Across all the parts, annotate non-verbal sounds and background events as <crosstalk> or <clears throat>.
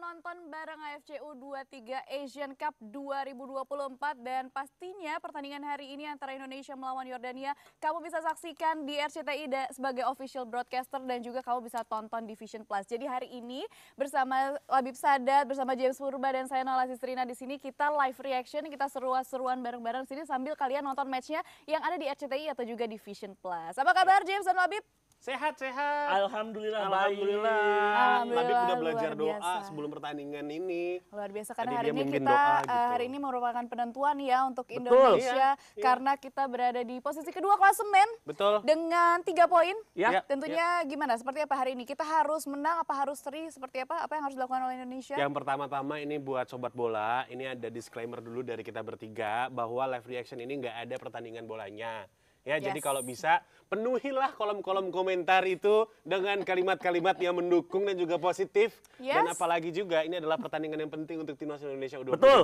nonton bareng AFCU 23 Asian Cup 2024 dan pastinya pertandingan hari ini antara Indonesia melawan Yordania kamu bisa saksikan di RCTI sebagai official broadcaster dan juga kamu bisa tonton Division Plus. Jadi hari ini bersama Labib Sadat, bersama James Purba dan saya Nala Sistrina di sini kita live reaction, kita seruan-seruan bareng-bareng sini sambil kalian nonton matchnya yang ada di RCTI atau juga Division Plus. Apa kabar James dan Labib? Sehat-sehat. Alhamdulillah, Alhamdulillah. Baik. Alhamdulillah. udah belajar doa sebelum pertandingan ini. Luar biasa karena hari ini kita doa, eh, gitu. hari ini merupakan penentuan ya untuk Betul. Indonesia iya, iya. karena iya. kita berada di posisi kedua klasemen. Betul. Dengan tiga poin. Ya. ya. Tentunya ya. gimana? Seperti apa hari ini? Kita harus menang apa harus seri? Seperti apa? Apa yang harus dilakukan oleh Indonesia? Yang pertama-tama ini buat sobat bola, ini ada disclaimer dulu dari kita bertiga bahwa live reaction ini nggak ada pertandingan bolanya. Ya, yes. jadi kalau bisa penuhilah kolom-kolom komentar itu dengan kalimat-kalimat yang mendukung dan juga positif. Yes. Dan apalagi juga ini adalah pertandingan yang penting untuk tim nasional Indonesia U23. Betul.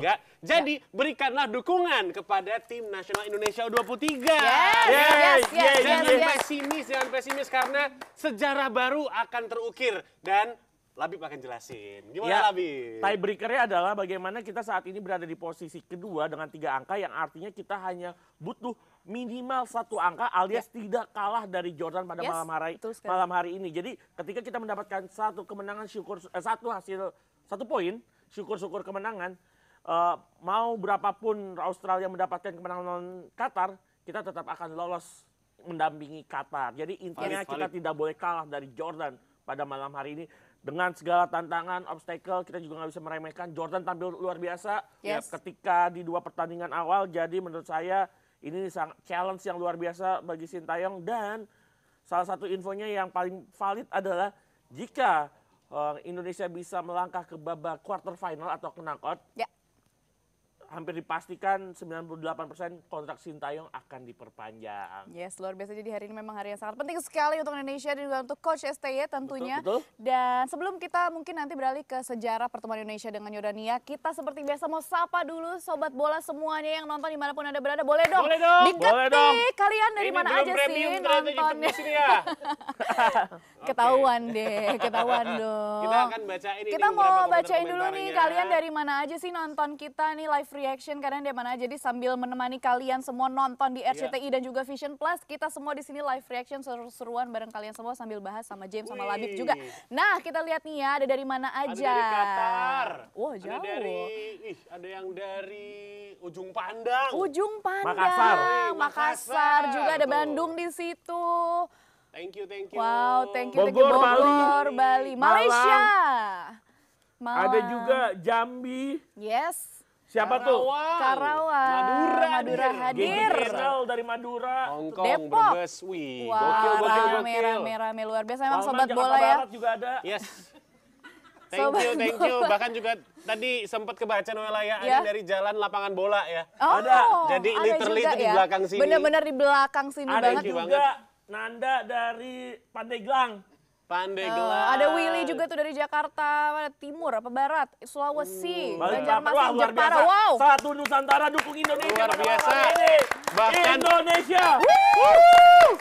Jadi ya. berikanlah dukungan kepada tim nasional Indonesia U23. Yes. Yes. Yes. Yes. Yes. Jangan yes. pesimis, jangan pesimis karena sejarah baru akan terukir dan Labib akan jelasin. Gimana ya, Labib? Tiebreakernya adalah bagaimana kita saat ini berada di posisi kedua dengan tiga angka yang artinya kita hanya butuh minimal satu angka alias yeah. tidak kalah dari Jordan pada yes, malam hari malam hari ini. Jadi ketika kita mendapatkan satu kemenangan syukur eh, satu hasil satu poin syukur-syukur kemenangan uh, mau berapapun Australia mendapatkan kemenangan Qatar kita tetap akan lolos mendampingi Qatar. Jadi intinya valid, kita valid. tidak boleh kalah dari Jordan pada malam hari ini dengan segala tantangan, obstacle, kita juga nggak bisa meremehkan. Jordan tampil luar biasa yes. ya, ketika di dua pertandingan awal. Jadi menurut saya ini sangat challenge yang luar biasa bagi Sintayong dan salah satu infonya yang paling valid adalah jika eh, Indonesia bisa melangkah ke babak quarter final atau knockout, ya hampir dipastikan 98% kontrak Sintayong akan diperpanjang. Yes, luar biasa. Jadi hari ini memang hari yang sangat penting sekali untuk Indonesia dan juga untuk Coach STY tentunya. Betul, betul. Dan sebelum kita mungkin nanti beralih ke sejarah pertemuan Indonesia dengan Yordania, kita seperti biasa mau sapa dulu Sobat Bola semuanya yang nonton dimanapun Anda berada. Boleh dong, boleh dong, diketik boleh dong. kalian dari ini mana aja sih nontonnya. Sini ya. <laughs> ketahuan deh, ketahuan <laughs> dong. Kita akan baca ini Kita mau bacain dulu nih kalian dari mana aja sih nonton kita nih live reaction karena dia mana. Jadi sambil menemani kalian semua nonton di iya. RCTI yeah. dan juga Vision Plus, kita semua di sini live reaction seru-seruan bareng kalian semua sambil bahas sama James Wee. sama Labib juga. Nah, kita lihat nih ya, ada dari mana aja. Ada dari Qatar. Wah, jauh. Ada dari ih, ada yang dari Ujung Pandang. Ujung Pandang. Makassar. Makassar, Makassar. juga ada Tuh. Bandung di situ. Thank you, thank you. Wow, thank you, thank you. Bogor Bali. Bali. Malaysia. Malang. Malang. Ada juga Jambi. Yes. Siapa tuh? Karawang. Madura. Madura hadir. Gentle dari Madura. Hongkong, Depok. Brebes. Wih, wow, gokil, gokil, gokil. Merah, merah, merah. luar biasa. Emang sobat Jakarta bola ya. Barat juga ada. Yes. <laughs> Thank sobat you, thank bola. you. Bahkan juga tadi sempat kebaca Noel ya. ada ya. dari jalan lapangan bola ya. Oh, ada. Jadi ada literally juga, itu di ya. belakang sini. Bener-bener di belakang sini ada banget. Ada juga Nanda dari Pandeglang. Pandeglang. Eh, uh, ada Willy juga tuh dari Jakarta Timur apa Barat, Sulawesi, hmm. Banjarmasin, Jepara. Wow. Satu Nusantara dukung Indonesia. Luar biasa. Bahkan Indonesia. Woo!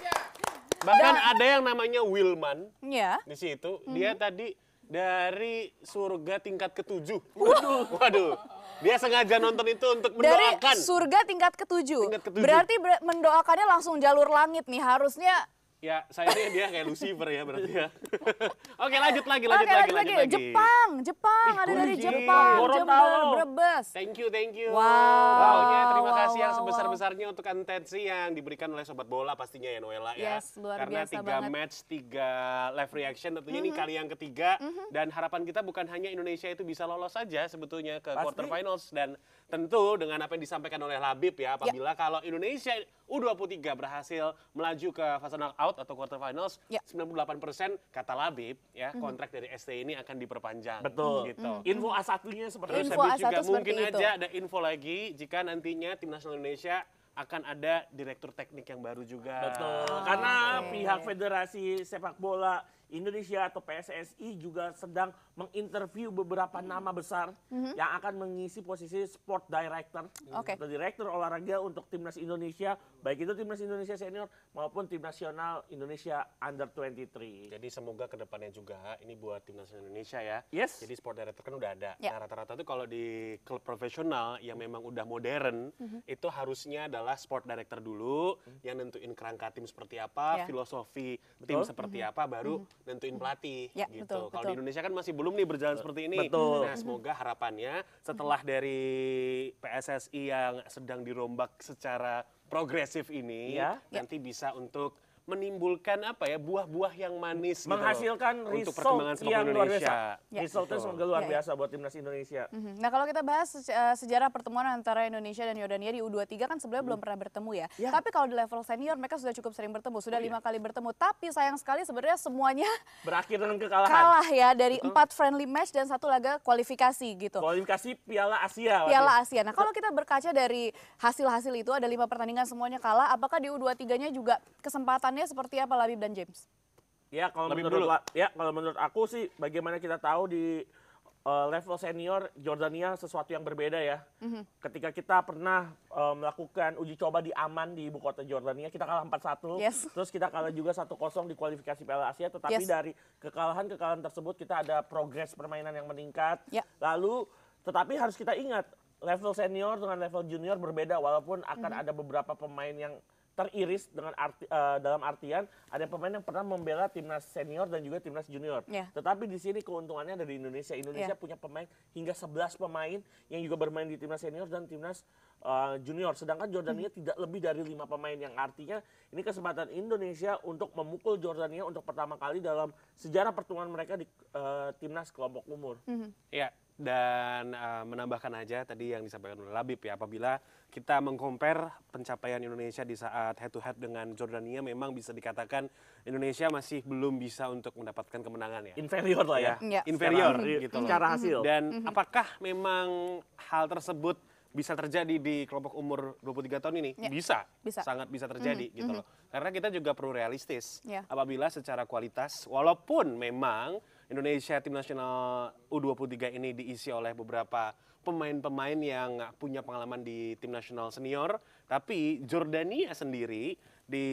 Bahkan Dan, ada yang namanya Wilman. Iya. Di situ hmm. dia tadi dari surga tingkat ketujuh. Waduh. <laughs> Waduh. Dia sengaja nonton itu untuk mendoakan. Dari surga tingkat ketujuh. Tingkat ketujuh. Berarti ber mendoakannya langsung jalur langit nih. Harusnya Ya, saya ini dia kayak Lucifer ya berarti ya. <laughs> Oke, lanjut lagi, lanjut lagi, lanjut lagi. Jepang, Jepang, Ih, ada dari Jepang, Jember, Brebes. Thank you, thank you. Wow. wow terima kasih wow, yang sebesar-besarnya wow. untuk intensi yang diberikan oleh Sobat Bola pastinya ya Noella ya. Yes, luar Karena tiga match, tiga live reaction tentunya ini mm-hmm. kali yang ketiga. Mm-hmm. Dan harapan kita bukan hanya Indonesia itu bisa lolos saja sebetulnya ke Pasti. quarter finals dan Tentu dengan apa yang disampaikan oleh Labib ya, apabila yeah. kalau Indonesia U23 berhasil melaju ke fase knockout atau quarter finals, yeah. Ya. persen kata Labib ya, mm -hmm. kontrak dari ST ini akan diperpanjang. Betul. Gitu. Mm -hmm. Info A1-nya seperti info juga mungkin itu. aja ada info lagi jika nantinya tim nasional Indonesia akan ada direktur teknik yang baru juga. Betul. Oh, Karena okay. pihak Federasi Sepak Bola Indonesia atau PSSI juga sedang menginterview beberapa hmm. nama besar hmm. yang akan mengisi posisi sport director okay. atau direktur olahraga untuk timnas Indonesia, baik itu timnas Indonesia senior maupun tim nasional Indonesia under 23. Jadi semoga kedepannya juga ini buat timnas Indonesia ya. Yes. Jadi sport director kan udah ada. Yeah. Nah rata-rata itu kalau di klub profesional yang memang udah modern hmm. itu harusnya adalah sport director dulu hmm. yang nentuin kerangka tim seperti apa, yeah. filosofi tim betul? seperti hmm. apa, baru hmm. nentuin pelatih. Yeah, gitu. Kalau di Indonesia kan masih belum belum nih berjalan seperti ini. Betul. Nah, semoga harapannya setelah dari PSSI yang sedang dirombak secara progresif ini ya. ya. nanti bisa untuk menimbulkan apa ya buah-buah yang manis gitu menghasilkan gitu loh, untuk perkembangan sepak yang Indonesia. luar biasa. Ya. Resultnya semoga luar ya, ya. biasa buat timnas Indonesia. Mm-hmm. Nah, kalau kita bahas eh, sejarah pertemuan antara Indonesia dan Yordania di U23 kan sebenarnya hmm. belum pernah bertemu ya. ya. Tapi kalau di level senior mereka sudah cukup sering bertemu, sudah oh, iya. lima ya. kali bertemu. Tapi sayang sekali sebenarnya semuanya <laughs> berakhir dengan kekalahan. Kalah ya dari Betul. empat friendly match dan satu laga kualifikasi gitu. Kualifikasi Piala Asia. Piala Asia. Nah, kalau kita berkaca dari hasil-hasil itu ada lima pertandingan semuanya kalah, apakah di U23-nya juga kesempatan kedepannya seperti apa Labib dan James? Ya kalau Labib menurut dulu. ya kalau menurut aku sih bagaimana kita tahu di uh, level senior Jordania sesuatu yang berbeda ya. Mm-hmm. Ketika kita pernah uh, melakukan uji coba di Aman di ibu kota Jordania, kita kalah 4-1, yes. terus kita kalah juga 1-0 di kualifikasi Piala Asia, tetapi yes. dari kekalahan-kekalahan tersebut kita ada progres permainan yang meningkat. Yeah. Lalu tetapi harus kita ingat level senior dengan level junior berbeda walaupun akan mm-hmm. ada beberapa pemain yang teriris dengan arti, uh, dalam artian ada pemain yang pernah membela timnas senior dan juga timnas junior. Yeah. Tetapi di sini keuntungannya dari Indonesia. Indonesia yeah. punya pemain hingga 11 pemain yang juga bermain di timnas senior dan timnas uh, junior. Sedangkan Jordania hmm. tidak lebih dari lima pemain yang artinya ini kesempatan Indonesia untuk memukul Jordania untuk pertama kali dalam sejarah pertemuan mereka di uh, timnas kelompok umur. Mm -hmm. yeah dan uh, menambahkan aja tadi yang disampaikan oleh Labib ya apabila kita mengcompare pencapaian Indonesia di saat head to head dengan Jordania memang bisa dikatakan Indonesia masih belum bisa untuk mendapatkan kemenangan ya inferior lah ya, ya. inferior secara, gitu loh. cara hasil dan mm-hmm. apakah memang hal tersebut bisa terjadi di kelompok umur 23 tahun ini ya. bisa, bisa sangat bisa mhm. terjadi mm-hmm. gitu mhm. loh karena kita juga perlu realistis ya. apabila secara kualitas walaupun memang Indonesia tim nasional U23 ini diisi oleh beberapa pemain-pemain yang punya pengalaman di tim nasional senior, tapi Jordania sendiri di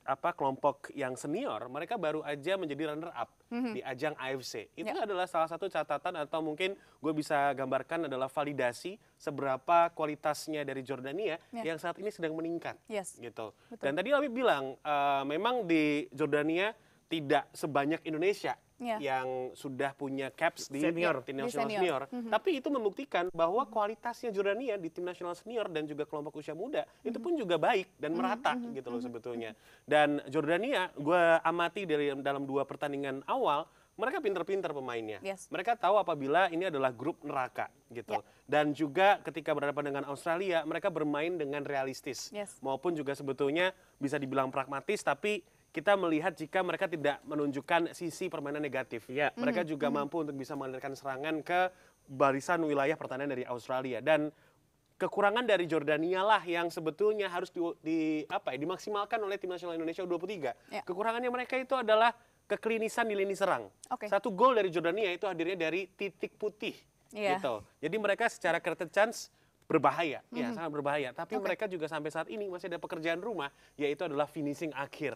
apa kelompok yang senior mereka baru aja menjadi runner up mm-hmm. di ajang AFC itu yeah. adalah salah satu catatan atau mungkin gue bisa gambarkan adalah validasi seberapa kualitasnya dari Jordania yeah. yang saat ini sedang meningkat yes. gitu Betul. dan tadi Abi bilang uh, memang di Jordania tidak sebanyak Indonesia yeah. yang sudah punya caps di senior, tim nasional senior. senior. Mm -hmm. Tapi itu membuktikan bahwa kualitasnya Jordania di tim nasional senior dan juga kelompok usia muda mm -hmm. itu pun juga baik dan mhm. merata mm -hmm. gitu loh mhm. sebetulnya. Dan Jordania gue amati dari dalam dua pertandingan awal mereka pinter-pinter pemainnya. Yes. Mereka tahu apabila ini adalah grup neraka gitu. Yeah. Dan juga ketika berhadapan dengan Australia, mereka bermain dengan realistis yes. maupun juga sebetulnya bisa dibilang pragmatis tapi kita melihat jika mereka tidak menunjukkan sisi permainan negatif. Ya. Mereka juga mm -hmm. mampu untuk bisa mengalirkan serangan ke barisan wilayah pertahanan dari Australia dan kekurangan dari Jordania lah yang sebetulnya harus di, di apa ya dimaksimalkan oleh tim nasional Indonesia U23. Ya. Kekurangannya mereka itu adalah keklinisan di lini serang. Okay. Satu gol dari Jordania itu hadirnya dari titik putih ya. gitu. Jadi mereka secara created chance berbahaya, mm -hmm. ya sangat berbahaya. Tapi okay. mereka juga sampai saat ini masih ada pekerjaan rumah yaitu adalah finishing akhir.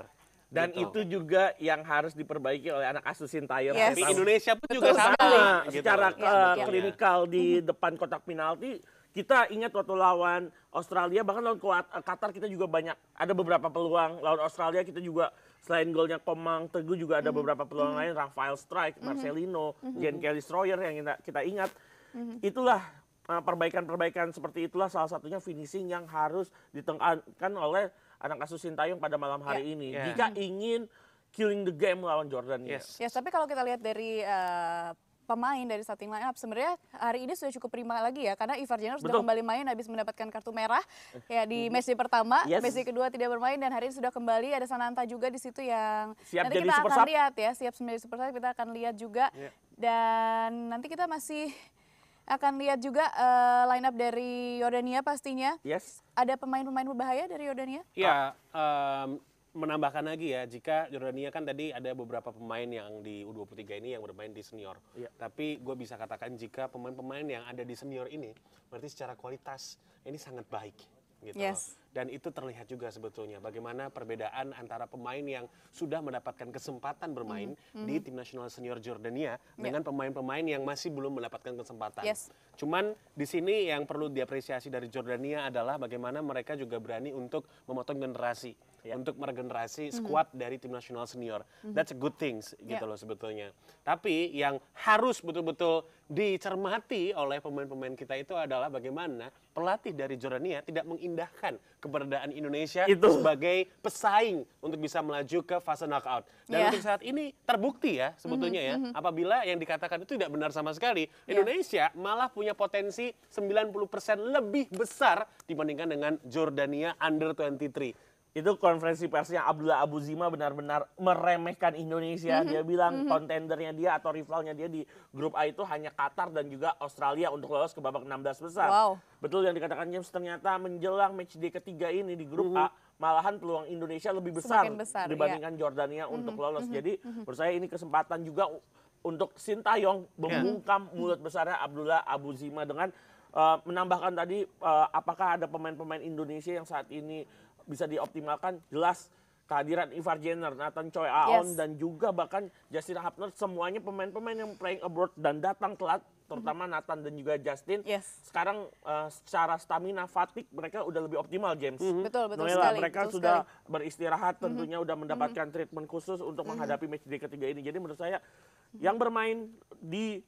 Dan gitu. itu juga yang harus diperbaiki oleh anak asuh Sintayong. Yes. Tapi Indonesia pun juga sama. sama. Gitu. Secara ya, klinikal ya. di depan kotak penalti, kita ingat waktu lawan Australia, bahkan lawan eh, Qatar kita juga banyak. Ada beberapa peluang. Lawan Australia kita juga selain golnya Komang Teguh juga ada mm-hmm. beberapa peluang mm -hmm. lain. Rafael Strike, mm-hmm. Marcelino, mm -hmm. Jan Kelly Stroyer yang kita, ingat. Mm-hmm. Itulah eh, perbaikan-perbaikan seperti itulah salah satunya finishing yang harus ditekankan oleh anak asuh Sintayong pada malam hari yeah. ini. Yeah. Jika ingin killing the game lawan Jordan Yes. yes, tapi kalau kita lihat dari uh, pemain dari starting line up sebenarnya hari ini sudah cukup prima lagi ya karena Ivar Jenner sudah kembali main habis mendapatkan kartu merah eh. ya di match pertama, yes. match kedua tidak bermain dan hari ini sudah kembali ada Sananta juga di situ yang siap nanti kita akan lihat ya siap menjadi super kita akan lihat juga yeah. dan nanti kita masih akan lihat juga uh, eh, line up dari Yordania pastinya. Yes. Ada pemain-pemain berbahaya dari Yordania? Iya, um, menambahkan lagi ya, jika Yordania kan tadi ada beberapa pemain yang di U23 ini yang bermain di senior. Yeah. Tapi gue bisa katakan jika pemain-pemain yang ada di senior ini, berarti secara kualitas ini sangat baik gitu. Yes. Dan itu terlihat juga sebetulnya bagaimana perbedaan antara pemain yang sudah mendapatkan kesempatan bermain mm -hmm. di tim nasional senior Jordania ya. dengan pemain-pemain yang masih belum mendapatkan kesempatan. Yes. Cuman di sini yang perlu diapresiasi dari Jordania adalah bagaimana mereka juga berani untuk memotong generasi yeah. untuk meregenerasi mhm. skuad mm -hmm. dari tim nasional senior. Mm -hmm. That's a good things gitu yeah. loh sebetulnya. Tapi yang harus betul-betul dicermati oleh pemain-pemain kita itu adalah bagaimana pelatih dari Jordania tidak mengindahkan keberadaan Indonesia itu sebagai pesaing untuk bisa melaju ke fase knockout. Dan yeah. untuk saat ini terbukti ya sebetulnya mm -hmm. ya mhm. apabila yang dikatakan itu tidak benar sama sekali. Iya. Indonesia malah punya potensi 90% lebih besar dibandingkan dengan Jordania under 23 itu konferensi persnya Abdullah Abu Zima benar-benar meremehkan Indonesia. Mhm. Dia bilang mhm. kontendernya dia atau rivalnya dia di grup A itu hanya Qatar dan juga Australia untuk lolos ke babak 16 besar. Wow. Betul yang dikatakan James ternyata menjelang match day ketiga ini di grup mhm. A malahan peluang Indonesia lebih besar, besar dibandingkan iya. Jordania untuk lolos. Jadi menurut saya ini kesempatan juga untuk Sintayong iya. membungkam yeah. mulut besarnya Abdullah Abu Zima dengan uh, menambahkan tadi uh, apakah ada pemain-pemain Indonesia yang saat ini bisa dioptimalkan jelas kehadiran Ivar Jenner, Nathan Choi, Aon yes. dan juga bahkan Justin Hapner semuanya pemain-pemain yang playing abroad dan datang telat terutama mm -hmm. Nathan dan juga Justin. Yes. Sekarang uh, secara stamina fatik mereka udah lebih optimal James. Mm -hmm. Betul betul Noella, sekali. mereka betul sudah sekali. beristirahat mm-hmm. tentunya mm -hmm. udah mm-hmm. mendapatkan mm -hmm. treatment khusus untuk mm -hmm. menghadapi match day ketiga ini. Jadi menurut saya mm -hmm. yang bermain di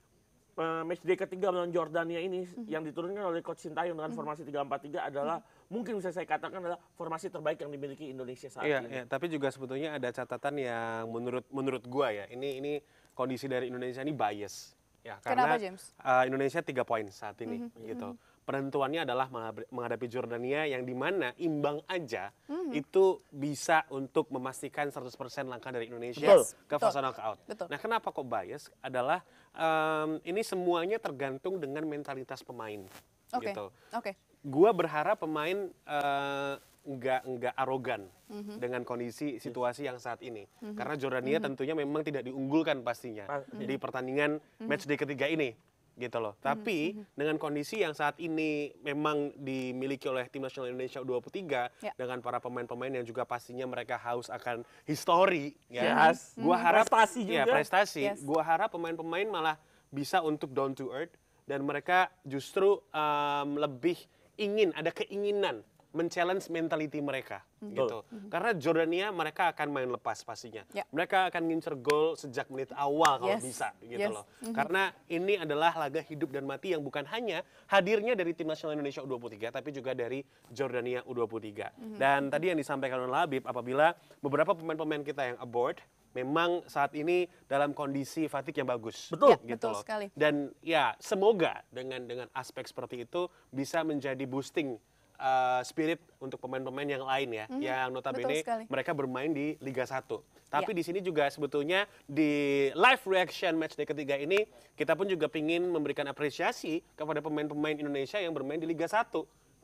Eh, match day ketiga melawan Jordania ini mm-hmm. yang diturunkan oleh coach Sintayong dengan mhm. formasi tiga empat tiga adalah mm-hmm. mungkin bisa saya katakan adalah formasi terbaik yang dimiliki Indonesia saat iya, ini. Iya, tapi juga sebetulnya ada catatan yang menurut menurut gua ya. Ini ini kondisi dari Indonesia ini bias. Ya, karena Kenapa, James? Uh, Indonesia tiga poin saat ini mm-hmm. gitu. Mm-hmm penentuannya adalah menghadapi Jordania yang di mana imbang aja hmm. itu bisa untuk memastikan 100% langkah dari Indonesia Betul. ke fase knockout. Betul. Nah kenapa kok bias adalah um, ini semuanya tergantung dengan mentalitas pemain okay. gitu. Oke. Okay. Gua berharap pemain uh, nggak nggak arogan mm -hmm. dengan kondisi situasi yang saat ini mm -hmm. karena Jordania mm -hmm. tentunya memang tidak diunggulkan pastinya mm -hmm. di pertandingan mm -hmm. match day ketiga ini gitu loh. Hmm, Tapi mm-hmm. dengan kondisi yang saat ini memang dimiliki oleh tim nasional Indonesia U23 yeah. dengan para pemain-pemain yang juga pastinya mereka haus akan histori ya. Yes. Hmm, Gua harap prestasi ya, juga. Ya, prestasi. Yes. Gua harap pemain-pemain malah bisa untuk down to earth dan mereka justru um, lebih ingin ada keinginan men-challenge mentality mereka mm-hmm. gitu. Mm-hmm. Karena Jordania mereka akan main lepas pastinya. Yeah. Mereka akan ngincer gol sejak menit awal kalau yes. bisa gitu yes. loh. Mm-hmm. Karena ini adalah laga hidup dan mati yang bukan hanya hadirnya dari tim nasional Indonesia U23 tapi juga dari Jordania U23. Mm-hmm. Dan tadi yang disampaikan oleh Labib apabila beberapa pemain-pemain kita yang aboard memang saat ini dalam kondisi fatik yang bagus. Betul, ya, gitu betul loh. sekali. Dan ya semoga dengan dengan aspek seperti itu bisa menjadi boosting Eh, spirit untuk pemain-pemain yang lain ya, mm-hmm. yang notabene mereka bermain di Liga 1. Tapi yeah. di sini juga sebetulnya di live reaction match day ketiga ini kita pun juga ingin memberikan apresiasi kepada pemain-pemain Indonesia yang bermain di Liga 1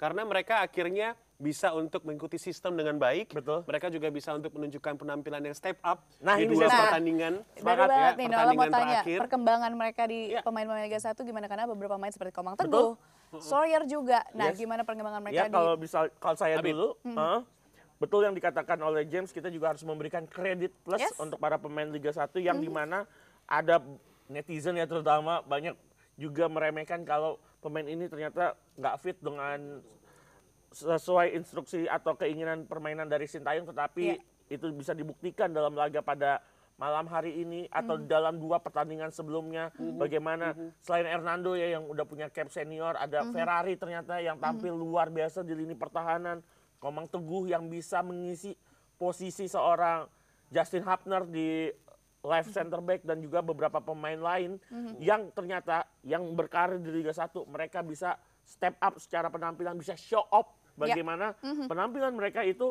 karena mereka akhirnya bisa untuk mengikuti sistem dengan baik. Betul. Mereka juga bisa untuk menunjukkan penampilan yang step up nah, di dua nah, pertandingan. Semangat ya, nih, pertandingan terakhir. Perkembangan mereka di ya. pemain-pemain Liga 1 gimana? Karena beberapa pemain seperti Komang Teguh, Sawyer juga. Nah, yes. gimana perkembangan mereka? Ya kalau bisa kalau saya Amin. dulu, hmm. uh, betul yang dikatakan oleh James, kita juga harus memberikan kredit plus yes. untuk para pemain Liga 1 yang hmm. dimana ada netizen ya terutama banyak juga meremehkan kalau pemain ini ternyata nggak fit dengan sesuai instruksi atau keinginan permainan dari Sintayong tetapi yeah. itu bisa dibuktikan dalam laga pada malam hari ini atau mm. dalam dua pertandingan sebelumnya mm. bagaimana hmm. selain Hernando ya yang udah punya cap senior ada hmm. Ferrari ternyata yang hmm. tampil mm. luar biasa di lini pertahanan Komang Teguh yang bisa mengisi posisi seorang Justin Hapner di left hmm. center back dan juga beberapa pemain lain mm yang ternyata yang berkarir di Liga 1 mereka bisa step up secara penampilan bisa show off ya. bagaimana yeah. mm-hmm. penampilan mereka itu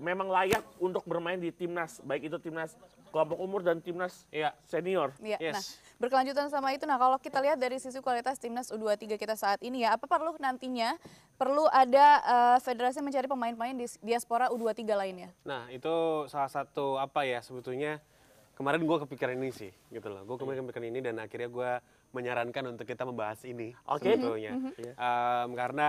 memang layak untuk bermain di timnas, baik itu timnas kelompok umur dan timnas ya. senior. Ya, yes. Nah, berkelanjutan sama itu, nah kalau kita lihat dari sisi kualitas timnas U23 kita saat ini ya, apa perlu nantinya perlu ada uh, federasi mencari pemain-pemain di diaspora U23 lainnya? Nah itu salah satu apa ya sebetulnya kemarin gue kepikiran ini sih gitu loh, gue kemarin iya. kepikiran ini dan akhirnya gue menyarankan untuk kita membahas ini okay. sebetulnya, mm -hmm. um, karena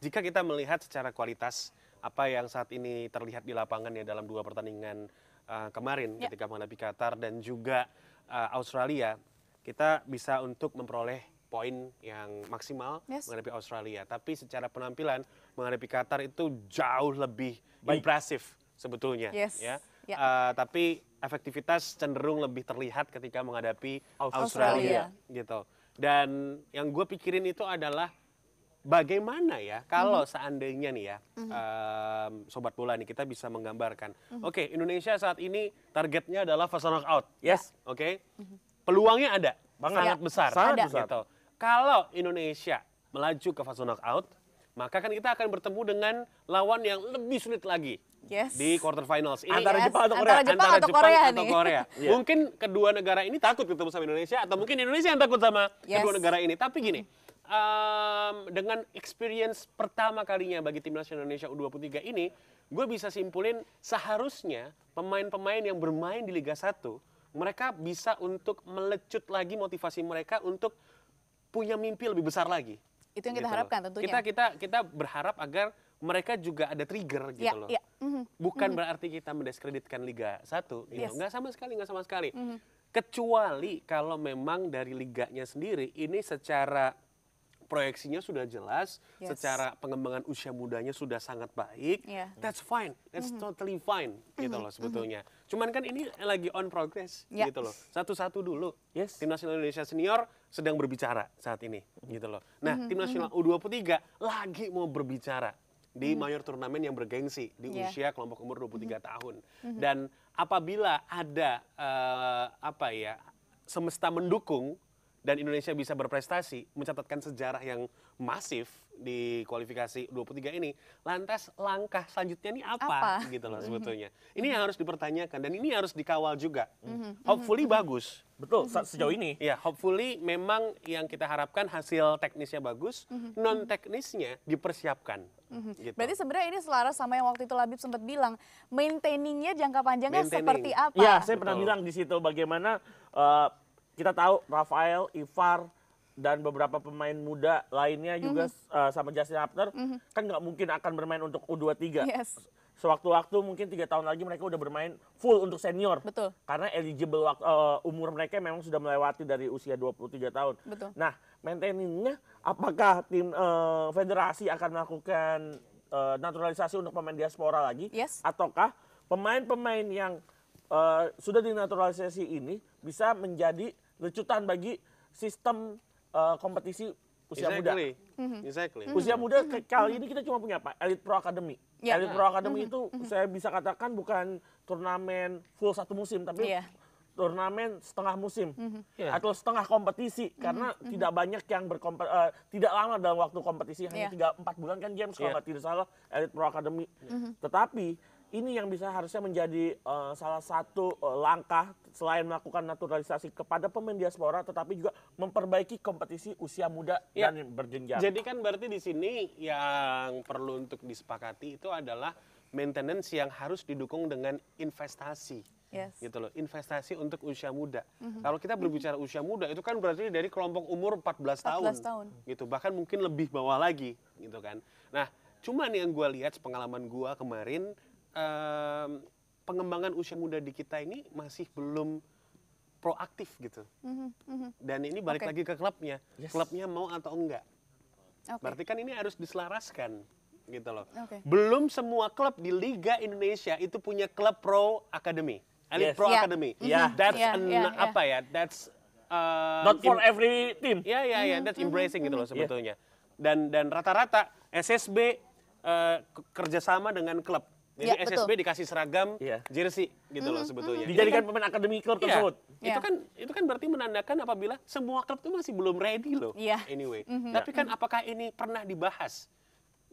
jika kita melihat secara kualitas apa yang saat ini terlihat di lapangan ya dalam dua pertandingan uh, kemarin yeah. ketika menghadapi Qatar dan juga uh, Australia, kita bisa untuk memperoleh poin yang maksimal yes. menghadapi Australia. Tapi secara penampilan menghadapi Qatar itu jauh lebih Baik. impresif sebetulnya. Yes. Ya. Yeah. Ya. Uh, tapi efektivitas cenderung lebih terlihat ketika menghadapi Australia, Australia. gitu. Dan yang gue pikirin itu adalah bagaimana ya kalau mm -hmm. seandainya nih ya mm -hmm. um, sobat bola nih kita bisa menggambarkan mm -hmm. oke okay, Indonesia saat ini targetnya adalah fase knockout ya? yes yeah. oke okay? mm -hmm. peluangnya ada Banget. sangat besar sangat ada. Gitu. besar gitu. kalau Indonesia melaju ke fase knockout maka kan kita akan bertemu dengan lawan yang lebih sulit lagi yes. di quarter finals ini antara yes. Ya, Jepang atau Korea antara Jepang antara atau Jepang Korea, atau Korea. yeah. Iya. mungkin kedua negara ini takut ketemu sama Indonesia atau mungkin Indonesia yang takut sama yes. kedua negara ini tapi gini mm -hmm um, dengan experience pertama kalinya bagi timnas Indonesia U23 ini, gue bisa simpulin seharusnya pemain-pemain yang bermain di Liga 1, mereka bisa untuk melecut lagi motivasi mereka untuk punya mimpi lebih besar lagi. Itu yang kita gitu harapkan loh. tentunya. Kita kita kita berharap agar mereka juga ada trigger ya, gitu ya, loh. Ya. Mm-hmm. Bukan mm-hmm. berarti kita mendiskreditkan Liga 1, gitu. Yes. Nggak sama sekali, nggak sama sekali. Mm-hmm. Kecuali kalau memang dari liganya sendiri ini secara proyeksinya sudah jelas, yes. secara pengembangan usia mudanya sudah sangat baik. Yeah. That's fine, that's mm -hmm. totally fine gitu loh mhm. sebetulnya. Mm -hmm. Cuman kan ini lagi on progress yeah. gitu loh. Satu-satu dulu. Yes. Tim nasional Indonesia senior sedang berbicara saat ini gitu loh. Nah, mm -hmm. tim nasional mhm. U23 lagi mau berbicara di mm -hmm. mayor turnamen yang bergengsi di yeah. usia kelompok umur 23 mm -hmm. tahun. Mm -hmm. Dan apabila ada uh, apa ya semesta mendukung dan Indonesia bisa berprestasi mencatatkan sejarah yang masif di kualifikasi 23 ini, lantas langkah selanjutnya ini apa, apa? gitu loh mm-hmm. sebetulnya. Ini yang harus dipertanyakan dan ini harus dikawal juga. Mm-hmm. Mm-hmm. Hopefully bagus. Betul, sejauh ini. Ya, hopefully memang yang kita harapkan hasil teknisnya bagus, non teknisnya dipersiapkan. mm Gitu. Berarti sebenarnya ini selaras sama yang waktu itu Labib sempat bilang, maintainingnya jangka panjangnya Maintaining. seperti apa? Ya, saya Betul. pernah bilang di situ bagaimana uh, kita tahu Rafael, Ivar dan beberapa pemain muda lainnya juga mm -hmm. uh, sama Justin Hapner mm -hmm. kan nggak mungkin akan bermain untuk U23. Yes. Sewaktu-waktu mungkin tiga tahun lagi mereka udah bermain full untuk senior. Betul. Karena eligible waktu, uh, eh, umur mereka memang sudah melewati dari usia 23 tahun. Betul. Nah, maintainingnya apakah tim uh, federasi akan melakukan uh, naturalisasi untuk pemain diaspora lagi? Yes. Ataukah pemain-pemain yang uh, sudah dinaturalisasi ini bisa menjadi lecutan bagi sistem uh, kompetisi usia exactly. muda. Exactly. Mhm. Mhm. Usia muda kali ini kita cuma punya apa? Elite Pro Academy. Yeah. Elite Pro Academy mm -hmm. itu mm -hmm. saya bisa katakan bukan turnamen full satu musim, tapi yeah. turnamen setengah musim mm -hmm. yeah. atau setengah kompetisi mm -hmm. karena mm -hmm. tidak mhm. banyak yang berkompet uh, eh, tidak lama dalam waktu kompetisi hanya iya. tiga yeah. empat bulan kan games yeah. kalau iya. tidak salah Elite Pro Academy. Mm -hmm. Tetapi ini yang bisa harusnya menjadi uh, salah satu uh, langkah selain melakukan naturalisasi kepada pemain diaspora tetapi juga memperbaiki kompetisi usia muda ya. dan berjenjang. Jadi kan berarti di sini yang perlu untuk disepakati itu adalah maintenance yang harus didukung dengan investasi. Yes. Gitu loh, investasi untuk usia muda. Mm -hmm. Kalau kita berbicara usia muda itu kan berarti dari kelompok umur 14, 14 tahun. tahun. Gitu, bahkan mungkin lebih bawah lagi gitu kan. Nah, cuman yang gue lihat pengalaman gue kemarin um, pengembangan usia muda di kita ini masih belum proaktif gitu. Mm-hmm, Dan ini balik okay. lagi ke klubnya, yes. klubnya mau atau enggak. Okay. Berarti kan ini harus diselaraskan gitu loh. Okay. Belum semua klub di Liga Indonesia itu punya klub pro academy, elite yes. pro yeah. academy. Mhm. Yeah. That's yeah, an, yeah, ya. apa ya? That's uh, not for every team. Ya yeah, ya yeah, ya, mhm, that's embracing mm-hmm. gitu loh sebetulnya. Yeah. Dan dan rata-rata SSB uh, eh, kerjasama dengan klub jadi ya, SSB betul. dikasih seragam ya. jersey gitu mm -hmm, loh sebetulnya. Mm -hmm. Dijadikan kan pemain akademi klub ya. tersebut. Ya. Itu kan itu kan berarti menandakan apabila semua klub itu masih belum ready loh. Ya. Anyway. Mm -hmm. Tapi iya. kan mm -hmm. apakah ini pernah dibahas?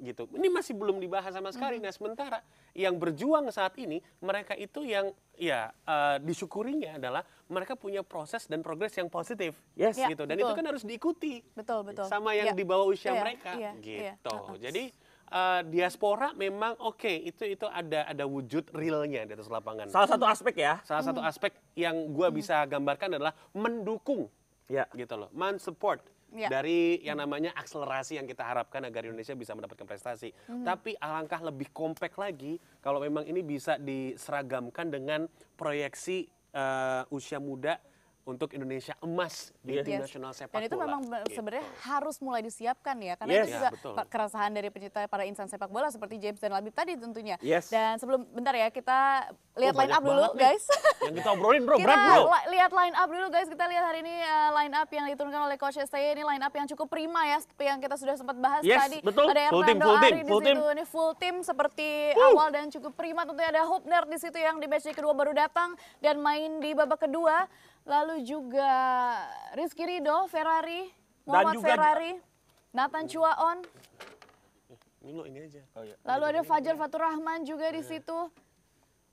gitu. Ini masih belum dibahas sama sekali. Mm -hmm. Nah, sementara yang berjuang saat ini mereka itu yang ya uh, disyukurinya adalah mereka punya proses dan progres yang positif. Yes, ya, gitu. Dan betul. itu kan harus diikuti. Betul, betul. Sama yang ya. di bawah usia ya, mereka ya, gitu. Ya. Jadi uh, diaspora memang oke okay, itu itu ada ada wujud realnya di atas lapangan. Salah satu aspek ya. Salah satu hmm. aspek yang gue hmm. bisa gambarkan adalah mendukung, ya. gitu loh, support ya. dari yang namanya akselerasi yang kita harapkan agar Indonesia bisa mendapatkan prestasi. Hmm. Tapi alangkah lebih kompak lagi kalau memang ini bisa diseragamkan dengan proyeksi uh, usia muda untuk Indonesia emas di iya. yes. tim nasional sepak bola. Dan itu bola. memang gitu. sebenarnya harus mulai disiapkan ya, karena yes. itu ya, juga ya, dari pencipta para insan sepak bola seperti James dan Labib tadi tentunya. Yes. Dan sebelum bentar ya kita oh, lihat oh, line up dulu nih. guys. <laughs> Yang kita obrolin bro, berat bro. Kita lihat line up dulu guys, kita lihat hari ini uh, line up yang diturunkan oleh Coach Stay ini line up yang cukup prima ya, seperti yang kita sudah sempat bahas yes, tadi. Betul. Ada Hernando full team, full team, Ini full team seperti Woo. awal dan cukup prima. Tentunya ada Hubner di situ yang di match kedua baru datang dan main di babak kedua lalu juga Rizky Rido, Ferrari, Muhammad Dan juga Ferrari, Nathan oh. Chuaon. Eh, ini ini aja. Oh, iya. Lalu ada Fajar Fatur Rahman juga di iya. situ.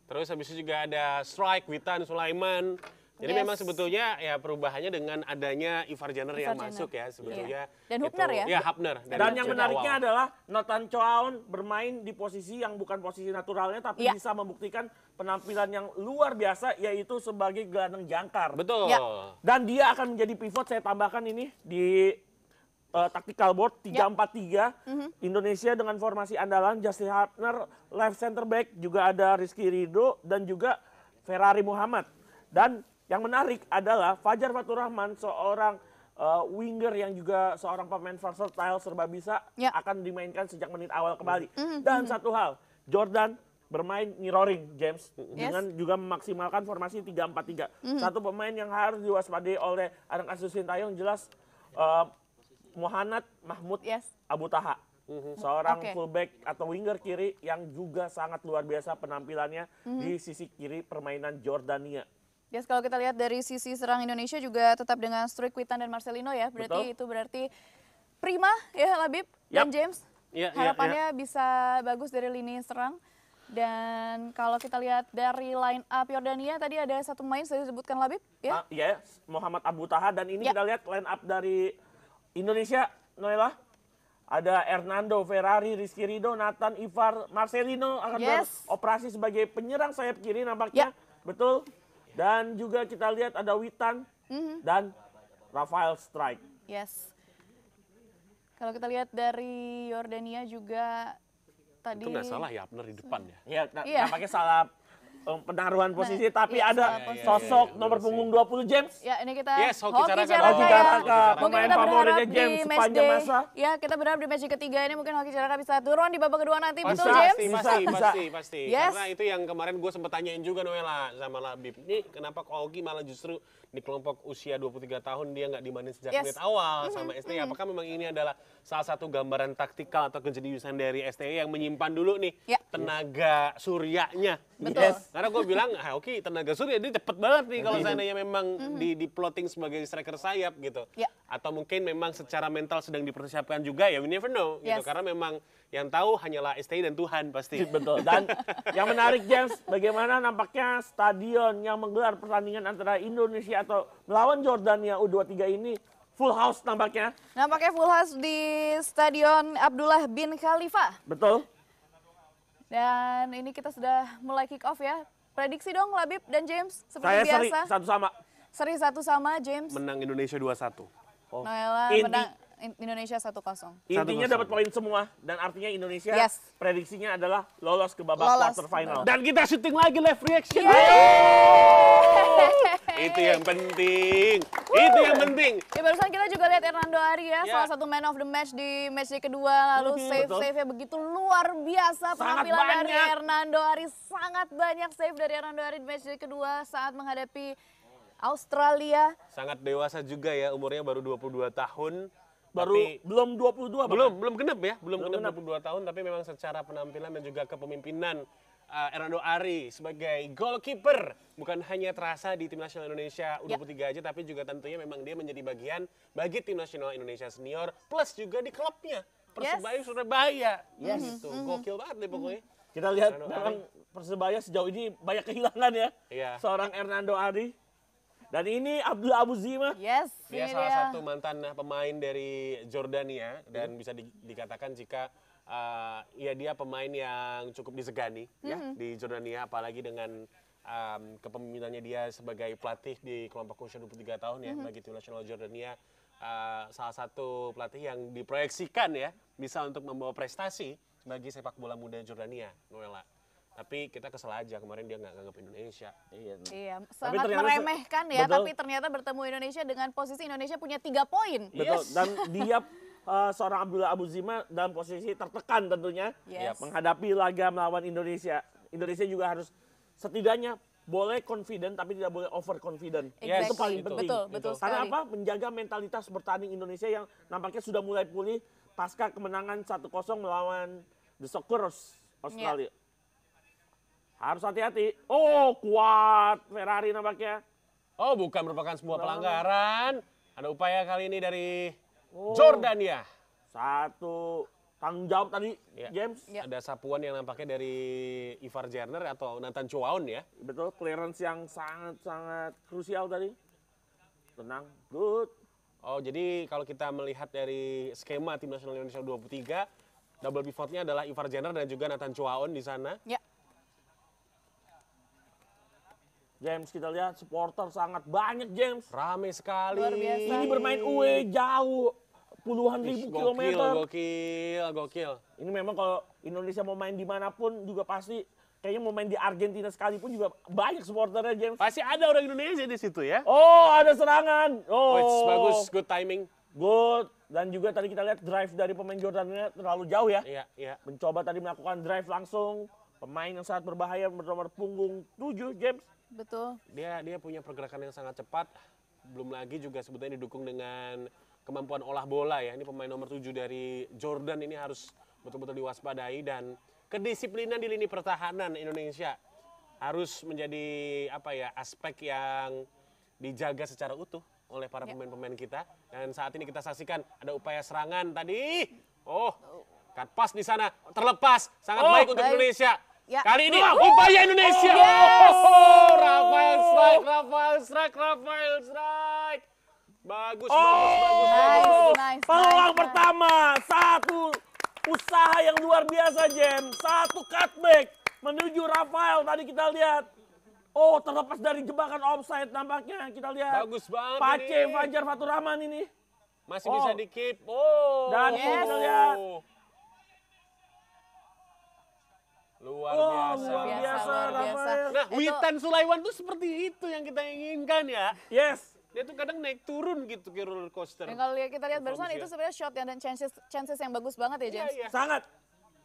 Terus habis itu juga ada Strike, Witan, Sulaiman, jadi yes. memang sebetulnya ya perubahannya dengan adanya Ivar Jenner yang Jenner. masuk ya sebetulnya. Yeah. Dan Hubner ya? Ya Hubner. Dan, dan yang menariknya awal. adalah Nathan Chown bermain di posisi yang bukan posisi naturalnya tapi yeah. bisa membuktikan penampilan yang luar biasa yaitu sebagai gelandang jangkar. Betul. Yeah. Dan dia akan menjadi pivot saya tambahkan ini di uh, tactical board 343 yep. mm -hmm. Indonesia dengan formasi andalan Justin Hubner, left center back juga ada Rizky Rido dan juga Ferrari Muhammad dan yang menarik adalah Fajar Faturrahman seorang uh, winger yang juga seorang pemain versatile serba bisa yeah. akan dimainkan sejak menit awal kembali. Mm -hmm. Mm-hmm. Dan satu hal, Jordan bermain mirroring James yes. dengan juga memaksimalkan formasi 3-4-3. Mm -hmm. Satu pemain yang harus diwaspadai oleh Arang Asus Sintayong jelas uh, Muhammad Mahmud yes. Abu Taha. Mm -hmm. Seorang okay. fullback atau winger kiri yang juga sangat luar biasa penampilannya mm -hmm. di sisi kiri permainan Jordania. Yes, kalau kita lihat dari sisi serang Indonesia juga tetap dengan Witan, dan Marcelino ya. Berarti Betul. itu berarti prima ya Labib yep. dan James. Yeah, iya, Harapannya yeah, yeah. bisa bagus dari lini serang. Dan kalau kita lihat dari line up Yordania tadi ada satu main saya sebutkan Labib ya. Uh, ah, ya, yes, Muhammad Abu Taha dan ini yeah. kita lihat line up dari Indonesia Noela. Ada Hernando, Ferrari, Rizky Rido, Nathan, Ivar, Marcelino akan yes. beroperasi sebagai penyerang sayap kiri nampaknya. Yeah. Betul. Dan juga kita lihat ada Witan mm-hmm. dan Rafael Strike. Yes. Kalau kita lihat dari Yordania juga tadi itu nggak salah ya Abner di depan ya. Iya, yeah. nampaknya salah penaruhan posisi nah, tapi iya, ada iya, iya sosok iya, iya nomor iya, punggung 20 James. Ya, ini kita yes, hoki, hoki caraka. Hoki caraka. Ya. Mungkin kita berharap James di match day. Masa. Ya, kita berharap di match ketiga ini mungkin hoki caraka bisa turun di babak kedua nanti, pasti, betul James? Pasti, bisa, pasti, bisa. pasti, pasti. Yes. Karena itu yang kemarin gue sempat tanyain juga Noela sama Labib. Ini kenapa Hoki malah justru di kelompok usia 23 tahun dia nggak dimainin sejak yes. menit awal mm -hmm, sama STI. Mm -hmm. Apakah memang ini adalah salah satu gambaran taktikal atau kejeniusan dari STI yang menyimpan dulu nih yeah. tenaga suryanya Betul. Yes. Karena gue bilang, ah, oke okay, tenaga surya ini cepet banget nih kalau seandainya memang mm -hmm. di, di plotting sebagai striker sayap gitu. Yeah. Atau mungkin memang secara mental sedang dipersiapkan juga ya we never know gitu. yes. gitu. Karena memang yang tahu hanyalah STI dan Tuhan pasti. <laughs> Betul. Dan yang menarik James, bagaimana nampaknya stadion yang menggelar pertandingan antara Indonesia atau melawan Jordania U23 ini full house nampaknya. Nampaknya full house di Stadion Abdullah bin Khalifa Betul. Dan ini kita sudah mulai kick off ya. Prediksi dong Labib dan James seperti Saya biasa. Seri satu sama. Seri satu sama James. Menang Indonesia 2-1. Oh. Noella Inti, menang Indonesia 1-0. Intinya dapat poin semua dan artinya Indonesia yes. prediksinya adalah lolos ke babak lolos. quarter final. Dan kita syuting lagi live reaction. <laughs> Itu yang penting. Woo. Itu yang penting. Ya, barusan kita juga lihat Hernando Arias ya, ya. salah satu man of the match di match yang kedua lalu hmm, save save-nya begitu luar biasa penampilannya penampilan dari Hernando Arias sangat banyak save dari Hernando Arias di match yang kedua saat menghadapi Australia. Sangat dewasa juga ya, umurnya baru 22 tahun baru tapi, belum 22 bahkan. belum belum genep ya belum, belum genep dua tahun tapi memang secara penampilan dan juga kepemimpinan uh, eh, Hernando Ari sebagai goalkeeper bukan hanya terasa di tim nasional Indonesia ya. U23 yep. aja tapi juga tentunya memang dia menjadi bagian bagi tim nasional Indonesia senior plus juga di klubnya Persebaya yes. Surabaya yes. gitu. Mm -hmm. Gokil banget deh pokoknya. Kita lihat memang Persebaya sejauh ini banyak kehilangan ya. Yeah. Seorang Hernando Ari dan ini Abdul Abu Zima. Yes. Dia salah dia. satu mantan eh, pemain dari Jordania ya. hmm. dan bisa di, dikatakan jika uh, ya dia pemain yang cukup disegani ya, hmm. ya di Jordania apalagi dengan um, kepemimpinannya dia sebagai pelatih di kelompok usia 23 tahun ya hmm. bagi tim nasional Jordania uh, salah satu pelatih yang diproyeksikan ya bisa untuk membawa prestasi bagi sepak bola muda Jordania, Noela tapi kita kesel aja kemarin dia nggak nganggap Indonesia. Iya. Iya, sangat tapi meremehkan ya, betul. tapi ternyata bertemu Indonesia dengan posisi Indonesia punya tiga poin. Betul. Dan dia uh, seorang Abdullah Abu Zima dalam posisi tertekan tentunya yes. ya, menghadapi laga melawan Indonesia. Indonesia juga harus setidaknya boleh confident tapi tidak boleh over confident. Exactly. Itu paling penting. Betul, betul Karena apa? Menjaga mentalitas bertanding Indonesia yang nampaknya sudah mulai pulih pasca kemenangan satu 0 melawan The Soccerers iya. Australia. Yeah. Harus hati-hati. Oh, kuat Ferrari nampaknya. Oh, bukan merupakan sebuah pelanggaran. Ada upaya kali ini dari oh. ya. Satu tanggung jawab tadi, ya. James. Ya. Ada sapuan yang nampaknya dari Ivar Jerner atau Nathan Chuaon ya. Betul, clearance yang sangat-sangat krusial tadi. Tenang, good. Oh, jadi kalau kita melihat dari skema tim nasional Indonesia 23, double pivotnya adalah Ivar Jenner dan juga Nathan Chuaon di sana. Ya. James kita lihat supporter sangat banyak James. ramai sekali. Luar Ini bermain UE jauh puluhan Ish, ribu gokil, kilometer. Gokil, gokil. Ini memang kalau Indonesia mau main dimanapun juga pasti kayaknya mau main di Argentina sekalipun juga banyak supporternya James. Pasti ada orang Indonesia di situ ya. Oh ada serangan. Oh, Which, bagus, good timing. Good dan juga tadi kita lihat drive dari pemain Jordannya terlalu jauh ya. Iya, iya. Mencoba tadi melakukan drive langsung. Pemain yang sangat berbahaya bernomor punggung tujuh James. Betul. Dia dia punya pergerakan yang sangat cepat. Belum lagi juga sebetulnya didukung dengan kemampuan olah bola ya. Ini pemain nomor tujuh dari Jordan ini harus betul-betul diwaspadai dan kedisiplinan di lini pertahanan Indonesia harus menjadi apa ya aspek yang dijaga secara utuh oleh para ya. pemain-pemain kita dan saat ini kita saksikan ada upaya serangan tadi oh pass di sana terlepas sangat oh, baik untuk Indonesia Ya. Kali ini upaya Indonesia. Oh, yes. oh, Rafael strike, Rafael strike, Rafael strike. Bagus, oh, bagus, bagus, nice, bagus. Nice, Peluang nice, pertama, satu usaha yang luar biasa, Jem. Satu cutback menuju Rafael tadi kita lihat. Oh, terlepas dari jebakan offside nampaknya. Kita lihat. Bagus banget Pace ini. Fajar Faturahman ini. Masih oh. bisa dikip. Oh. Dan yes. kita lihat oh. Luar oh, biasa. Luar biasa, luar biasa. Nah, itu... Witan Sulaiman tuh seperti itu yang kita inginkan ya. Yes. Dia tuh kadang naik turun gitu ke roller coaster. Dan ya, kalau kita lihat barusan itu sebenarnya shot yang dan chances chances yang bagus banget ya iya, James. Iya, iya. Sangat.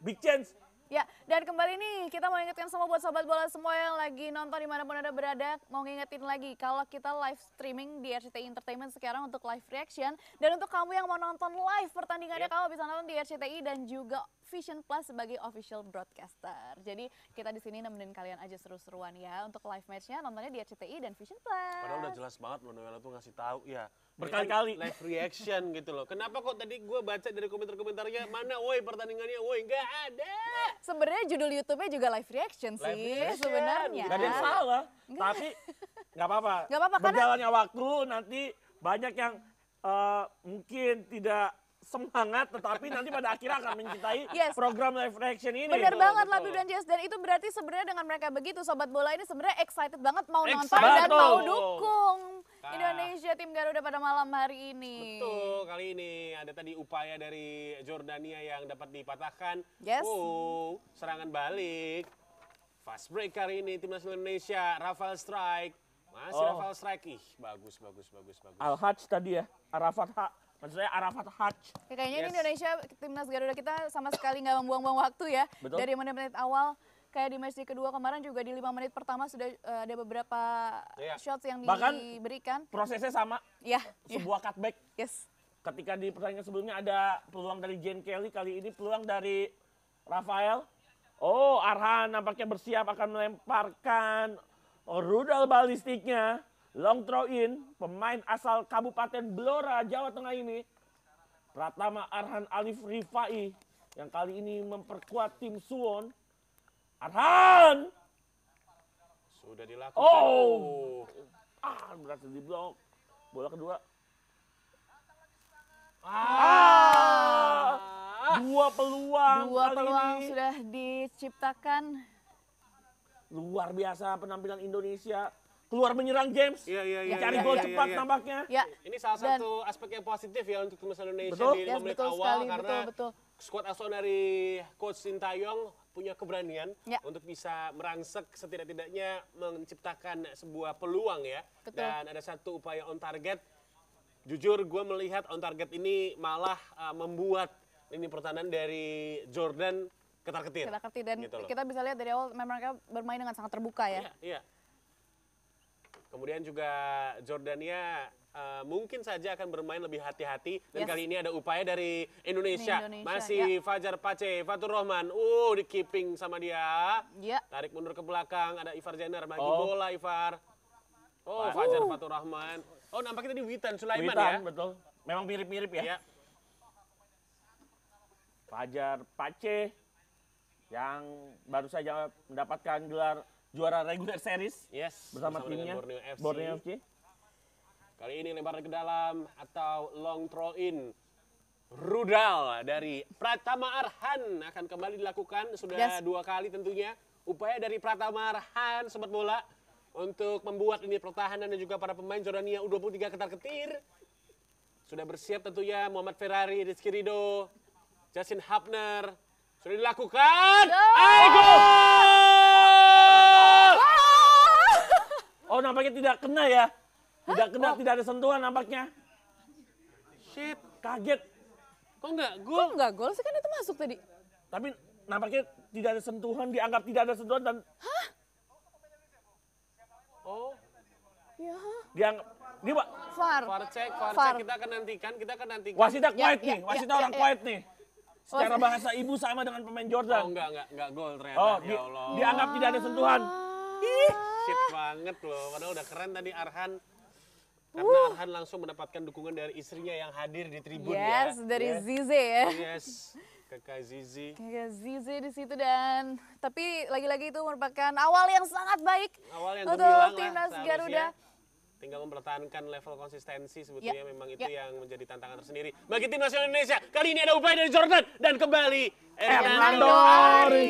Big chance. Ya, dan kembali nih kita mau ingetin semua buat sobat bola semua yang lagi nonton dimanapun Anda berada, mau ngingetin lagi kalau kita live streaming di RCTI Entertainment sekarang untuk live reaction. Dan untuk kamu yang mau nonton live pertandingannya, yeah. kamu bisa nonton di RCTI dan juga Vision Plus sebagai official broadcaster. Jadi kita di sini nemenin kalian aja seru-seruan ya untuk live matchnya nontonnya di RCTI dan Vision Plus. Padahal udah jelas banget loh Noel tuh ngasih tahu ya berkali-kali live reaction gitu loh. Kenapa kok tadi gue baca dari komentar-komentarnya mana woi pertandingannya woi nggak ada. Sebenarnya judul YouTube-nya juga live reaction sih sebenarnya. Gak ada yang salah, Enggak. tapi nggak apa-apa. Gak apa-apa. Berjalannya karena... waktu nanti banyak yang uh, mungkin tidak semangat tetapi nanti pada akhirnya akan mencintai yes. program live reaction ini. Benar banget Labi dan Jess dan itu berarti sebenarnya dengan mereka begitu sobat bola ini sebenarnya excited banget mau excited. nonton dan mau dukung. Indonesia tim Garuda pada malam hari ini. Betul, kali ini ada tadi upaya dari Jordania yang dapat dipatahkan. Yes. Wow, serangan balik. Fast break kali ini timnas Indonesia, Rafael Strike. Masih oh. Rafael Strike. Ih, bagus, bagus, bagus, bagus. al hajj tadi ya, Arafat Hak. Maksud saya Arafat Haj. Ya, kayaknya yes. di Indonesia timnas Garuda kita sama sekali nggak membuang-buang waktu ya. Betul. Dari menit-menit awal kayak di match kedua kemarin juga di lima menit pertama sudah uh, ada beberapa yeah. shots yang Bahkan diberikan. prosesnya sama. Ya. Yeah. Sebuah yeah. cutback. Yes. Ketika di pertandingan sebelumnya ada peluang dari Jane Kelly, kali ini peluang dari Rafael. Oh, Arhan nampaknya bersiap akan melemparkan oh, rudal balistiknya. Long throw in, pemain asal Kabupaten Blora, Jawa Tengah ini, Pratama Arhan Alif Rifai, yang kali ini memperkuat tim Suwon. Arhan! Sudah dilakukan. Oh! oh. Ah, berhasil blok. Bola kedua. Ah! ah. Dua peluang Dua kali peluang ini. sudah diciptakan. Luar biasa penampilan Indonesia keluar menyerang James, ya, ya, ya, cari ya, gol ya, cepat ya, ya. nampaknya. Ya. Ini salah satu Dan, aspek yang positif ya untuk timnas Indonesia betul, di yes, menit awal sekali, karena betul, betul. Squad asal dari coach Sintayong punya keberanian ya. untuk bisa merangsek setidak-tidaknya menciptakan sebuah peluang ya. Betul. Dan ada satu upaya on target. Jujur gue melihat on target ini malah uh, membuat ini pertahanan dari Jordan ketar-ketir. Ketar-ketir dan gitu kita bisa lihat dari awal memang mereka bermain dengan sangat terbuka ya. Iya, iya. Kemudian juga Jordania uh, mungkin saja akan bermain lebih hati-hati dan yes. kali ini ada upaya dari Indonesia, Indonesia masih ya. Fajar Pace, Fatur Rahman, uh di keeping sama dia, ya. tarik mundur ke belakang ada Ivar Jenner bagi oh. bola Ivar, oh Fatur. Fajar uh. Fatur Rahman, oh nampaknya tadi Witan Sulaiman Witan, ya, betul, memang mirip-mirip ya. ya, Fajar Pace yang baru saja mendapatkan gelar juara regular series yes, bersama, bersama timnya Borneo FC. Borneo FC. Kali ini lempar ke dalam atau long throw in rudal dari Pratama Arhan akan kembali dilakukan sudah yes. dua kali tentunya upaya dari Pratama Arhan sempat bola untuk membuat ini pertahanan dan juga para pemain Jordania U23 ketar-ketir. Sudah bersiap tentunya Muhammad Ferrari, Rizky Rido, Justin Hapner. Sudah dilakukan. Aigo! Oh nampaknya tidak kena ya. Tidak kena, oh. tidak ada sentuhan nampaknya. Shit. Kaget. Kok enggak gol? Kok nggak gol sih kan itu masuk tadi. Tapi nampaknya tidak ada sentuhan, dianggap tidak ada sentuhan dan... Hah? Oh. Ya. Dianggap, Ini pak. Far. Far cek, far, far. cek kita akan nantikan, kita akan nantikan. Wasita ya, quiet ya, nih, ya, wasita ya, orang ya, quiet ya. nih. Secara bahasa ibu sama dengan pemain Jordan. Oh enggak, enggak, enggak gol ternyata. Oh, ya Allah. Dianggap tidak ada sentuhan. Ah. Shit banget loh, padahal udah keren tadi Arhan. Karena uh. Arhan langsung mendapatkan dukungan dari istrinya yang hadir di tribun yes, ya. yes, dari Zize ya. Yes, kakak Zizi. Kakak Zizi di situ dan tapi lagi-lagi itu merupakan awal yang sangat baik awal yang untuk timnas Garuda. Tinggal mempertahankan level konsistensi sebetulnya yeah. memang itu yeah. yang menjadi tantangan tersendiri. Bagi tim nasional Indonesia, kali ini ada upaya dari Jordan dan kembali Hernando Ari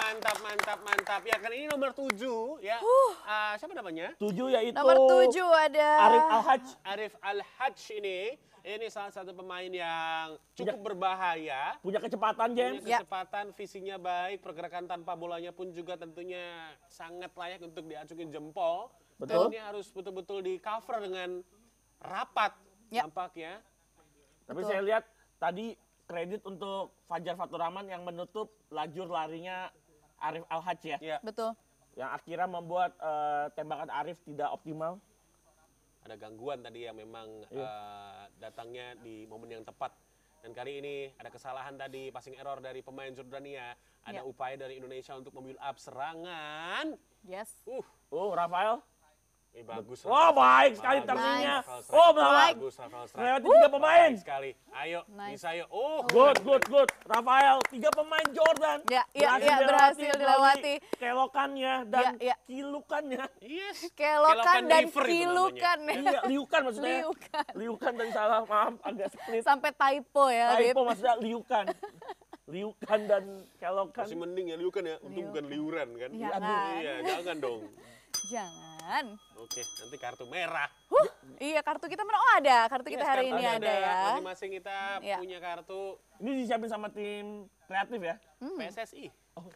mantap, mantap, mantap. Ya kan ini nomor tujuh ya. Uh. Uh, siapa namanya? Tujuh yaitu. Nomor tujuh ada. Arif Al-Haj. Arif Al-Haj ini. Ini salah satu pemain yang cukup punya, berbahaya. Punya kecepatan, James. Punya kecepatan, ya. visinya baik, pergerakan tanpa bolanya pun juga tentunya sangat layak untuk diacukin jempol. Betul. Dan ini harus betul-betul di cover dengan rapat ya. nampaknya. Tapi Betul. saya lihat tadi kredit untuk Fajar Faturaman yang menutup lajur larinya Arif Al Haj ya. Iya. Betul. Yang akhirnya membuat uh, tembakan Arif tidak optimal. Ada gangguan tadi yang memang ya. uh, datangnya di momen yang tepat. Dan kali ini ada kesalahan tadi passing error dari pemain Jordania. Ada ya. upaya dari Indonesia untuk membuild up serangan. Yes. Uh, uh Rafael Eh, bagus. Oh, baik sekali tersinya. Oh, baik. Bagus, tiga pemain. sekali. Ayo, nice. bisa yuk. Oh, good, good, good. Rafael, tiga pemain Jordan. Ya, ya, berhasil, ya, berhasil dilewati. Kelokannya ya, dan ya, kilukannya. Yes. <laughs> Kelokan, dan river, kilukan. Iya, liukan maksudnya. Liukan. Liukan dan salah, maaf agak split. Sampai typo ya. Typo maksudnya liukan. liukan dan kelokan. Masih mending ya liukan ya, untung bukan liuran kan. Jangan. Iya, iya, jangan dong. jangan. Dan Oke, nanti kartu merah. Huh, iya kartu kita mana? Oh ada, kartu yes, iya, kita hari kartu ini ada, ada ya. Masing-masing kita ya. punya kartu. Ini disiapin sama tim kreatif ya? Hmm. PSSI. Oh.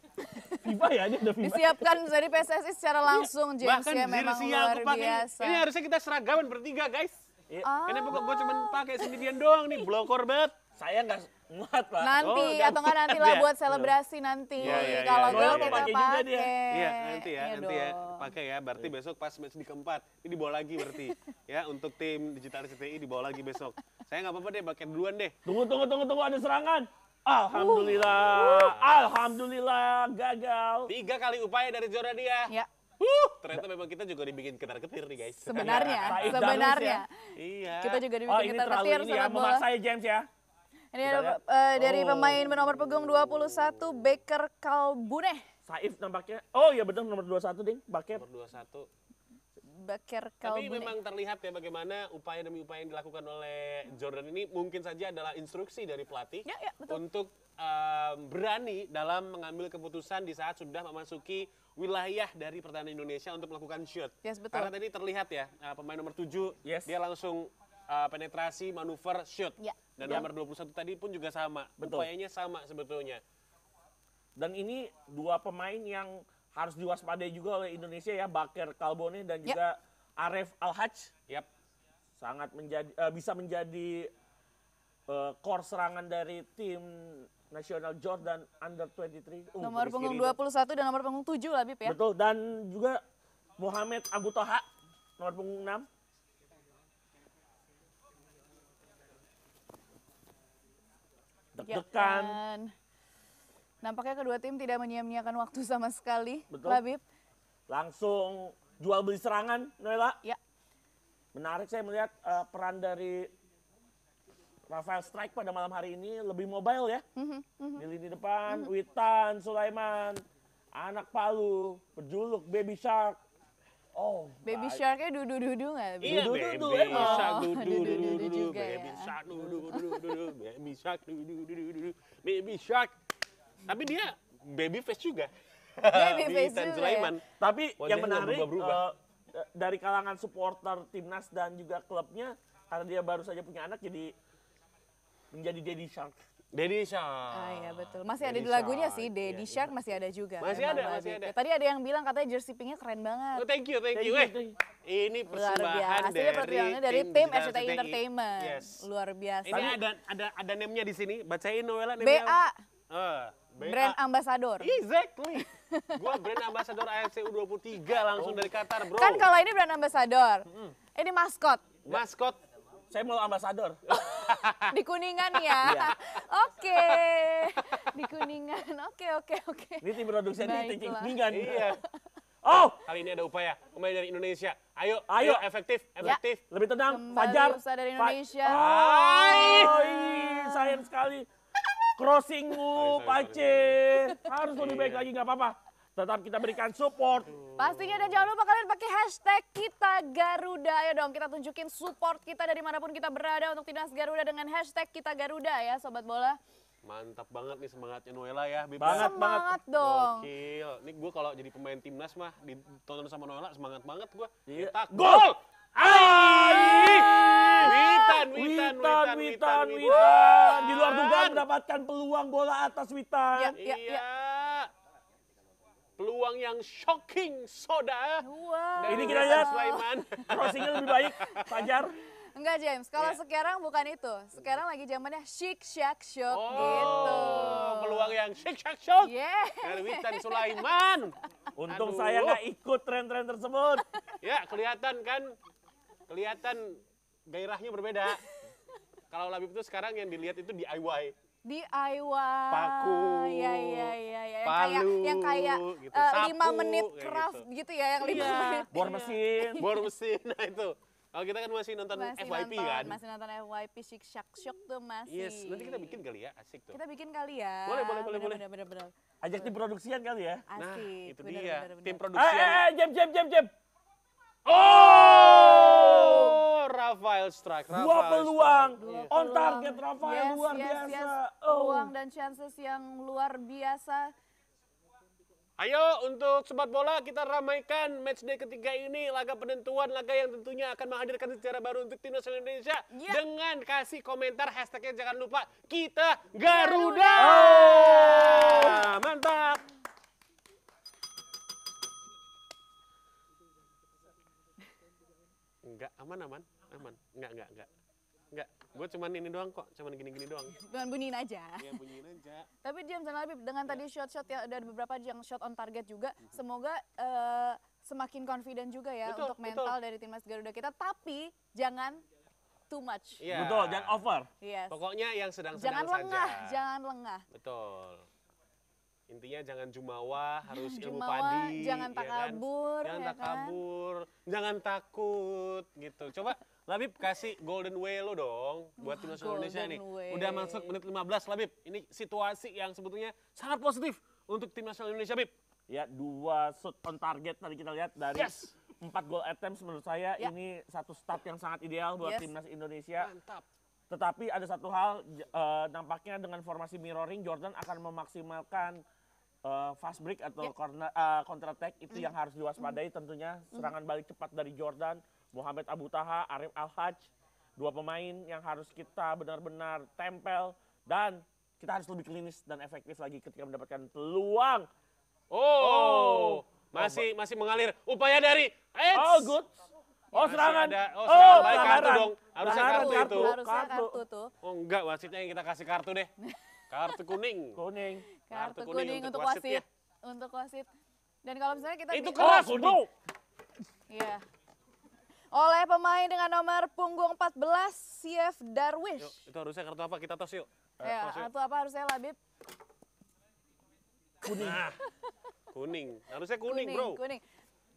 FIFA ya, ini udah FIFA. Disiapkan dari PSSI secara iya, langsung, James Bahkan ya memang luar aku biasa. Ini harusnya kita seragaman bertiga, guys. Ya. Oh. Kenapa gue cuma pakai sendirian doang nih, blokor banget saya nggak muat pak nanti oh, atau nggak nanti lah buat selebrasi iya. nanti ya, ya, kalau ya, ya. kita pakai juga iya nanti ya, iya ya nanti dong. ya pakai ya berarti besok pas match di keempat ini dibawa lagi berarti ya untuk tim digital CTI dibawa lagi besok saya nggak apa-apa deh pakai duluan deh tunggu tunggu tunggu tunggu ada serangan alhamdulillah uh. uh. alhamdulillah gagal tiga kali upaya dari dia ya. Uh, ternyata memang kita juga dibikin ketar-ketir nih guys. Sebenarnya, iya, ya. sebenarnya. Iya. Kita juga dibikin oh, ketar-ketir Ini terlalu ini ya, memaksa ya James ya. Ini ada uh, dari oh. pemain nomor punggung 21 Baker Kalbuneh. Saif nampaknya. Oh iya benar nomor 21 Ding, Baker. Nomor 21. Baker Kalbune. Tapi memang terlihat ya bagaimana upaya demi upaya yang dilakukan oleh Jordan ini mungkin saja adalah instruksi dari pelatih ya, ya, betul. untuk um, berani dalam mengambil keputusan di saat sudah memasuki wilayah dari pertahanan Indonesia untuk melakukan shoot. Yes, betul. Karena tadi terlihat ya pemain nomor 7 yes. dia langsung uh, penetrasi, manuver, shoot. Ya. Dan ya. nomor 21 tadi pun juga sama. Betul. Upayanya sama sebetulnya. Dan ini dua pemain yang harus diwaspadai juga oleh Indonesia ya, Bakir Kalbone dan ya. juga Aref Arif Alhaj. Yap. Sangat menjadi uh, bisa menjadi uh, eh, core serangan dari tim nasional Jordan under 23. Uh, nomor punggung 21 dan nomor punggung 7 lah Bip ya. Betul dan juga Muhammad Abu Toha nomor punggung 6 deg-degan. Nampaknya kedua tim tidak menyia-nyiakan waktu sama sekali. Betul. Labib. Langsung jual beli serangan, Noela. Ya. Menarik saya melihat uh, peran dari Rafael Strike pada malam hari ini lebih mobile ya. Mm-hmm, mm-hmm. Di lini depan, mm-hmm. Witan, Sulaiman, anak Palu, berjuluk Baby Shark, Oh, baby sharknya dudu dudu nggak? Iya, dudu iya, dudu Shark dudu dudu dudu juga baby ya. Shark dudu dudu dudu baby shark dudu dudu dudu baby shark. Tapi dia baby face juga. Baby face juga. Ya? Tapi yang menarik uh, dari kalangan supporter timnas dan juga klubnya karena dia baru saja punya anak jadi menjadi daddy shark. Daddy Shark. Ah iya betul. Masih Daddy ada di lagunya sih Daddy yeah, iya. Shark masih ada juga. Masih ada, masih ada. tadi ada yang bilang katanya jersey pinknya keren banget. Oh, thank you, thank, thank you. Eh, ini persembahan dari, dari tim RCTI Entertainment. Yes. Luar biasa. Ini ada ada ada name-nya di sini. Bacain Noella name BA. Uh, eh, BA. Brand ambassador. Exactly. Gua brand ambassador AFC U23 langsung dari Qatar, Bro. Kan kalau ini brand ambassador. Mm -hmm. Ini maskot. Maskot saya mau ambasador. <laughs> di Kuningan ya. ya. oke. Di Kuningan. Oke, oke, oke. Ini tim produksi tim Kuningan. Iya. Oh, kali ini ada upaya pemain dari Indonesia. Ayo, ayo, ayo efektif, ya. efektif. Ya. Lebih tenang, kembali Fajar. dari Indonesia. Hai. Oh, iya. sayang sekali. crossing Crossing-mu, Pace. Harus lebih baik lagi, nggak apa-apa tetap kita berikan support. Pastinya dan jangan lupa kalian pakai hashtag kita Garuda ya dong. Kita tunjukin support kita dari manapun kita berada untuk timnas Garuda dengan hashtag kita Garuda ya sobat bola. Mantap banget nih semangatnya Noela ya. Bebas. Banget semangat banget. dong. Gokil. Nih gue kalau jadi pemain timnas mah ditonton sama Noela semangat banget gue. Iya. kita gol. Witan, Witan, Witan, Witan, Di luar dugaan mendapatkan peluang bola atas Witan. Iya, iya, iya. iya peluang yang shocking soda. Wow. Ini kita iya. lihat Sulaiman. <laughs> Crossingnya lebih baik, Fajar. Enggak James, kalau yeah. sekarang bukan itu. Sekarang lagi zamannya chic shack shock oh, gitu. peluang yang chic shack shock. Yeah. Dari Witan Sulaiman. Untung Aduh. saya nggak ikut tren-tren tersebut. <laughs> ya, kelihatan kan? Kelihatan gairahnya berbeda. kalau Labib itu sekarang yang dilihat itu DIY. DIY, paku, ya, ya, ya, ya. Yang palu, kayak, yang kayak gitu, uh, sapu, 5 menit craft gitu. gitu ya, yang lima iya, menit. <laughs> Bor mesin, iya. bor mesin, <laughs> nah itu. Kalau kita kan masih nonton masih FYP nonton, kan? Masih nonton FYP Shik Shak Shock tuh masih. Yes, nanti kita bikin kali ya, asik tuh. Kita bikin kali ya. Boleh, boleh, boleh. Bener, boleh. Bener, bener, bener. Ajak tim produksian kali ya. Asik. Nah, itu bener, dia. Bener, bener, bener. Tim eh, eh, produksian. Eh, eh, jam, jam, jam, jam. Oh! Rafael strike. Rafael dua peluang, strike. Iya. on target Rafael yes, luar yes, biasa. Yes. Oh. Peluang dan chances yang luar biasa. Ayo untuk sobat bola kita ramaikan matchday ketiga ini laga penentuan laga yang tentunya akan menghadirkan sejarah baru untuk timnas Indonesia yeah. dengan kasih komentar hashtagnya jangan lupa kita Garuda. Oh, mantap. Enggak aman aman aman nggak nggak nggak nggak gue cuman ini doang kok cuman gini gini doang cuman bunyiin aja iya bunyiin aja <laughs> tapi diam sana lebih dengan iya. tadi shot shot ya ada beberapa yang shot on target juga mhm. semoga uh, semakin confident juga ya betul, untuk mental betul. dari timnas Garuda kita tapi jangan too much. Yeah. Betul, jangan over. Yes. Pokoknya yang sedang-sedang jangan saja. lengah, jangan lengah. Betul. Intinya jangan jumawa, harus jumawa, padi. Jangan iya kan? takabur. Ya kan? Jangan ya kan? jangan takut gitu. Coba Labib kasih golden way lo dong buat timnas Indonesia nih. Udah masuk menit 15 Labib. Ini situasi yang sebetulnya sangat positif untuk timnas Indonesia Bib. Ya dua shot on target tadi kita lihat dari yes. empat gol attempts menurut saya ya. ini satu start yang sangat ideal buat yes. timnas Indonesia. Mantap. Tetapi ada satu hal uh, nampaknya dengan formasi mirroring Jordan akan memaksimalkan uh, fast break atau yeah. corner, uh, counter attack itu mm. yang harus diwaspadai mm. tentunya serangan balik cepat dari Jordan Muhammad Abu Taha, Arif Al-Haj, dua pemain yang harus kita benar-benar tempel dan kita harus lebih klinis dan efektif lagi ketika mendapatkan peluang. Oh, oh. masih masih mengalir upaya dari Eits. Oh, good. Oh serangan. Ada, oh, oh serangan. oh baik kartu dong. Harusnya kartu, kartu itu. Harusnya kartu, kartu tuh. Oh enggak, wasitnya yang kita kasih kartu deh. <laughs> Kartu kuning. kuning. Kartu, kuning, kuning untuk, untuk wasit. Ya. Untuk wasit. Dan kalau misalnya kita Itu keras, oh, bu, Iya oleh pemain dengan nomor punggung 14 Sief Darwish. Yuk, itu harusnya kartu apa? Kita tos yuk. Eh, ya, yuk. kartu apa harusnya Labib? Kuning. <laughs> Nah, kuning. Harusnya kuning, kuning bro. Kuning.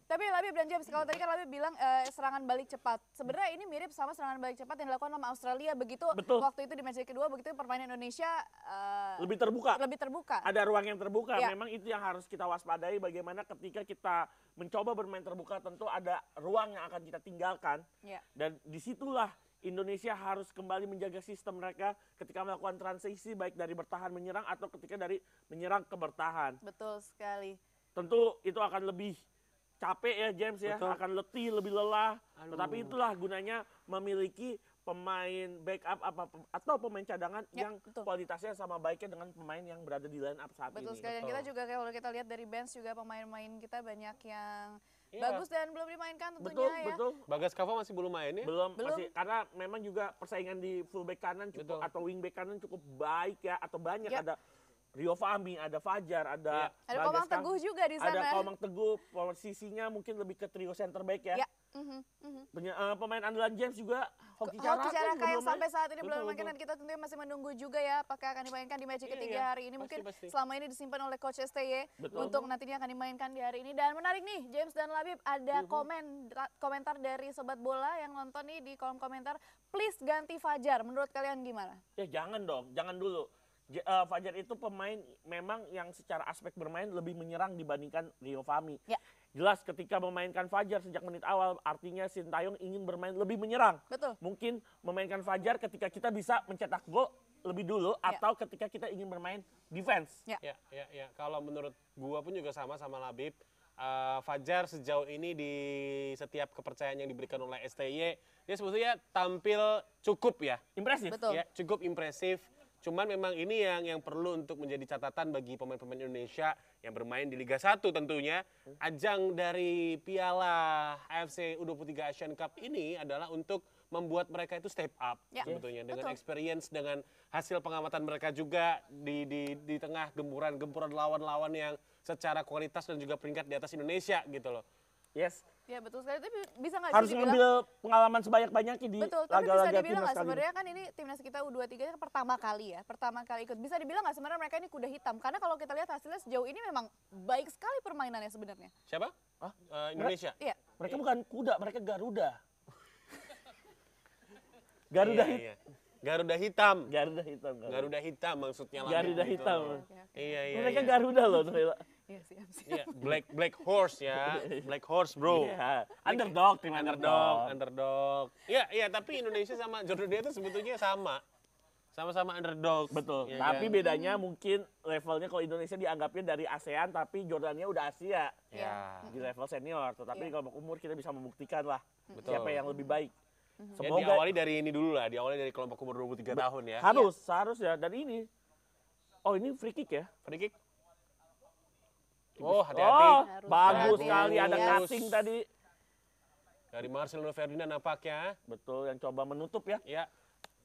Tapi Labib dan James, kalau tadi kan Labib bilang eh, serangan balik cepat. Sebenarnya ini mirip sama serangan balik cepat yang dilakukan sama Australia. Begitu Betul. waktu itu di match kedua, begitu permainan Indonesia eh, lebih terbuka. Lebih terbuka. Ada ruang yang terbuka. Ya. Memang itu yang harus kita waspadai bagaimana ketika kita mencoba bermain terbuka tentu ada ruang yang akan kita tinggalkan. Ya. Dan disitulah Indonesia harus kembali menjaga sistem mereka ketika melakukan transisi baik dari bertahan menyerang atau ketika dari menyerang ke bertahan. Betul sekali. Tentu itu akan lebih capek ya James ya, Betul. akan letih, lebih lelah. Aduh. Tetapi itulah gunanya memiliki pemain backup apa atau pemain cadangan ya, yang betul. kualitasnya sama baiknya dengan pemain yang berada di line up saat betul ini. Sekali. Betul sekali. Kita juga kalau kita lihat dari bench juga pemain-pemain kita banyak yang Iya. Bagus dan belum dimainkan tentunya betul, ya. Betul, betul. Bagas Kava masih belum main ya? Belum, belum. Masih, karena memang juga persaingan di fullback kanan cukup betul. atau wingback kanan cukup baik ya atau banyak ya. ada Rio Fahmi, ada Fajar, ada ya. Ada Komang Teguh juga di sana. Ada Komang Teguh, posisinya mungkin lebih ke trio center back ya. ya. Mm-hmm, mm-hmm. pemain andalan James juga Hoki Caraka, Hoki Caraka yang sampai saat ini belum dimainkan kita tentunya masih menunggu juga ya apakah akan dimainkan di match iya, iya. ketiga iya, hari ini mungkin pasti. selama ini disimpan oleh coach STY betul, untuk nantinya akan dimainkan di hari ini dan menarik nih James dan Labib ada mhm. komen komentar dari sobat bola yang nonton nih di kolom komentar please ganti Fajar menurut kalian gimana? Ya jangan dong, jangan dulu uh, Fajar itu pemain memang yang secara aspek bermain lebih menyerang dibandingkan Rio Fami. Ya. Jelas ketika memainkan Fajar sejak menit awal artinya Sintayong ingin bermain lebih menyerang. Betul. Mungkin memainkan Fajar ketika kita bisa mencetak gol lebih dulu ya. atau ketika kita ingin bermain defense. Ya, ya, ya. ya. Kalau menurut gua pun juga sama sama Labib. Uh, Fajar sejauh ini di setiap kepercayaan yang diberikan oleh STY dia sebetulnya tampil cukup ya impresif Betul. ya cukup impresif Cuman memang ini yang yang perlu untuk menjadi catatan bagi pemain-pemain Indonesia yang bermain di Liga 1 tentunya. Ajang dari Piala AFC U23 Asian Cup ini adalah untuk membuat mereka itu step up ya. sebetulnya dengan Betul. experience dengan hasil pengamatan mereka juga di di di tengah gempuran-gempuran lawan-lawan yang secara kualitas dan juga peringkat di atas Indonesia gitu loh. Yes, Ya betul sekali, tapi bisa nggak Harus ngambil pengalaman sebanyak-banyaknya di betul, tapi bisa dibilang nggak sebenarnya kan ini timnas kita U23 kan pertama kali ya, pertama kali ikut. Bisa dibilang nggak sebenarnya mereka ini kuda hitam? Karena kalau kita lihat hasilnya sejauh ini memang baik sekali permainannya sebenarnya. Siapa? Hah? Uh, Indonesia? Iya. Mereka bukan kuda, mereka Garuda. <laughs> Garuda iya, iya. Garuda hitam. Garuda hitam. Garuda, Garuda hitam maksudnya. Garuda hitam. Iya, Iya, iya, Mereka iya. Garuda loh, Trela. Iya sih MC. Iya, black black horse ya. <laughs> Black horse, Bro. Yeah. Underdog, tim underdog. Underdog. Iya, iya, tapi Indonesia sama dia itu sebetulnya sama. Sama-sama underdog. Betul. Ya, tapi kan? bedanya mungkin levelnya kalau Indonesia dianggapnya dari ASEAN tapi Jordania udah Asia. Ya. Di level senior, tetapi yeah. kalau umur kita bisa membuktikan lah Betul. siapa yang lebih baik. Mhm. Ya, Semoga ya, diawali dari ini dulu lah, diawali dari kelompok umur 23 tahun ya. Harus, ya. harus ya. Dan ini Oh, ini free kick ya? Free kick? Oh, hati-hati. Oh, bagus sekali ada cutting tadi. Dari Marcelino Ferdinand nampaknya. Ya. Betul, yang coba menutup ya. Iya.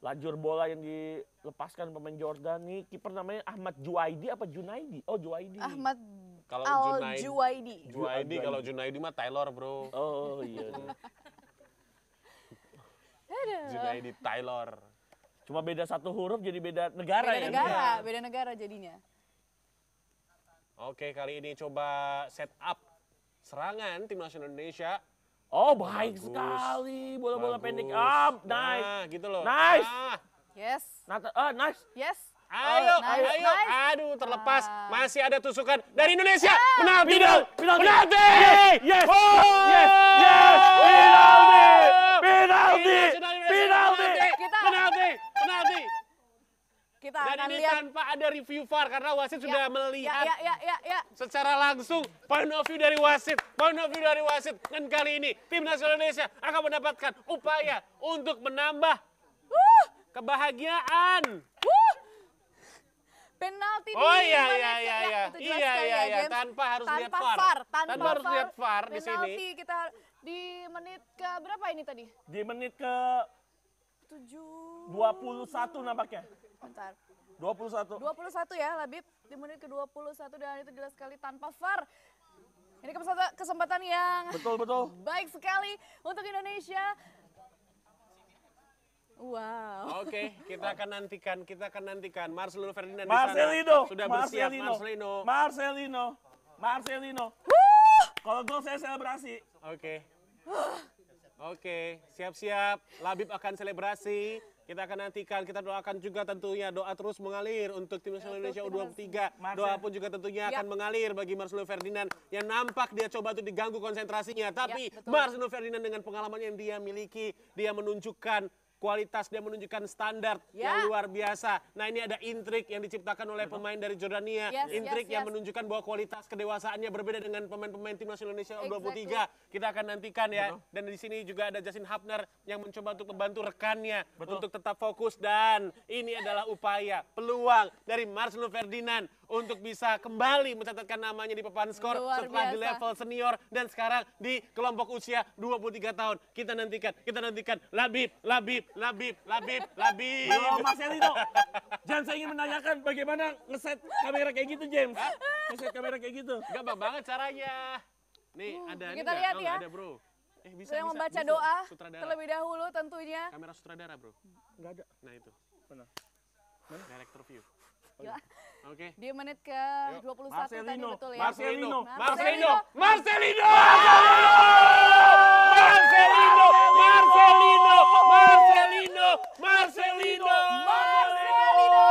Lajur bola yang dilepaskan pemain Jordan nih, kiper namanya Ahmad Juaidi apa Junaidi? Oh, Juaidi. Ahmad kalau Junaidi. Juaidi. Juaidi kalau Junaidi mah Taylor, Bro. Oh, iya. Junaidi Taylor. Cuma beda satu huruf jadi beda negara beda ya. Beda negara, beda negara jadinya. Oke, kali ini coba set up serangan tim nasional Indonesia. Oh, baik bagus, sekali. Bola-bola pendek up. Nah, nice. Nah, gitu loh. Nice. Ah. Yes. Nata, uh, nice. Yes. Ayo, oh, nice. ayo. Nice. Aduh, terlepas. Ah. Masih ada tusukan dari Indonesia. Yeah. Penalti. Penalti. Penalti. Penalti. Yes. Yes. Oh. yes. Yes. Penalti. Penalti. Penalti. Kita Dan akan ini lihat. tanpa ada review VAR karena wasit ya. sudah ya, melihat ya, ya, ya, ya, ya. secara langsung point of view dari wasit, point of view dari wasit. Dan kali ini tim nasional Indonesia akan mendapatkan upaya untuk menambah uh. kebahagiaan. Uh. Penalti oh, di iya, iya, iya, ya, iya, iya, iya, ya, iya, iya, tanpa harus tanpa lihat VAR. VAR. Tanpa, tanpa harus lihat VAR di sini. Penalti kita di menit ke berapa ini tadi? Di menit ke 7 21 nampaknya. Bentar. 21. 21 ya, Labib. Di menit ke-21 dan itu jelas sekali tanpa VAR. Ini kesempatan yang betul betul <laughs> baik sekali untuk Indonesia. Wow. Oke, okay, kita akan nantikan, kita akan nantikan Marcelo Ferdinand Marcelino, di sana. Sudah bersiap Marcelino. Marcelino. Marcelino. Marcelino. Kalau gol saya selebrasi. Oke. Okay. Oke, okay, siap-siap. Labib akan selebrasi. Kita akan nantikan, kita doakan juga tentunya doa terus mengalir untuk timnas Indonesia U23. Doa pun juga tentunya akan mengalir bagi Marcelo Ferdinand yang nampak dia coba tuh diganggu konsentrasinya, tapi ya, Marcelo Ferdinand dengan pengalaman yang dia miliki, dia menunjukkan kualitas dia menunjukkan standar yeah. yang luar biasa. Nah ini ada intrik yang diciptakan oleh pemain dari Jordania, yes, intrik yes, yes. yang menunjukkan bahwa kualitas kedewasaannya berbeda dengan pemain-pemain timnas Indonesia exactly. 23. Kita akan nantikan ya. Betul. Dan di sini juga ada Justin Hapner yang mencoba untuk membantu rekannya Betul. untuk tetap fokus dan ini adalah upaya peluang dari Marcelo Ferdinand untuk bisa kembali mencatatkan namanya di papan skor Luar setelah biasa. di level senior dan sekarang di kelompok usia 23 tahun. Kita nantikan, kita nantikan Labib, Labib, Labib, Labib, Labib. Halo Mas Elito. Jangan saya ingin menanyakan bagaimana ngeset kamera kayak gitu James. Ngeset kamera kayak gitu. Gampang banget caranya. Nih, uh, ada Kita lihat oh, ya. Ada, Bro. Eh, bisa, yang bisa, membaca bisa. doa sutradara. terlebih dahulu tentunya. Kamera sutradara, Bro. Enggak ada. Nah, itu. Mana? Mana? Director view. Oh, Oke. Okay. Di menit ke Yo. 21 Marcelino. tadi betul ya. Marcelino. Marcelino. Marcelino. Marcelino. Marcelino. Marcelino. Marcelino. Marcelino.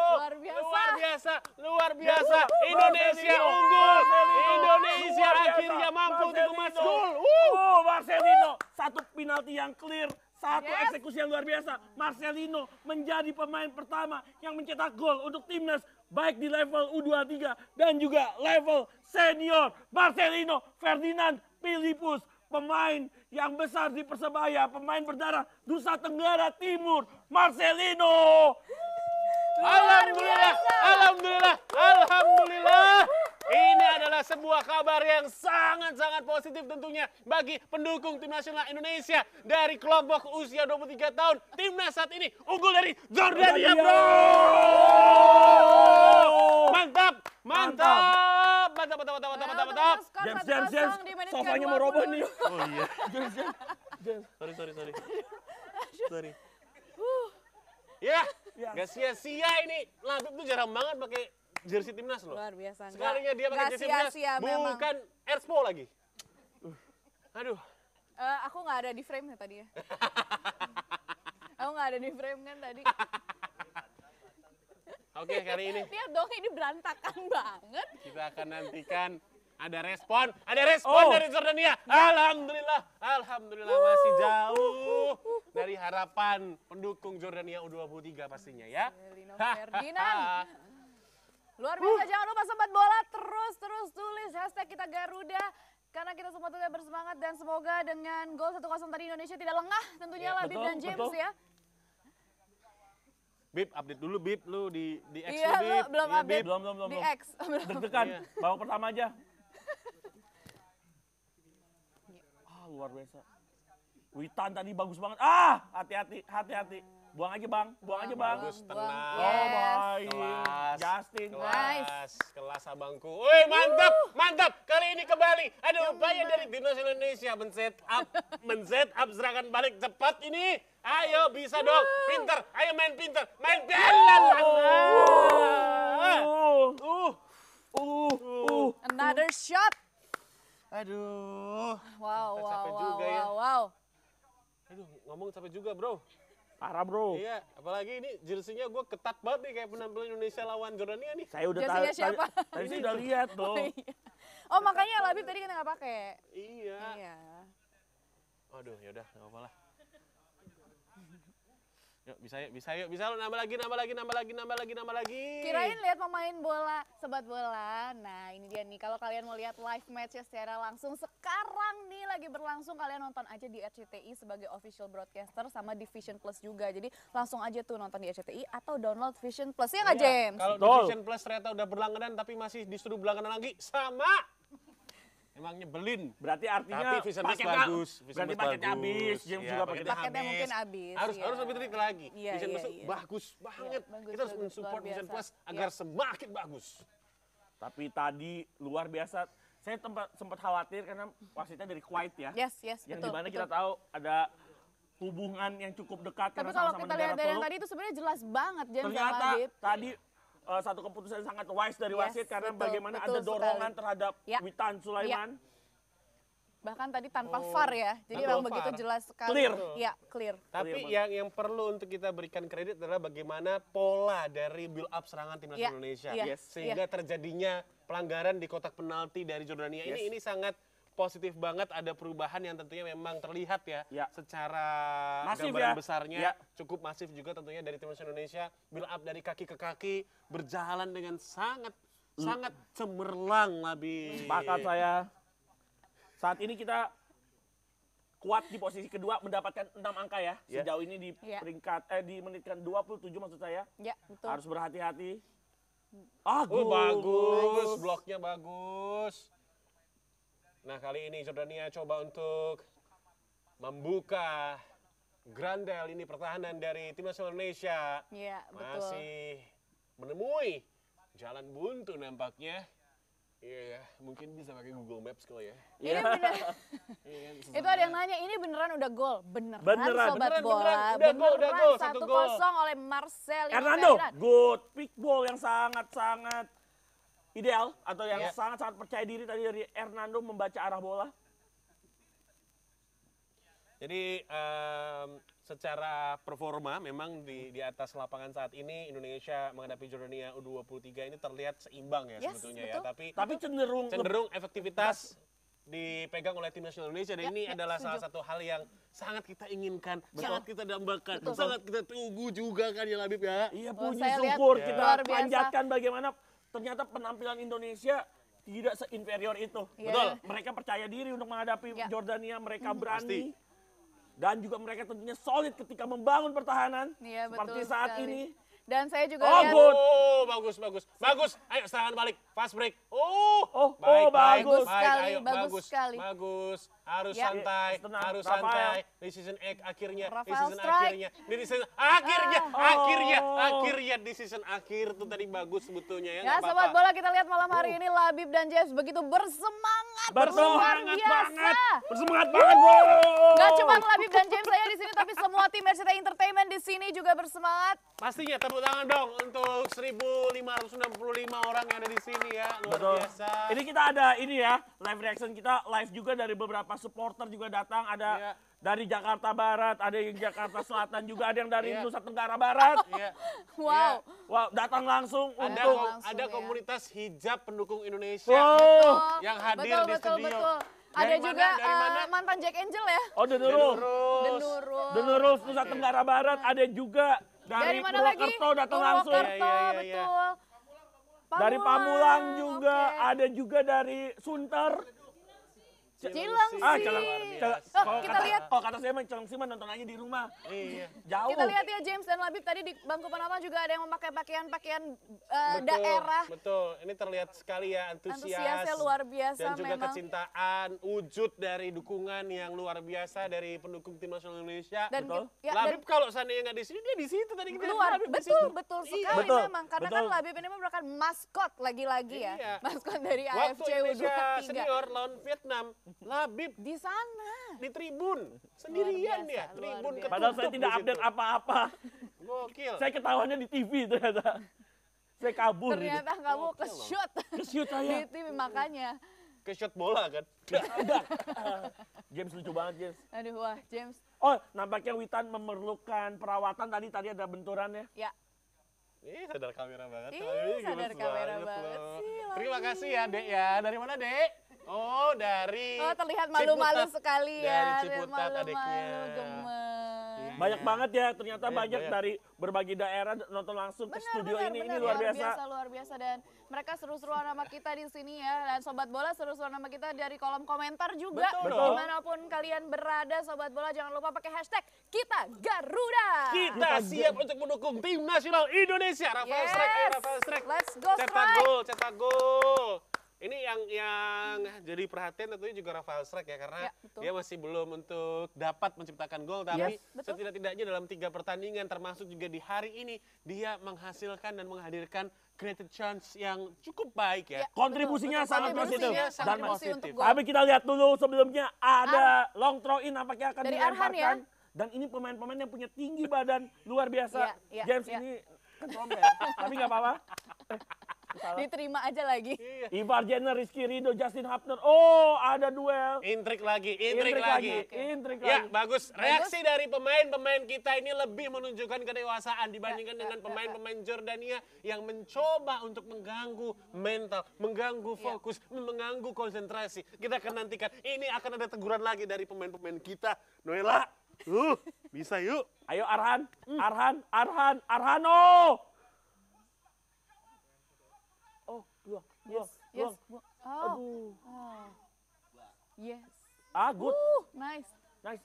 Luar biasa. Luar biasa. Luar biasa. Indonesia unggul. Indonesia akhirnya mampu untuk masuk, gol. Marcelino. Satu penalti yang clear satu yes. eksekusi yang luar biasa. Marcelino menjadi pemain pertama yang mencetak gol untuk timnas baik di level U23 dan juga level senior. Marcelino Ferdinand Filipus pemain yang besar di Persebaya, pemain berdarah Nusa Tenggara Timur, Marcelino. Alhamdulillah, alhamdulillah, alhamdulillah. Ini adalah sebuah kabar yang sangat-sangat positif tentunya bagi pendukung tim nasional Indonesia dari kelompok usia 23 tahun. Timnas saat ini unggul dari Jordania, bro. Mantap, mantap. Mantap, mantap, mantap, mantap, mantap, mantap. James, James, James. Sofanya mau roboh nih. Oh iya. <laughs> James, James. Sorry, sorry, sorry. Sorry. Ya, yeah. yeah. gak sia-sia ini. Lagu tuh jarang banget pakai jersey timnas loh. Luar biasa. Sekalinya dia pakai jersey timnas, bukan Erspo lagi. Uh, aduh. Uh, aku nggak ada di frame ya tadi ya. <laughs> aku nggak ada di frame kan tadi. Oke, okay, kali ini. Lihat dong, ini berantakan banget. Kita akan nantikan ada respon, ada respon oh. dari Jordania. Alhamdulillah, alhamdulillah uh, masih jauh dari harapan pendukung Jordania U23 pastinya ya. Lino Ferdinand. <laughs> Luar biasa, uh. jangan lupa sempat bola terus-terus tulis hashtag kita Garuda. Karena kita semua tuh bersemangat dan semoga dengan gol 1-0 tadi Indonesia tidak lengah tentunya ya, lah Bib dan James betul. ya. Bip, update dulu Bip, lu di di X ya, lu, Iya, belum ya, update. Belum, belum, belum. Di X. <laughs> Deg-degan, iya. bawa pertama aja. Iya. Ah, oh, luar biasa. Witan tadi bagus banget. Ah, hati-hati, hati-hati. Buang aja bang, buang, aja bang. Bagus, tenang. Oh baik. Kelas. Justin. Kelas. Nice. Kelas abangku. Woi mantap, uh. mantap. Kali ini kembali. Ada upaya dari Dinos Indonesia men-set up, men-set up serangan balik cepat ini. Ayo bisa uh. dong, pinter. Ayo main pinter, main pinter. Nah. Uh. Uh. Uh. Uh. Another shot. Aduh. Wow, wow, wow, juga ya. wow, ya. wow. Aduh, ngomong capek juga bro. Parah bro. Iya, apalagi ini jersinya gue ketat banget nih kayak penampilan Indonesia lawan Jordania nih. Saya udah tahu. siapa? Tadi sih udah lihat tuh. <laughs> Oh, iya. oh makanya Labib tadi kan nggak pakai. Iya. Iya. Aduh, yaudah nggak apa-apa lah. Yuk, bisa yuk, bisa yuk, bisa lo nambah lagi, nambah lagi, nambah lagi, nambah lagi, nambah lagi. Kirain lihat pemain bola, sebat bola. Nah, ini dia nih kalau kalian mau lihat live match ya secara langsung sekarang nih lagi berlangsung kalian nonton aja di RCTI sebagai official broadcaster sama di Vision Plus juga. Jadi langsung aja tuh nonton di RCTI atau download Vision Plus ya nggak iya, James? Kalau Vision Plus ternyata udah berlangganan tapi masih disuruh berlangganan lagi sama Emang nyebelin. Berarti artinya Tapi Vision Mix bagus. Vision berarti paketnya habis, yang ya, juga paketnya, paketnya habis. mungkin habis. Harus ya. harus lebih trik lagi. Ya, Vision ya, Plus ya. bagus banget. Ya, bagus, Kita harus mensupport Vision Plus iya. agar ya. semakin bagus. Tapi tadi luar biasa saya tempat, sempat khawatir karena wasitnya dari Kuwait ya. Yes, yes, Yang betul, dimana betul. kita tahu ada hubungan yang cukup dekat. Tapi kalau sama -sama kita lihat dari yang tadi itu sebenarnya jelas banget Ternyata tadi uh, satu keputusan yang sangat wise dari yes, wasit karena betul, bagaimana betul ada dorongan sekali. terhadap ya. Witan Sulaiman. Ya. Bahkan tadi tanpa oh, VAR ya. Jadi memang begitu jelas sekali. Clear. Ya, clear. Tapi clear yang yang perlu untuk kita berikan kredit adalah bagaimana pola dari build up serangan timnas ya. Indonesia. Ya, yes. Ya. Sehingga ya. terjadinya pelanggaran di kotak penalti dari Jordania yes. ini ini sangat positif banget ada perubahan yang tentunya memang terlihat ya, ya. secara masif gambaran ya. besarnya ya. cukup masif juga tentunya dari timnas Indonesia build up dari kaki ke kaki berjalan dengan sangat hmm. sangat cemerlang Nabi. Sepakat saya. Saat ini kita kuat di posisi kedua mendapatkan enam angka ya yeah. sejauh ini di yeah. peringkat eh di menit ke 27 maksud saya. Yeah, betul. Harus berhati-hati. Ah, oh, bagus. bagus, bloknya bagus. Nah kali ini Jordania coba untuk membuka Grandel ini pertahanan dari timnas Indonesia. Iya, betul. Masih menemui jalan buntu nampaknya. Iya, yeah, mungkin bisa pakai Google Maps kalau ya. Iya yeah. benar. <laughs> Iya, itu ada yang nanya, ini beneran udah gol? Beneran, beneran sobat beneran, bola. Beneran, udah beneran, gol, satu kosong oleh Marcel. Hernando, good pick ball yang sangat-sangat ideal atau yang sangat ya. sangat-sangat percaya diri tadi dari Hernando membaca arah bola? Jadi um, secara performa memang di di atas lapangan saat ini Indonesia menghadapi Jordania U23 ini terlihat seimbang ya yes, sebetulnya ya. betul. ya, tapi tapi cenderung cenderung efektivitas dipegang oleh tim nasional Indonesia dan ya, ini ya, adalah setuju. salah satu hal yang sangat kita inginkan, Betul. sangat kita dambakan, Betul. sangat kita tunggu juga kan ya Labib ya. Iya puji syukur kita panjatkan bagaimana ternyata penampilan Indonesia tidak seinferior itu. Yeah. Betul. Mereka percaya diri untuk menghadapi yeah. Jordania, mereka hmm. berani. Pasti. Dan juga mereka tentunya solid ketika membangun pertahanan. Yeah, iya, seperti saat sekali. ini. Dan saya juga oh, lihat. Oh, bagus, bagus. Bagus. Ayo serangan balik. Fast break. Oh, oh, oh baik, oh bagus. baik, sekali, ayo, bagus, bagus sekali. Bagus harus ya. santai, Tenang. harus Rafael. santai. Di season ek, akhirnya, di season strike. akhirnya, di season akhirnya, oh. akhirnya, akhirnya di season akhir tuh tadi bagus sebetulnya ya. Ya, apa -apa. bola kita lihat malam hari uh. ini Labib dan James begitu bersemangat, bersemangat biasa. Banget. Bersemangat uh. banget, bro. Gak cuma Labib dan James saya di sini, tapi semua tim RCT Entertainment di sini juga bersemangat. Pastinya tepuk tangan dong untuk 1.565 orang yang ada di sini ya, luar Betul. biasa. Ini kita ada ini ya, live reaction kita live juga dari beberapa supporter juga datang, ada yeah. dari Jakarta Barat, ada yang Jakarta Selatan juga, ada yang dari yeah. Nusa Tenggara Barat. Yeah. Wow. Yeah. Wow, datang langsung ada untuk langsung, ada ya. komunitas ya. hijab pendukung Indonesia oh. betul. yang hadir betul, di betul, studio. Betul. Dari ada mana, juga dari eh, mana? Uh, mantan Jack Angel ya. Oh, Denurul. Denurul. Denurul Nusa Tenggara Barat ada juga dari, dari mana Purwokerto lagi? datang Purwokerto, langsung. Purwokerto, ya, ya, ya, ya. betul. Pamulang. Dari Pamulang juga, okay. ada juga dari Sunter. Cilengsi. Ah, Celeng. Oh, kita kata, lihat. oh kata saya main sih mah nonton aja di rumah. Iya. Jauh. Kita lihat ya James dan Labib tadi di bangku penonton juga ada yang memakai pakaian-pakaian uh, betul, daerah. Betul. Ini terlihat sekali ya antusias. Antusiasnya luar biasa Dan juga memang. kecintaan, wujud dari dukungan yang luar biasa dari pendukung tim nasional Indonesia. Dan betul. Ya, Labib kalau seandainya nggak di sini dia di situ tadi kita luar. Labib betul, betul iya. sekali betul, memang karena kan betul. kan Labib ini merupakan maskot lagi-lagi ya. Iya. Maskot dari Waktu AFC U23. Waktu Indonesia senior lawan Vietnam Labib di sana. Di Tribun. Sendirian biasa, dia, Tribun ketutup. Padahal saya tidak update apa-apa. Gokil. Saya ketahuannya di TV ternyata. Saya kabur. Gitu. Ternyata gitu. kamu ke shoot. Ke shoot saya. Di TV makanya. Ke shoot bola kan? Tidak. James lucu banget James. Aduh wah James. Oh nampaknya Witan memerlukan perawatan tadi tadi ada benturan Ya. ya. Ih, sadar kamera banget. Ih, sadar kamera banget, banget sih. Terima kasih ya, Dek ya. Dari mana, Dek? Oh, dari Oh, terlihat malu-malu sekali ya. Dari Ciputat malu -malu, adiknya. Gemes. Iya. Banyak banget ya, ternyata banyak, banyak, banyak. dari berbagai daerah nonton langsung benar, ke studio benar, ini. Benar, ini luar biasa. Luar biasa, luar biasa dan mereka seru-seruan sama kita di sini ya. Dan sobat bola seru-seruan sama kita dari kolom komentar juga. Betul. Betul. Dimanapun kalian berada sobat bola jangan lupa pakai hashtag kita Garuda. Kita siap untuk mendukung tim nasional Indonesia. Rafael eh, yes. Strike, Rafael Strike. Let's go Cetak gol, cetak gol. Ini yang yang jadi perhatian tentunya juga Rafael Strek ya karena ya, dia masih belum untuk dapat menciptakan gol tapi yes, setidak-tidaknya dalam tiga pertandingan termasuk juga di hari ini dia menghasilkan dan menghadirkan created chance yang cukup baik ya. ya kontribusinya betul, sangat positif dan positif. Tapi kita lihat dulu sebelumnya ada Ar long throw in apakah akan Dari ya? Dan ini pemain-pemain yang punya tinggi badan luar biasa. Ya, ya, James ya. ini tapi nggak apa-apa. <laughs> Diterima aja lagi. Iya. Ivar Jenner, Rizky Rido, Justin Hapner. Oh, ada duel. Intrik lagi, intrik, intrik lagi. lagi. Okay. Intrik ya, lagi. bagus. Reaksi bagus. dari pemain-pemain kita ini lebih menunjukkan kedewasaan dibandingkan ya, dengan ya, ya, pemain-pemain ya, ya. Jordania yang mencoba untuk mengganggu mental, mengganggu ya. fokus, ya. mengganggu konsentrasi. Kita akan nantikan. Ini akan ada teguran lagi dari pemain-pemain kita. Noela, uh, bisa yuk. Ayo Arhan, Arhan, Arhan, Arhano. Yes. Yes. Oh. Aduh. Oh. Yes. Ah, good. Ooh, nice. Nice.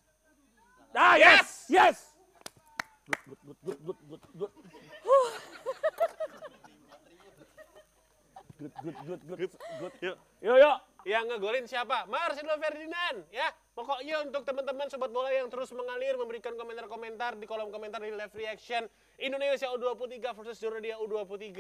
Ah, yes. Yes. Good, good, good, good, good, good, good. good, good, good, good, good. Yuk, yuk, yuk. Yang ngegolin siapa? Marcelo Ferdinand, ya. Pokoknya untuk teman-teman sobat bola yang terus mengalir memberikan komentar-komentar di kolom komentar di live reaction Indonesia U23 versus Jordania U23.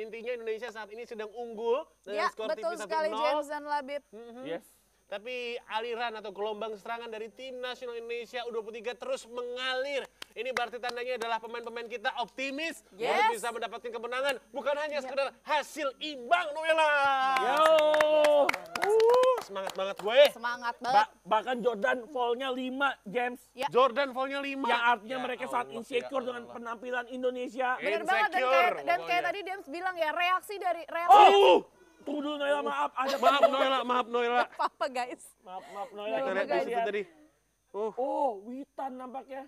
Intinya Indonesia saat ini sedang unggul dengan ya, skor betul tipis 1-0. sekali James dan Labib. Mm -hmm. Yes. Tapi aliran atau gelombang serangan dari tim nasional Indonesia U23 terus mengalir. Ini berarti tandanya adalah pemain-pemain kita optimis yes. untuk bisa mendapatkan kemenangan, bukan hanya ya. sekedar hasil imbang Noela. Yo semangat banget gue. Semangat banget. Ba bahkan Jordan fall-nya 5, James. Ya. Jordan fall-nya 5. Yang artinya ya, mereka saat insecure ya Allah. dengan penampilan Indonesia. Benar banget dan kayak, dan kayak tadi James bilang ya, reaksi dari reaksi. Oh! Uh! Tunggu dulu Noela, oh. maaf. Ada <laughs> maaf Noela, maaf Noela. <laughs> apa-apa guys. Maaf, maaf Noela. Kita lihat guys. tadi. Oh. oh, Witan nampaknya.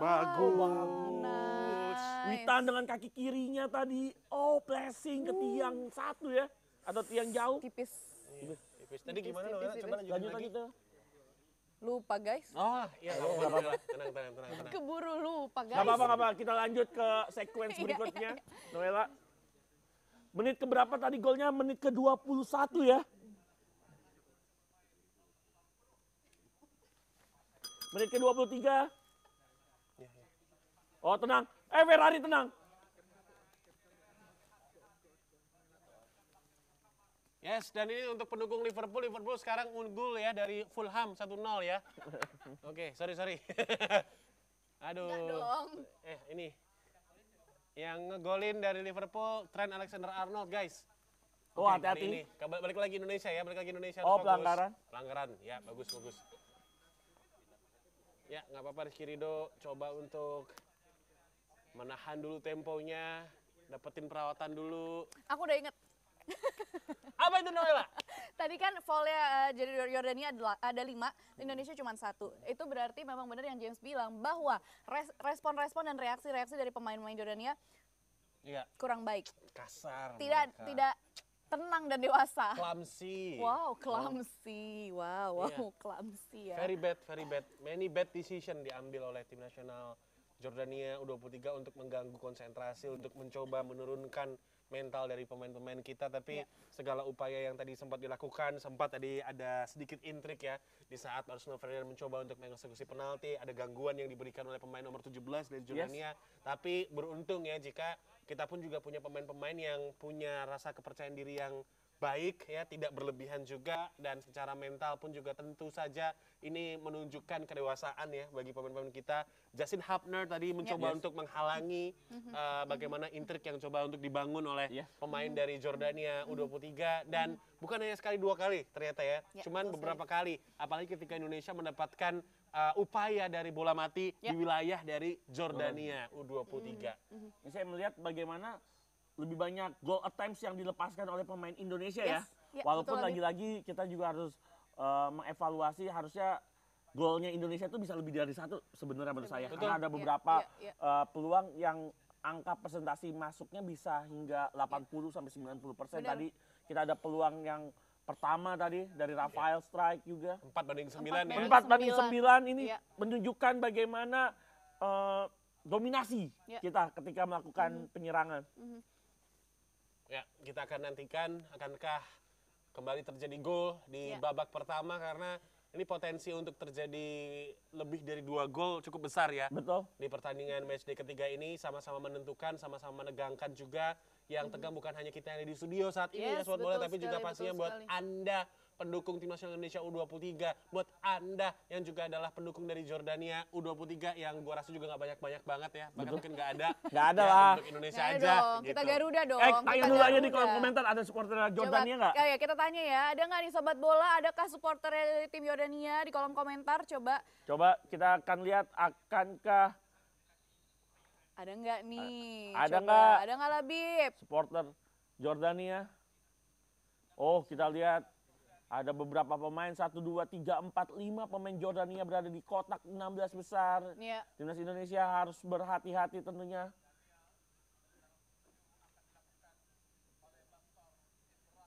Bagus. Oh, bagus. Nice. Witan dengan kaki kirinya tadi. Oh, blessing ke tiang hmm. satu ya. Atau tiang jauh. Tipis. Tipis tipis. Tadi tipis, gimana tipis, Coba lanjut lagi. lagi tuh. Lupa guys. Oh, iya nggak apa-apa. Tenang, tenang, tenang, tenang. Keburu lupa guys. Enggak apa-apa, apa Kita lanjut ke sekuens <laughs> iya. berikutnya. Noela. Menit ke berapa tadi golnya? Menit ke 21 ya. Menit ke 23. Iya, iya. Oh, tenang. Eh, Ferrari tenang. Yes, dan ini untuk pendukung Liverpool. Liverpool sekarang unggul ya dari Fulham 1-0 ya. <laughs> Oke, okay, sorry, sorry. <laughs> Aduh. Eh, ini. Yang ngegolin dari Liverpool, Trent Alexander-Arnold, guys. Oh, okay, hati-hati. Ini. Balik lagi Indonesia ya, balik lagi Indonesia. Oh, pelanggaran. Pelanggaran, ya, bagus, bagus. Ya, nggak apa-apa Rizky Rido coba untuk menahan dulu temponya, dapetin perawatan dulu. Aku udah inget, apa itu Noela? Tadi kan volley uh, jadi Yordania ada lima, Indonesia cuma satu. Itu berarti memang benar yang James bilang bahwa respon-respon dan reaksi-reaksi dari pemain-pemain Yordania iya. kurang baik. Kasar. Tidak mereka. tidak tenang dan dewasa. Klamsi, Wow, klamsi, Wow, iya. wow, yeah. klamsi ya. Very bad, very bad. Many bad decision diambil oleh tim nasional Jordania U23 untuk mengganggu konsentrasi, untuk mencoba menurunkan mental dari pemain-pemain kita tapi yeah. segala upaya yang tadi sempat dilakukan sempat tadi ada sedikit intrik ya di saat Arsenal Ferreira mencoba untuk mengeksekusi penalti ada gangguan yang diberikan oleh pemain nomor 17 dari Jordania yes. tapi beruntung ya jika kita pun juga punya pemain-pemain yang punya rasa kepercayaan diri yang baik ya tidak berlebihan juga dan secara mental pun juga tentu saja ini menunjukkan kedewasaan ya bagi pemain-pemain kita Justin Hapner tadi mencoba yes. untuk menghalangi uh, bagaimana intrik yang coba untuk dibangun oleh yeah. pemain mm-hmm. dari Jordania mm-hmm. U23 dan bukan hanya sekali dua kali ternyata ya yeah, cuman beberapa kali apalagi ketika Indonesia mendapatkan uh, upaya dari bola mati yeah. di wilayah dari Jordania U23 mm-hmm. saya melihat bagaimana lebih banyak goal attempts yang dilepaskan oleh pemain Indonesia ya. yes. ya. ya Walaupun lagi-lagi kita juga harus uh, mengevaluasi harusnya golnya Indonesia itu bisa lebih dari satu sebenarnya menurut saya. Betul. Karena ada iya, beberapa ya, ya, ya. Uh, peluang yang angka presentasi masuknya bisa hingga 80 ya. sampai 90 persen. Tadi kita ada peluang yang pertama tadi dari iya. Rafael strike juga. empat banding sembilan 4 ya. 4 banding sembilan ini ya. menunjukkan bagaimana uh, dominasi ya. kita ketika melakukan -hmm. penyerangan. -hmm. Ya, kita akan nantikan akankah kembali terjadi gol di ya. babak pertama karena ini potensi untuk terjadi lebih dari dua gol cukup besar ya. Betul. Di pertandingan matchday ketiga ini sama-sama menentukan, sama-sama menegangkan juga. Yang tegang mhm. bukan hanya kita yang di studio saat ini ya sobat bola, tapi juga pastinya buat Anda pendukung tim nasional Indonesia U23 buat Anda yang juga adalah pendukung dari Jordania U23 yang gua rasa juga nggak banyak-banyak banget ya. Bahkan mungkin nggak ada. <laughs> Nggak ada ya, lah. Untuk Indonesia gak aja. Dong. Gitu. Eh, kita Garuda dong. Eh, tanya dulu aja di kolom komentar ada supporter Jordania nggak? Ya, ya, kita tanya ya. Ada nggak nih sobat bola? Adakah supporter dari tim jordania di kolom komentar? Coba. Coba kita akan lihat akankah ada nggak nih? Ada nggak? Ada nggak Labib? Supporter Jordania. Oh, kita lihat ada beberapa pemain 1 2 3 4 5 pemain Jordania berada di kotak 16 besar. Yeah. Timnas Indonesia harus berhati-hati tentunya.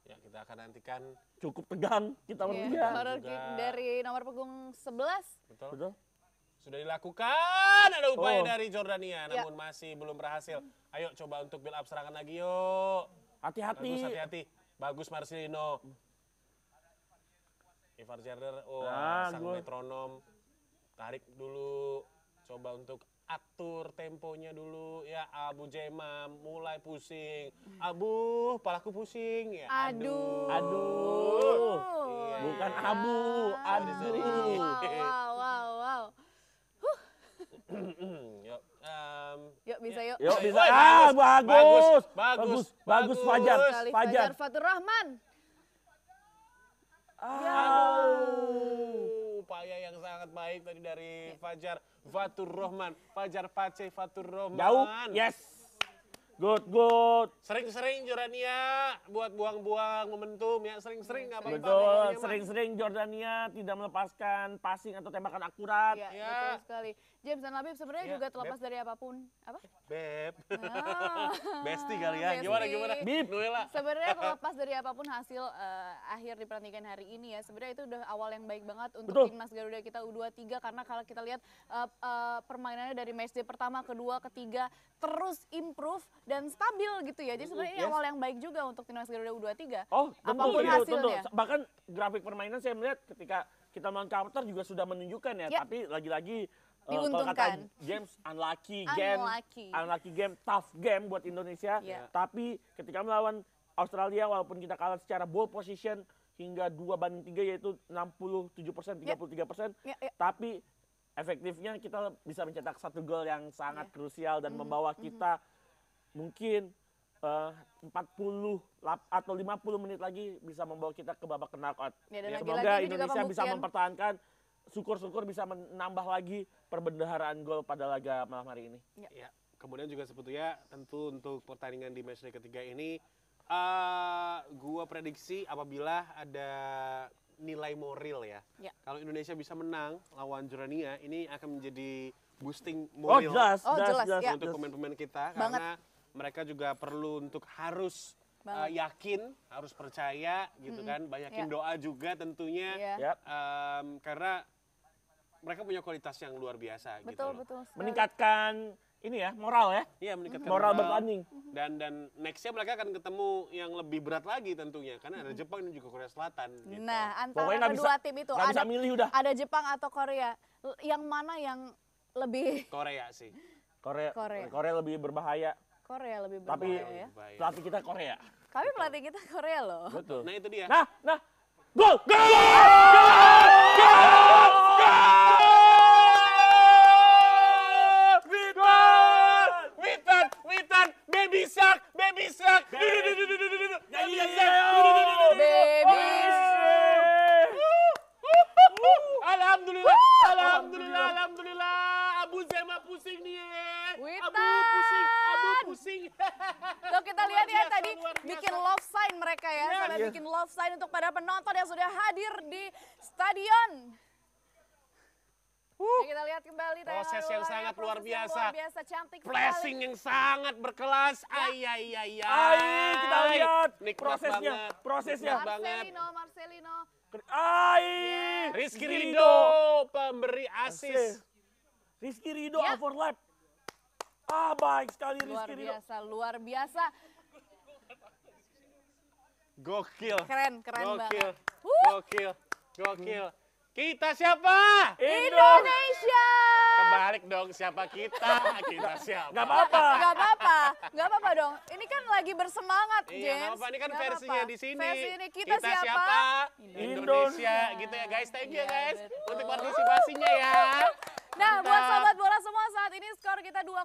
Ya, kita akan nantikan cukup tegang kita yeah, iya, iya. bertiga. dari nomor punggung 11. Betul. Betul. Sudah dilakukan ada upaya oh. dari Jordania iya. namun yeah. masih belum berhasil. Ayo coba untuk build up serangan lagi yuk. Hati-hati. Bagus hati-hati. Bagus Marcelino. Ivar Zerder, oh nah, sang gua... metronom, tarik dulu, coba untuk atur temponya dulu ya Abu Jema, mulai pusing Abu palaku pusing ya aduh aduh, aduh. Iya. bukan Abu aduh wow wow wow, wow. Huh. <clears throat> yuk um, yuk bisa ya. yuk yuk bisa ah bagus bagus bagus, bagus, bagus Fajar Fajar Fatur Rahman Oh, ya upaya yang sangat baik tadi dari Fajar Fatur Rohman. Fajar Pace Fatur Rohman. Jauh, yes. Good, good. Sering-sering Jordania buat buang-buang momentum ya. Sering-sering nggak -sering, apa-apa. Betul, sering-sering Jordania tidak melepaskan passing atau tembakan akurat. Iya, ya. betul sekali. James dan Labib sebenarnya ya, juga terlepas Beb. dari apapun. Apa? Beb. <laughs> Ah. Besti kali ya. Besti. Gimana, gimana? Bib. Sebenarnya <laughs> terlepas dari apapun hasil uh, akhir di pertandingan hari ini ya. Sebenarnya itu udah awal yang baik banget untuk betul. timnas Garuda kita U23. Karena kalau kita lihat uh, uh, permainannya dari matchday pertama, kedua, ketiga terus improve dan stabil gitu ya. Jadi sebenarnya yes. awal yang baik juga untuk timnas Garuda U23. Oh, tentu, apapun tentu, iya, hasilnya. Tentu. Bahkan grafik permainan saya melihat ketika kita melawan counter juga sudah menunjukkan ya, yep. Ya. tapi lagi-lagi eh, diuntungkan. Uh, kata James unlucky game, unlucky. unlucky game, tough game buat Indonesia. Yeah. Tapi ketika melawan Australia walaupun kita kalah secara ball position hingga 2 banding 3 yaitu 67 persen, 33 ya. persen. Yeah, yeah. Tapi efektifnya kita bisa mencetak satu gol yang sangat yeah. krusial dan mm -hmm. membawa mm-hmm. kita mm -hmm mungkin eh, uh, 40 atau 50 menit lagi bisa membawa kita ke babak knockout. Ya, dan semoga lagi Indonesia bisa mempertahankan syukur-syukur bisa menambah lagi perbendaharaan gol pada laga malam hari ini. Ya. ya. Kemudian juga sebetulnya tentu untuk pertandingan di matchday ketiga ini uh, gua prediksi apabila ada nilai moral ya. ya. Kalau Indonesia bisa menang lawan Jordania ini akan menjadi boosting oh, moral oh, jelas, oh, jelas, jelas, jelas, iya. untuk pemain-pemain kita Banget. karena mereka juga perlu untuk harus uh, yakin, harus percaya gitu mm -hmm. kan, banyakin yeah. doa juga tentunya, yeah. um, karena mereka punya kualitas yang luar biasa betul, gitu. Betul, Meningkatkan ini ya moral ya. Iya meningkatkan moral, moral bertanding. Mm-hmm. Dan dan nextnya mereka akan ketemu yang lebih berat lagi tentunya karena ada Jepang dan juga Korea Selatan. Gitu. Nah antara Pokoknya kedua bisa, tim itu ada milih udah. ada Jepang atau Korea yang mana yang lebih Korea sih. Korea Korea, Korea lebih berbahaya. Korea lebih berbahaya Tapi ya. pelatih kita Korea. Kami pelatih kita Korea loh. Betul. Nah itu dia. Nah, nah. Gol! Gol! Gol! Gol! Gol! Tuh kita lihat ya tadi bikin love sign mereka ya, yeah, sampai iya. yeah. bikin love sign untuk para penonton yang sudah hadir di stadion. Uh, ya kita lihat kembali proses yang luar, sangat luar biasa. Luar biasa cantik Flashing sekali. yang sangat berkelas. Ya. Ay ay ay ay. ay kita lihat Nikmat prosesnya, banget. prosesnya Marcelino, banget. Marcelino. Ay. Yeah. Rizky Rido, pemberi asis. Rizky Rido yeah. overlap. Ah baik sekali luar Rizky Luar biasa, luar biasa. Gokil. Keren, keren Gokil. banget. Gokil, gokil. Kita siapa? Indonesia. Kebalik dong siapa kita, kita siapa. Gak apa-apa. Gak apa-apa, gak apa-apa dong. Ini kan lagi bersemangat iya, James. apa apa, ini kan gak versinya apa. di sini. Versi ini kita, kita siapa? siapa? Indonesia. Indonesia. Gitu ya guys, thank you ya guys. Betul. Untuk partisipasinya ya. Nah, buat sahabat bola semua saat ini skor kita 2-0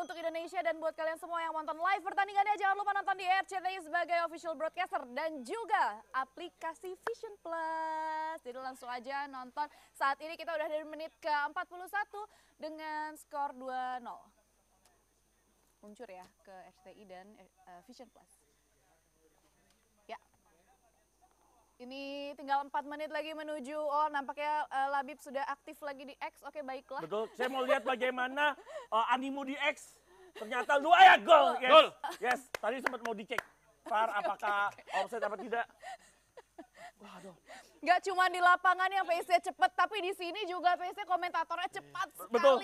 untuk Indonesia dan buat kalian semua yang nonton live pertandingannya jangan lupa nonton di RCTI sebagai official broadcaster dan juga aplikasi Vision Plus. Jadi langsung aja nonton. Saat ini kita udah dari menit ke 41 dengan skor 2-0. Luncur ya ke RCTI dan eh, Vision Plus. Ini tinggal 4 menit lagi menuju. Oh, nampaknya uh, Labib sudah aktif lagi di X. Oke, baiklah. Betul. Saya mau lihat bagaimana uh, animo di X. Ternyata lu ya gol. Yes. Goal. Yes, tadi sempat mau dicek. Far apakah okay, offset apa tidak? Waduh. Gak cuma di lapangan yang PC cepet, tapi di sini juga PC komentatornya cepat sekali. Betul.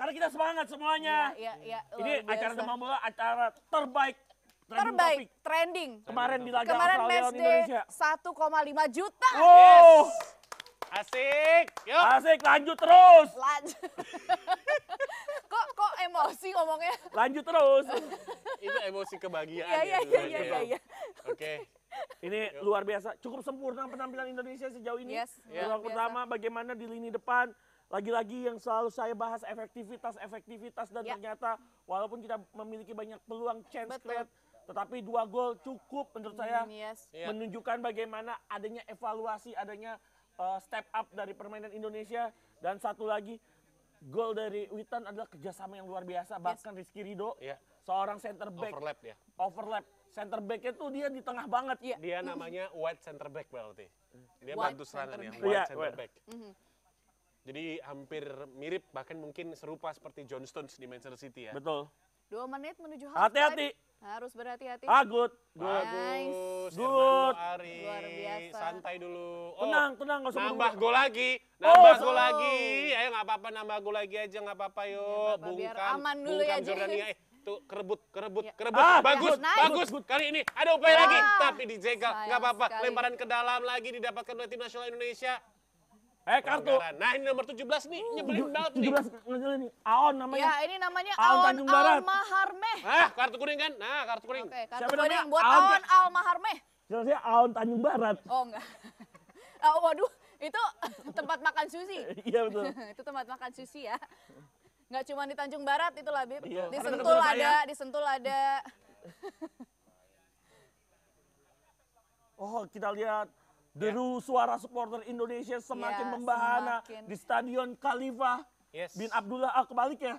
Karena kita semangat semuanya. Iya, iya, iya. Ini biasa. acara Demam Bola, acara terbaik terbaik, topic. trending. Kemarin di laga Kemarin Australia Indonesia. 1,5 juta. Wow. Yes. Asik. Yuk. Asik, lanjut terus. Lanjut. kok kok emosi ngomongnya? Lanjut terus. Itu emosi kebahagiaan. Ya, ya, ya, ya, ya. Oke. Ini Yuk. luar biasa, cukup sempurna penampilan Indonesia sejauh ini. Yes, yang Yang pertama bagaimana di lini depan lagi-lagi yang selalu saya bahas efektivitas, efektivitas dan yeah. ternyata walaupun kita memiliki banyak peluang chance tetapi dua gol cukup menurut saya mm, yes. Iya. menunjukkan bagaimana adanya evaluasi, adanya uh, step up dari permainan Indonesia dan satu lagi gol dari Witan adalah kerjasama yang luar biasa. Bahkan Rizky Rido, yeah. seorang center back, overlap ya, overlap. Center back itu dia di tengah banget. ya Dia namanya white center back berarti. Dia white bantu serangan ya, wide yeah, center iya. back. Mm -hmm. Jadi hampir mirip bahkan mungkin serupa seperti John Stones di Manchester City ya. Betul. Dua menit menuju halftime. Hati-hati. Harus berhati-hati. Ah, good. Good. Bagus. Nice. Good. good. Luar biasa. Santai dulu. Oh, tenang, tenang. Gak usah nambah gue lagi. Oh, nambah oh, gue lagi. Ayo eh, nggak apa-apa nambah gue lagi aja. nggak apa-apa iya, yuk. Ya, bungkam. Biar aman dulu bungkam ya. Jordania. Eh, tuh kerebut, kerebut, ya. kerebut. Ah, bagus, ya, nice. bagus. Good. Kali ini ada upaya ah, lagi. Tapi dijegal. nggak apa-apa. Lemparan ke dalam lagi didapatkan oleh tim nasional Indonesia. Eh kartu. Nah ini nomor 17 nih, oh, nyebelin banget nih. 17 ngejelin nih, Aon namanya. Ya ini namanya Aon, Aon Tanjung Barat. Almaharmeh. kartu kuning kan? Nah kartu kuning. Oke, kartu kuning buat Aon, Aon Almaharmeh. Jelasnya Aon Tanjung Barat. Oh enggak. <laughs> Oh, waduh, itu <laughs> tempat makan sushi. <laughs> iya betul. itu tempat makan sushi ya. Enggak cuma di Tanjung Barat itu lah, Bib. Iya. Di Sentul ada, ya. di Sentul ada. oh, kita lihat Deru ya. yeah. suara supporter Indonesia semakin yeah, membahana semakin. di Stadion Khalifah yes. bin Abdullah Al ah, kebalik ya,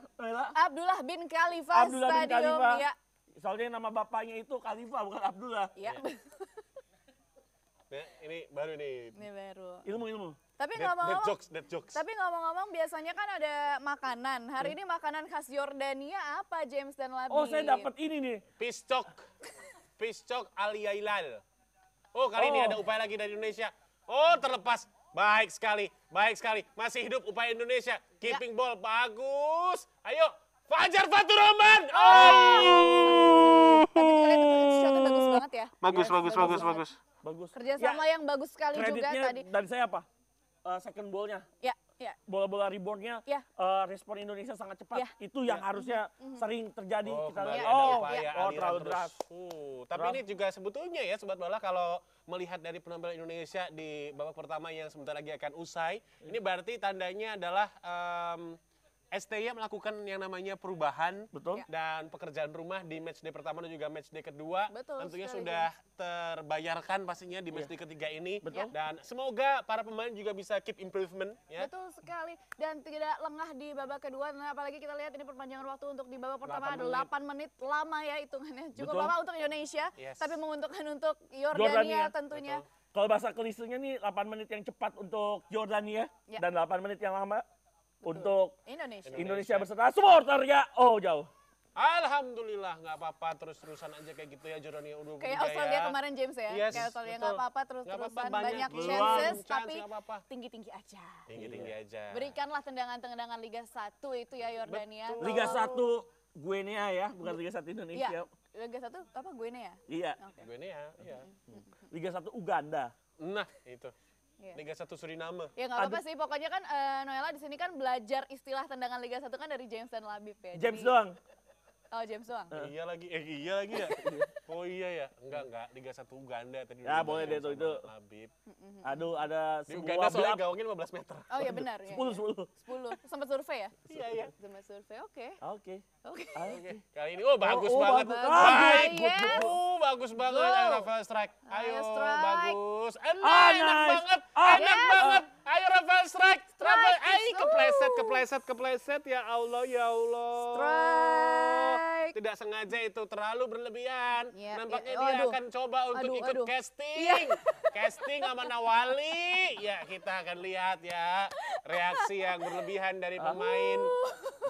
Abdullah bin Khalifah Abdullah Stadium, bin Khalifah. Ya. Soalnya nama bapaknya itu Khalifah bukan Abdullah. Ya. <laughs> nah, ini baru nih. Ini baru. Ilmu-ilmu. Tapi ngomong-ngomong, jokes. Tapi ngomong-ngomong biasanya kan ada makanan. Hari hmm? ini makanan khas Yordania apa James dan Labi? Oh, saya dapat ini nih. Pistok. al-Yailal. Oh, kali oh. ini ada upaya lagi dari Indonesia. Oh, terlepas. Baik sekali, baik sekali. Masih hidup upaya Indonesia. Keeping ya. ball bagus. Ayo, Fajar Faturrahman. Oh. oh. Tapi kalian shotnya bagus banget ya. Bagus, bagus, bagus, bagus. Bagus. Kerja ya. yang bagus sekali juga tadi. dari saya apa? Uh, second ballnya. Ya yeah. bola-bola reboundnya yeah. Iya. uh, respon Indonesia sangat cepat. Yeah. Itu yang yeah. harusnya mm-hmm. sering terjadi oh, kita lihat. Oh, yeah. oh terlalu deras. Uh, tapi ini juga sebetulnya ya sobat bola kalau melihat dari penampilan Indonesia di babak pertama yang sebentar lagi akan usai, mm. ini berarti tandanya adalah um, STI melakukan yang namanya perubahan betul ya. dan pekerjaan rumah di matchday pertama dan juga matchday kedua betul, tentunya sekali. sudah terbayarkan pastinya di matchday ya. yeah. ketiga ini betul. Ya. dan semoga para pemain juga bisa keep improvement ya betul sekali dan tidak lengah di babak kedua nah, apalagi kita lihat ini perpanjangan waktu untuk di babak pertama 8 ada 8 menit lama ya hitungannya cukup betul. lama untuk Indonesia yes. tapi menguntungkan untuk Yordania, Jordania. tentunya betul. Kalau bahasa kelisanya nih 8 menit yang cepat untuk Jordania ya. dan 8 menit yang lama untuk Indonesia, Indonesia beserta ya. Oh jauh. Alhamdulillah nggak apa-apa terus-terusan aja kayak gitu ya Jordania udah kayak Australia kemarin James ya yes, kayak Australia nggak apa-apa terus-terusan banyak, chances tapi tinggi-tinggi aja tinggi-tinggi iya. aja berikanlah tendangan-tendangan Liga 1 itu ya Yordania Liga 1 Guinea ya bukan Liga 1 Indonesia ya. Liga 1 apa Guinea? Ya? Iya. Okay. Guinea, iya. Hmm. Liga 1 Uganda. Nah, itu yeah. Liga 1 Suriname. Ya enggak apa-apa sih, pokoknya kan uh, Noella di sini kan belajar istilah tendangan Liga 1 kan dari James dan Labib ya. James Jadi, doang. Oh James doang. Uh. Iya lagi, eh iya lagi ya. <laughs> Oh iya ya, enggak enggak Liga 1 Uganda tadi. Ya boleh deh itu itu. Labib. Aduh ada sebuah Di Uganda soalnya gawangnya 15 meter. Oh iya benar ya. 10 10. 10. Sempat survei ya? <laughs> Iya iya. Sempat survei. Oke. Oke. Oke. Kali ini oh bagus banget. Baik. Oh, bagus banget Ayo Rafael strike. Ayo, bagus. Enak, enak banget. enak banget. Ayo Rafael strike. Rafael, ayo kepleset, kepleset, kepleset ya Allah, ya Allah. Strike tidak sengaja itu terlalu berlebihan. Ya, Nampaknya ya, dia aduh. akan coba untuk aduh, ikut aduh. casting. Iya. <laughs> Casting sama Nawali. Ya, kita akan lihat ya reaksi yang berlebihan dari pemain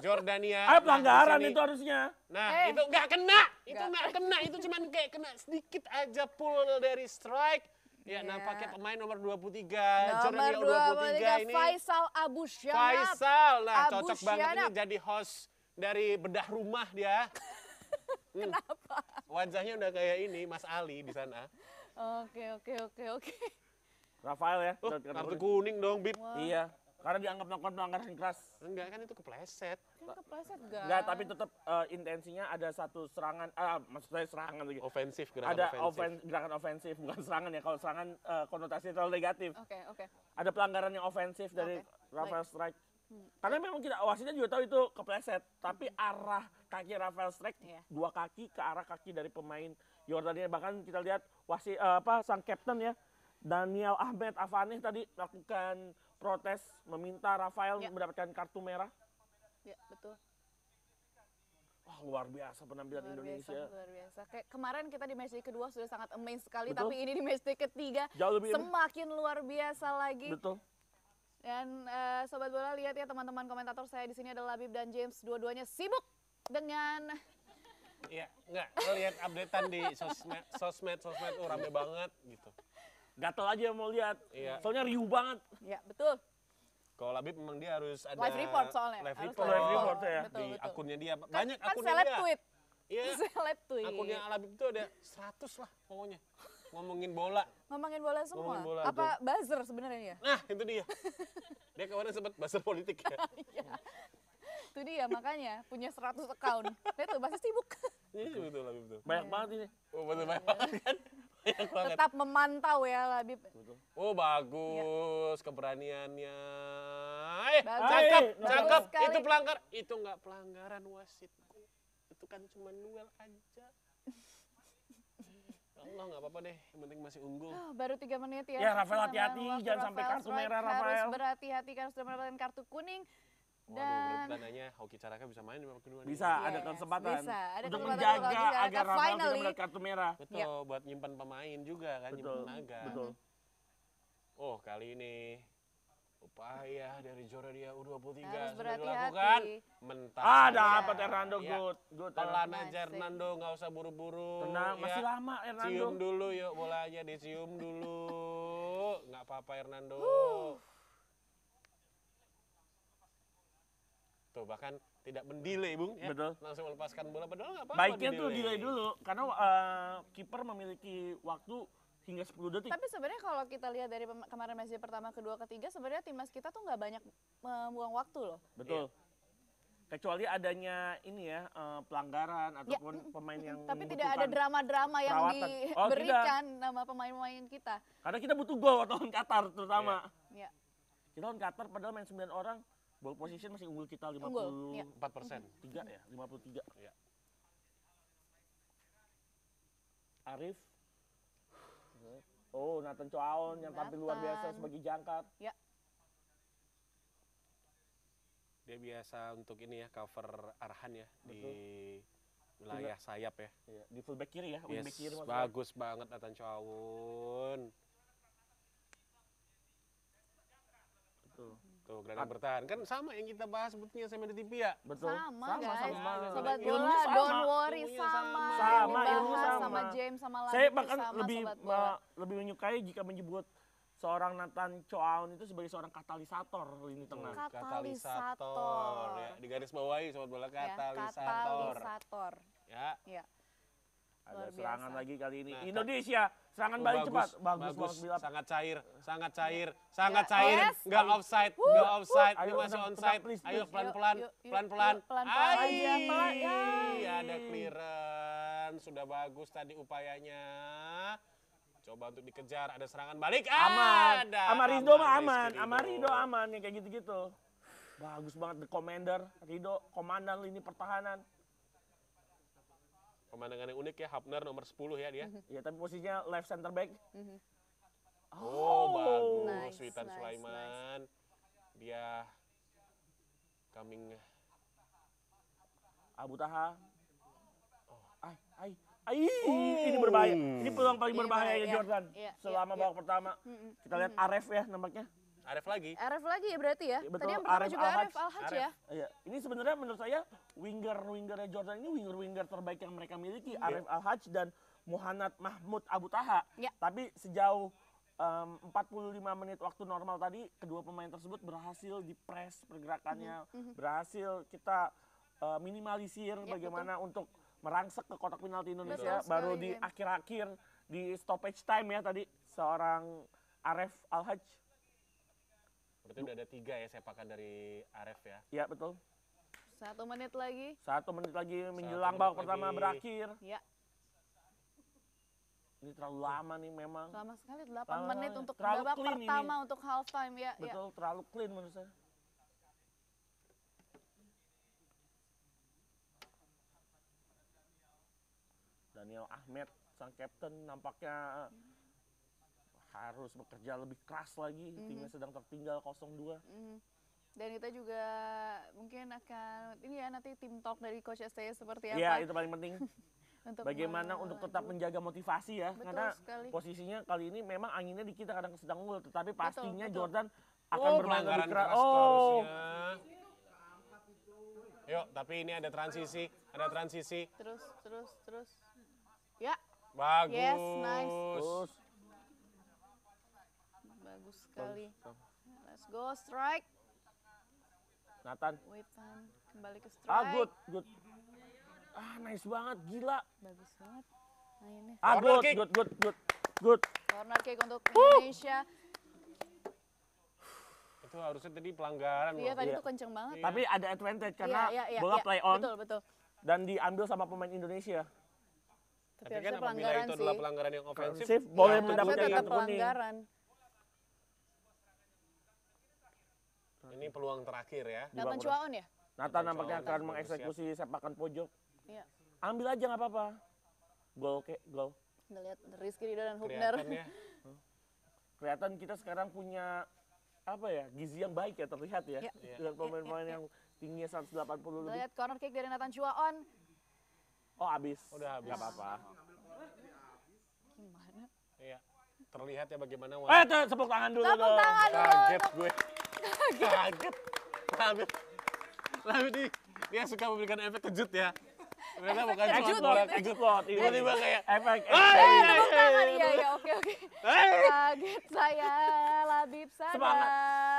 Jordania. Ah, pelanggaran nah, itu harusnya. Nah, eh. itu nggak kena. Itu nggak kena. Itu cuman kayak kena sedikit aja pull dari strike. Ya, yeah. nampaknya pemain nomor 23, nomor Jordania 23, 23 ini Faisal Abu Syana. Faisal, nah Abu cocok banget ini jadi host dari bedah rumah dia. Hmm. Kenapa? Wajahnya udah kayak ini, Mas Ali di sana. Oke, oke, oke, oke. Rafael ya. Oh, kartu kuning dong, Bib. Wow. Iya. Karena dianggap melakukan pelanggaran keras. Enggak, kan itu kepleset. Kan kepleset enggak? Enggak, tapi tetap uh, eh, intensinya ada satu serangan, ah maksudnya serangan lagi. Ofensif, gerakan ada ofensif. Ofen, gerakan ofensif, bukan serangan ya. Kalau serangan uh, eh, konotasi terlalu negatif. Oke, okay, oke. Okay. Ada pelanggaran yang ofensif dari Rafael Strike. Karena memang kita wasitnya juga tahu itu kepleset, tapi hmm. arah kaki Rafael Strike iya. yeah. dua kaki ke arah kaki dari pemain Yordania bahkan kita lihat wasit uh, eh, apa sang kapten ya Daniel Ahmed Afaneh tadi melakukan protes meminta Rafael yeah. mendapatkan kartu merah. Ya, yeah, betul. Wah luar biasa penampilan luar Indonesia. luar biasa. Kayak kemarin kita di match kedua sudah sangat amazing sekali, Betul. tapi ini di match ketiga Jauh lebih semakin luar biasa lagi. Betul. Dan uh, sobat bola lihat ya teman-teman komentator saya di sini ada Labib dan James dua-duanya sibuk dengan Iya, enggak. Lihat updatean di sosmed, sosmed, sosmed tuh oh, rame banget gitu. Gatel aja mau lihat. Iya. Soalnya riuh banget. Iya, betul. Kalau Labib memang dia harus ada live report soalnya. Live report, live report ya. Betul, di betul. akunnya dia kan- banyak kan akunnya seleb dia. tweet. Iya. <laughs> Seleb tweet. Akunnya Labib itu ada 100 lah pokoknya ngomongin bola. Ngomongin bola semua. Ngomongin bola Apa buzzer sebenarnya Nah, itu dia. <laughs> dia kemarin sempat buzzer politik ya. <laughs> Iya. itu dia makanya punya 100 account. Dia tuh pasti sibuk. Iya betul betul. Banyak iya. banget ini. Oh, betul banyak banget iya. kan. <laughs> banget. Tetap memantau ya Labib. Oh, bagus ya. keberaniannya. Eh, cakep, cakep. Itu pelanggar. Itu enggak pelanggaran wasit. Itu kan cuma duel aja. Allah nggak apa-apa deh, yang penting masih unggul. Oh, baru tiga menit ya. Ya Rafael nah, hati-hati, nah, jangan Rafael sampai kartu merah Rafael. Harus berhati-hati karena sudah mendapatkan kartu kuning. Dan... Waduh, berarti tandanya Hoki Caraka bisa main di babak kedua. Bisa, ya, ada kesempatan. Bisa, ada untuk kesempatan menjaga agar Rafael finally. tidak melihat kartu merah. Betul, ya. buat nyimpan pemain juga kan, nyimpan naga. Betul. Mm-hmm. Oh, kali ini upaya dari dia U23 Harus sudah dilakukan. mentah ah, Ada apa Hernando ya. good, good. Pelan aja Hernando nggak usah buru-buru. Tenang, ya. masih lama Hernando. Cium dulu yuk bolanya dicium dulu. nggak apa-apa Hernando. Tuh bahkan tidak mendelay bung ya. betul langsung melepaskan bola padahal nggak apa-apa baiknya delay. tuh delay dulu karena uh, kiper memiliki waktu hingga 10 detik. Tapi sebenarnya kalau kita lihat dari kemarin match pertama, kedua, ketiga, sebenarnya timnas kita tuh nggak banyak membuang waktu loh. Betul. Iya. Kecuali adanya ini ya eh, pelanggaran ya, ataupun ya, pemain yang tapi tidak ada drama-drama yang oh, diberikan oh, nama pemain-pemain kita. Karena kita butuh gol lawan Qatar terutama. Iya. Ya. Kita lawan Qatar padahal main 9 orang, ball position masih unggul kita 54 iya. ya. persen. 3 ya, 53. Iya. Arif Oh, Nathan Choaon yang tampil luar biasa sebagai jangkar. Ya. Dia biasa untuk ini ya cover arahan ya Betul. di wilayah sayap ya. Iya, di fullback kiri ya, yes, kiri. Maksudnya. Bagus banget Nathan Choaon. Tuh, gitu, gelandang bertahan. Kan sama yang kita bahas sebetulnya sama di TV ya. Betul. Sama, sama guys. Sama, sama. Sobat bola, sama. don't worry sama. Sama, sama ilmu sama. sama James sama Lani. Saya bahkan sama, lebih sama lebih menyukai jika menyebut seorang Nathan Choaun itu sebagai seorang katalisator lini tengah. Katalisator. katalisator. Ya, di garis bawahi sobat bola ya, katalisator. Ya, katalisator. Ya. ya. Ada serangan lagi kali ini. Nah, Indonesia serangan oh, balik bagus, cepat. Bagus, bagus Sangat cair, sangat cair, iya. sangat ya, cair. Yes. offside, nggak offside. Ini masih onside. please, Ayo pelan-pelan, pelan-pelan. Ai. Ya. Iya, ada clearance. Sudah bagus tadi upayanya. Coba untuk dikejar, ada serangan balik. Aman. Ada. Amarido Rido aman, Rido aman yang kayak gitu-gitu. Bagus banget The Commander, Rido, komandan lini pertahanan pemandangan yang unik ya Hapner nomor 10 ya dia ya tapi posisinya left center back oh, oh bagus Witan nice, Sulaiman nice. dia coming Abu Taha oh. ai ai ai oh. ini berbahaya ini hmm. peluang paling iya, berbahaya ya iya, Jordan iya, selama babak pertama kita lihat Arif ya nampaknya Arif lagi. Arif lagi ya berarti ya. ya betul. Tadi yang pertama Arif juga Arif al ya. Iya. Ini sebenarnya menurut saya winger-wingernya Jordan ini winger-winger terbaik yang mereka miliki. Hmm. Arif al Hajj dan Muhammad Mahmud Abu Taha. Ya. Tapi sejauh um, 45 menit waktu normal tadi kedua pemain tersebut berhasil di press pergerakannya, -hmm. berhasil kita uh, minimalisir ya, bagaimana betul. untuk merangsek ke kotak penalti Indonesia betul, baru di akhir-akhir di stoppage time ya tadi seorang Arif al Hajj Berarti udah ada tiga ya sepakan dari Aref ya? Iya betul. Satu menit lagi. Satu menit lagi menjelang babak pertama berakhir. Iya. Ini terlalu lama nih memang. Lama sekali 8 lama menit lama. untuk terlalu babak pertama ini. untuk half time ya, ya. Betul, ya. terlalu clean menurut saya. Daniel Ahmed sang captain, nampaknya hmm harus bekerja lebih keras lagi mm timnya mhm. sedang tertinggal 0-2 mm dan kita juga mungkin akan ini ya nanti tim talk dari coach STY seperti iya, apa Iya, itu paling penting <laughs> untuk bagaimana untuk tetap menjaga motivasi ya betul karena sekali. posisinya kali ini memang anginnya di kita kadang sedang unggul tetapi pastinya betul, betul. Jordan oh, akan oh, bermain lebih keras oh yuk tapi ini ada transisi ada transisi terus terus terus ya bagus yes, nice. terus sekali. Let's go strike. Nathan. Witan kembali ke strike. Ah good, good. Ah nice banget, gila. Bagus banget. Nah ini. Ah good, good, good, good, good. Corner kick untuk uh! Indonesia. Itu harusnya tadi pelanggaran. Iya tadi iya. banget. Iya. Tapi ada advantage karena iya, iya, iya bola play on. Betul, betul. Dan diambil sama pemain Indonesia. Tapi, kan apabila itu adalah pelanggaran yang ofensif, boleh mendapatkan kartu kuning. Pelanggaran. Ini peluang terakhir ya. Dapat cuan ya? Nathan nampaknya akan mengeksekusi sepakan pojok. Iya. Ambil aja nggak apa-apa. Gol ke gol. Ngeliat Rizky Ridho dan Hubner. Ya. <laughs> Kelihatan, kita sekarang punya apa ya gizi yang baik ya terlihat ya, ya. dengan iya, iya, pemain-pemain iya. yang tingginya 180 Lihat lebih. Lihat corner kick dari Nathan Chuaon. Oh habis. Udah habis. Gak apa-apa. Gimana? Iya. Terlihat ya bagaimana. Eh, tepuk tangan dulu. Sepuk tangan dulu. Kaget gue. Kaget. Labib. Ya? Labib nih, dia suka memberikan efek kejut ya. Mereka bukan kejut, cuma plot, kejut plot. Tiba-tiba kayak efek. Eh, tepuk tangan. ya, ya, oke, oke. Kaget saya, Labib saya. Semangat,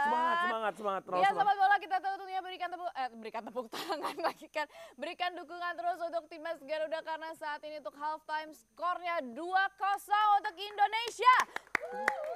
semangat, semangat, semangat. Terus, ya, sobat bola kita tentunya berikan tepuk, eh, berikan tepuk tangan, <laughs> lagi kan, berikan dukungan terus untuk timnas Garuda karena saat ini untuk halftime skornya 2-0 untuk Indonesia. Woo.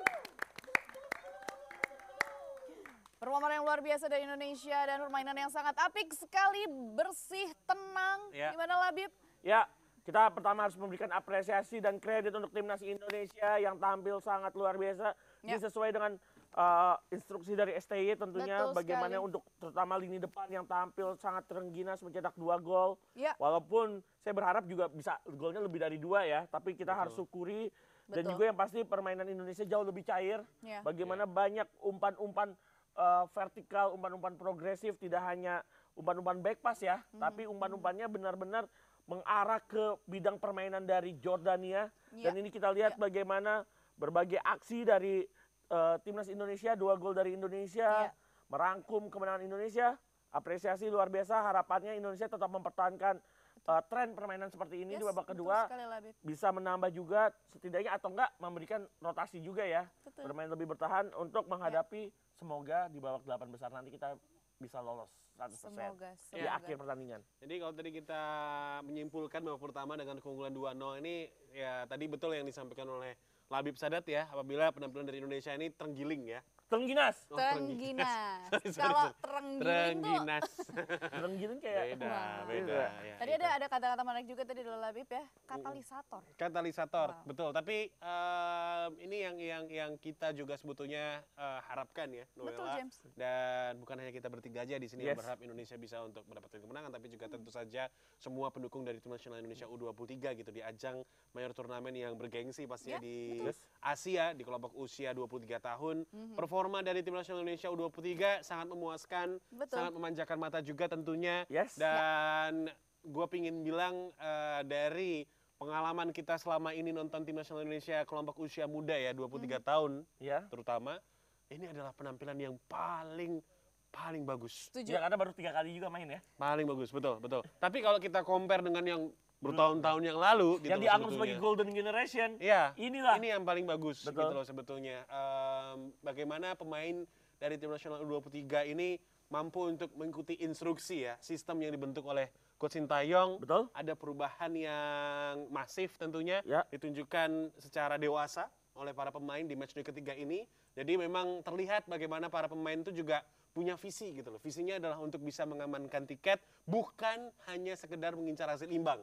Permainan yang luar biasa dari Indonesia dan permainan yang sangat apik sekali, bersih, tenang. Ya. Gimana Labib? Ya, kita pertama harus memberikan apresiasi dan kredit untuk timnas Indonesia yang tampil sangat luar biasa. Ya. Ini sesuai dengan uh, instruksi dari STY tentunya Betul bagaimana sekali. untuk terutama lini depan yang tampil sangat terengginas mencetak dua gol. Ya. Walaupun saya berharap juga bisa golnya lebih dari dua ya, tapi kita Betul. harus syukuri dan juga yang pasti permainan Indonesia jauh lebih cair. Ya. Bagaimana ya. banyak umpan-umpan uh, vertikal, umpan-umpan progresif, tidak hanya umpan-umpan back pass ya, hmm. tapi umpan-umpannya benar-benar mengarah ke bidang permainan dari Jordania. Ya. Dan ini kita lihat ya. bagaimana berbagai aksi dari uh, timnas Indonesia, dua gol dari Indonesia, ya. merangkum kemenangan Indonesia. Apresiasi luar biasa, harapannya Indonesia tetap mempertahankan uh, tren permainan seperti ini yes, di babak kedua bisa menambah juga setidaknya atau enggak memberikan rotasi juga ya betul. bermain lebih bertahan untuk menghadapi ya. semoga di babak delapan besar nanti kita bisa lolos 100% semoga, semoga. di akhir pertandingan. Jadi kalau tadi kita menyimpulkan babak pertama dengan keunggulan 2-0 ini ya tadi betul yang disampaikan oleh Labib Sadat ya apabila penampilan dari Indonesia ini tergiling ya. Terengginas. Oh, terengginas. <laughs> Kalau terengginas. terengginas. <laughs> terengginas kayak beda, beda. Iya. Ya, tadi ada ada kata-kata menarik juga tadi dalam Labib ya, katalisator. Katalisator, wow. betul. Tapi um, ini yang yang yang kita juga sebetulnya uh, harapkan ya, Noella. Betul, James. Dan bukan hanya kita bertiga aja di sini yes. yang berharap Indonesia bisa untuk mendapatkan kemenangan, tapi juga tentu saja semua pendukung dari tim nasional Indonesia U23 gitu di ajang mayor turnamen yang bergengsi pastinya yeah, di betul. Asia di kelompok usia 23 tahun. Mm -hmm. Performa dari tim nasional Indonesia U23 sangat memuaskan, Betul. sangat memanjakan mata juga tentunya. Yes. Dan yeah. gue pingin bilang uh, dari pengalaman kita selama ini nonton tim nasional Indonesia kelompok usia muda ya 23 mm -hmm. tahun ya. terutama ini adalah penampilan yang paling paling bagus. Setuju. Ya, karena baru tiga kali juga main ya. Paling bagus, betul, betul. Tapi kalau kita compare dengan yang bertahun-tahun yang lalu gitu yang dianggap sebagai golden generation ya inilah ini yang paling bagus gitu Betul. gitu loh sebetulnya um, bagaimana pemain dari tim nasional U23 ini mampu untuk mengikuti instruksi ya sistem yang dibentuk oleh coach Sintayong Betul. ada perubahan yang masif tentunya ya. ditunjukkan secara dewasa oleh para pemain di matchday ketiga ini jadi memang terlihat bagaimana para pemain itu juga punya visi gitu loh visinya adalah untuk bisa mengamankan tiket bukan hanya sekedar mengincar hasil imbang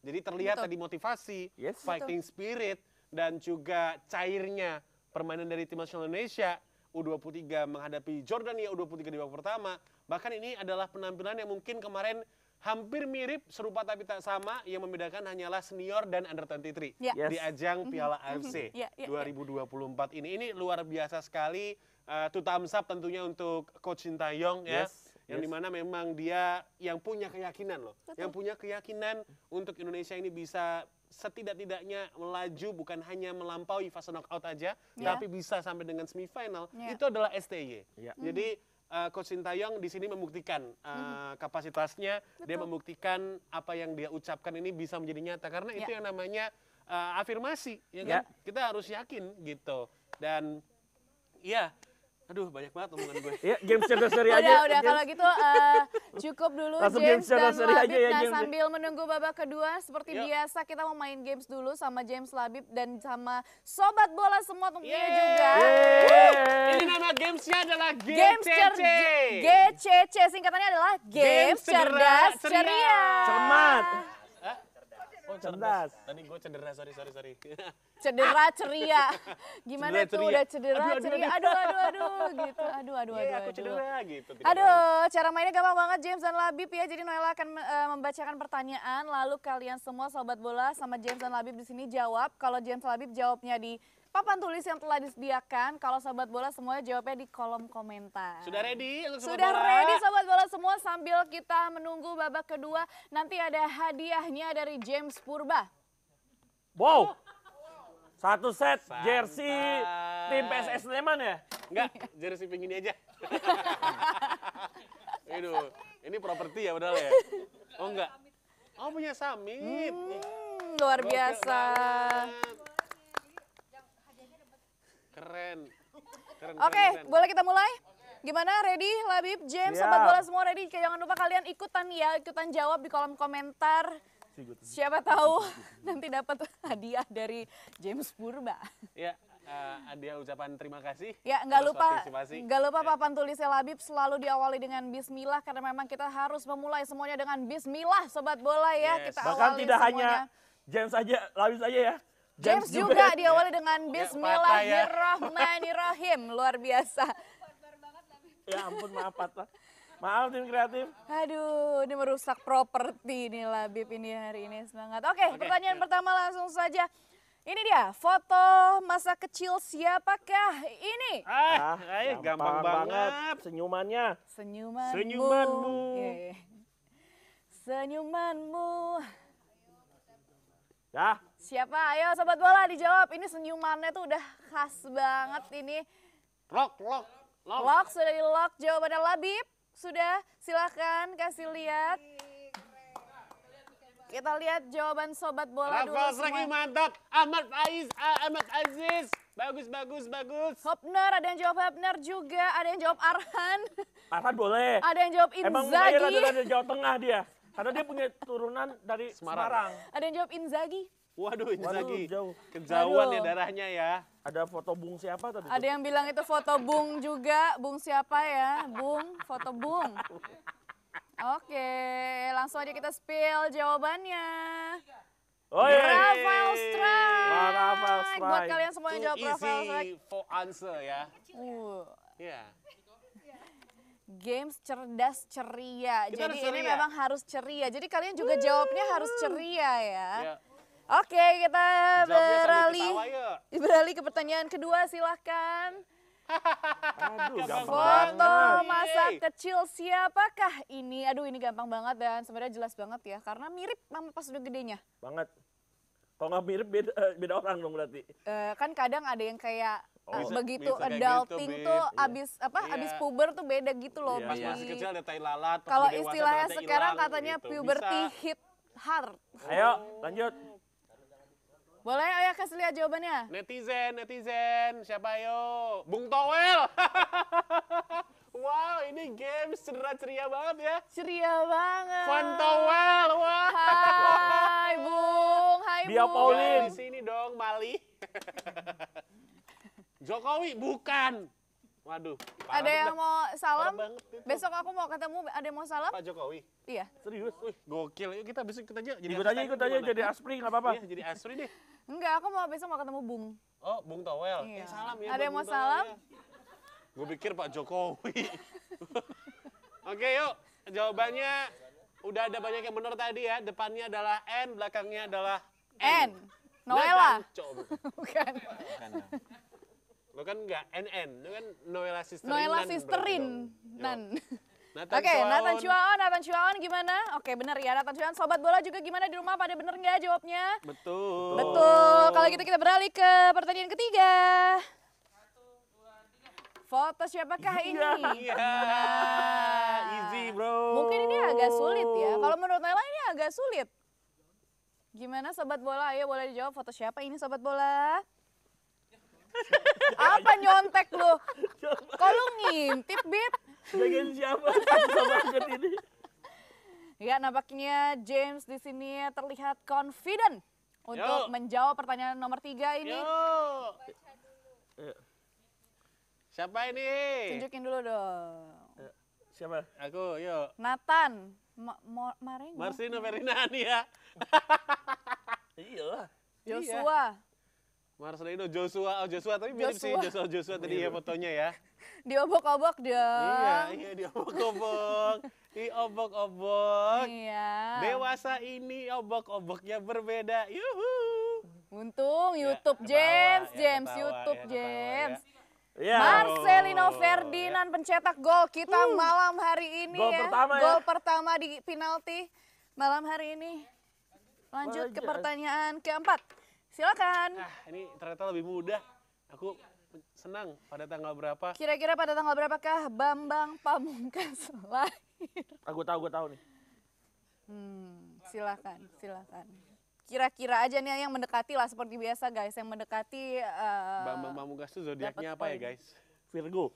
jadi terlihat Betul. tadi motivasi, yes. fighting Betul. spirit dan juga cairnya permainan dari tim nasional Indonesia U23 menghadapi Jordania U23 di babak pertama. Bahkan ini adalah penampilan yang mungkin kemarin hampir mirip serupa tapi tak sama yang membedakan hanyalah senior dan under 23 yeah. yes. di ajang mhm. Piala mm -hmm. AFC yeah, yeah, 2024 yeah. ini ini luar biasa sekali uh, tuh thumbs up tentunya untuk coach Sintayong ya. yes. ya yang dimana memang dia yang punya keyakinan loh. Betul. Yang punya keyakinan untuk Indonesia ini bisa setidak-tidaknya melaju bukan hanya melampaui fase knockout aja, yeah. tapi bisa sampai dengan semifinal. Yeah. Itu adalah STY. Yeah. Jadi uh, Coach Sintayong di sini membuktikan uh, mm kapasitasnya, Betul. dia membuktikan apa yang dia ucapkan ini bisa menjadi nyata karena yeah. itu ya. yang namanya uh, afirmasi, ya, ya. kan? Yeah. Kita harus yakin gitu. Dan ya. Aduh banyak banget omongan gue. ya secara seri aja. Udah udah kalau gitu uh, cukup dulu Langsung James, dan Labib. Aja ya, nah James. sambil menunggu babak kedua seperti Yo. biasa kita mau main games dulu sama James Labib dan sama sobat bola semua tentunya Yeay. juga. Yeay. Ini nama gamesnya adalah GCC. Games GCC. GCC singkatannya adalah Games, Cerdas Ceria. Cermat. Hah? Cerdas. Oh, cerdas. Tadi gue cedera, sorry, sorry, sorry. <laughs> cedera ceria. <laughs> Gimana cedera, tuh ceria. udah cedera aduh, ceria. Aduh aduh aduh gitu. Aduh aduh yeah, aduh. aku aduh. cedera gitu. aduh, cara mainnya gampang banget James dan Labib ya. Jadi Noella akan uh, membacakan pertanyaan lalu kalian semua sobat bola sama James dan Labib di sini jawab. Kalau James Labib jawabnya di papan tulis yang telah disediakan. Kalau sobat bola semuanya jawabnya di kolom komentar. Sudah ready untuk sobat Sudah bola? ready sobat bola semua sambil kita menunggu babak kedua. Nanti ada hadiahnya dari James Purba. Wow. Oh. Satu set Santai. jersey tim PSS Sleman ya? Enggak, jersey pinggirnya aja. <laughs> Ini ini properti ya padahal ya. Oh enggak. Oh punya Samit. Hmm, luar biasa. Keren. Keren. Oke, boleh kita mulai? Gimana? Ready, Labib, James, yeah. sobat bola semua ready? Jangan lupa kalian ikutan ya, ikutan jawab di kolom komentar. Siapa tahu <laughs> nanti dapat hadiah dari James Purba. Ya, uh, hadiah ucapan terima kasih. Ya, nggak lupa nggak lupa ya. papan tulisnya Labib selalu diawali dengan Bismillah karena memang kita harus memulai semuanya dengan Bismillah, sobat bola ya. Yes. Kita Bahkan awali tidak semuanya. hanya James saja Labib saja ya. James, James juga, juga ya. diawali ya, dengan Bismillahirrahmanirrahim, luar biasa. <laughs> Ya ampun maaf Pak. Maaf tim kreatif. Aduh, ini merusak properti nih Labib ini hari ini semangat. Oke, okay, okay. pertanyaan ya. pertama langsung saja. Ini dia foto masa kecil siapakah ini? Ah, ah ayo, eh, gampang, gampang banget. banget senyumannya. Senyumanmu. Senyumanmu. Okay. Senyumanmu. Ya. Siapa? Ayo sobat bola dijawab. Ini senyumannya tuh udah khas banget ini. Lock, lock, lock. Lock sudah di lock jawabannya Labib. Sudah? Silahkan kasih lihat. Kita lihat jawaban sobat bola Rafa dulu Sreki mantap. Ahmad Faiz, Ahmad Aziz. Bagus, bagus, bagus. Hopner, ada yang jawab Hopner juga. Ada yang jawab Arhan. Arhan boleh. Ada yang jawab Inzaghi. Emang mukanya rada-rada Jawa Tengah dia. Karena dia punya turunan dari Semarang. Semarang. Ada yang jawab Inzaghi. Waduh, ini lagi jauh. kejauhan ya darahnya ya. Ada foto bung siapa tadi? Ada yang bilang itu foto bung juga, bung siapa ya? Bung, foto bung. Oke, langsung aja kita spill jawabannya. Oh, iya. Rafael Strike. Rafael Strike. Buat kalian semua yang jawab Rafael Strike. for answer ya. Uh. Iya. Games cerdas ceria. Kita Jadi ceria. ini memang harus ceria. Jadi kalian juga jawabnya harus ceria ya. Yeah. Oke, kita beralih <laughs> beralih ke pertanyaan kedua, silahkan. Aduh, Foto masa kecil siapakah ini? Aduh, ini gampang banget dan sebenarnya jelas banget ya, karena mirip mama pas udah gedenya. Banget. Kalau nggak mirip beda, eh, beda orang dong berarti. E, kan kadang ada yang kayak Oh, begitu bisa gitu, adulting gitu, tuh yeah. abis apa yeah. abis puber tuh beda gitu loh. Yeah. Iya. Pas masih kecil ada tai lalat. Kalau istilahnya sekarang ilang, katanya gitu. puberty bisa. hit hard. Ayo lanjut. Boleh ayah kasih lihat jawabannya? Netizen, netizen. Siapa yo? Bung Towel. <laughs> wow, ini game ceria ceria banget ya. Ceria banget. Fun Towel. Wow. Hai Bung, hai Dia Bung. Dia Paulin. Di sini dong, Mali. <laughs> Jokowi bukan. Waduh. Ada yang mau salam? Besok aku mau ketemu, ada yang mau salam? Pak Jokowi. Iya. Serius? Wih, gokil. Yuk kita besok kita aja. Jadi ikut aja, ikut aja jadi Aspri enggak apa-apa. Iya, jadi Aspri deh. Enggak, aku mau besok mau ketemu Bung. Oh, Bung Towel. Iya. Eh, salam ya. Ada yang mau salam? Ya. Gue pikir Pak Jokowi. <laughs> Oke, yuk. Jawabannya udah ada banyak yang benar tadi ya. Depannya adalah N, belakangnya adalah N. N. Noela. Nah, kan, <laughs> Bukan. Bukan. Nah. Lo kan nggak NN, lo kan Noella Sisterin. Noella Sisterin. Nan. Oke, okay, Chuaon. Nathan Chuaon, Nathan Chuaon gimana? Oke, benar ya Nathan Chuaon. Sobat bola juga gimana di rumah pada bener nggak jawabnya? Betul. Betul. Kalau gitu kita beralih ke pertandingan ketiga. Foto siapakah iya, ini? Iya, Yeah. easy bro. Mungkin ini agak sulit ya. Kalau menurut Nela ini agak sulit. Gimana sobat bola? Ayo boleh dijawab foto siapa ini sobat bola? Apa nyontek lu? Kok lu ngintip, Bib? Bagian siapa? <laughs> Sama ini. Ya, nampaknya James di sini terlihat confident untuk Yo. menjawab pertanyaan nomor tiga ini. Yo. Eh. Siapa ini? Tunjukin dulu dong. Eh, siapa? Aku, yuk. Nathan. Ma Marino. Marcino Ferdinand ya. Iya. Joshua. Iya. Marcelino Joshua, oh Joshua tapi mirip Joshua. sih Joshua Joshua tadi ya fotonya ya. Diobok-obok dong. Iya, iya diobok-obok. di obok obok Iya. Dewasa ini obok-oboknya berbeda. Yuhu. Untung ya, YouTube ya, James, ya, James, ketawa, ya, YouTube ya, James. Iya. Ya. Ya. Marcelino Ferdinand ya. pencetak gol kita uh. malam hari ini gol ya. Pertama ya. gol ya. pertama di penalti malam hari ini. Lanjut Wajah. ke pertanyaan keempat. Silakan. Ah, ini ternyata lebih mudah. Aku senang pada tanggal berapa. Kira-kira pada tanggal berapakah Bambang Pamungkas <laughs> lahir? Aku ah, tahu, gue tahu nih. Hmm, silakan, silakan. Kira-kira aja nih yang mendekati lah seperti biasa guys, yang mendekati uh, Bambang Pamungkas itu zodiaknya apa ya guys? Virgo.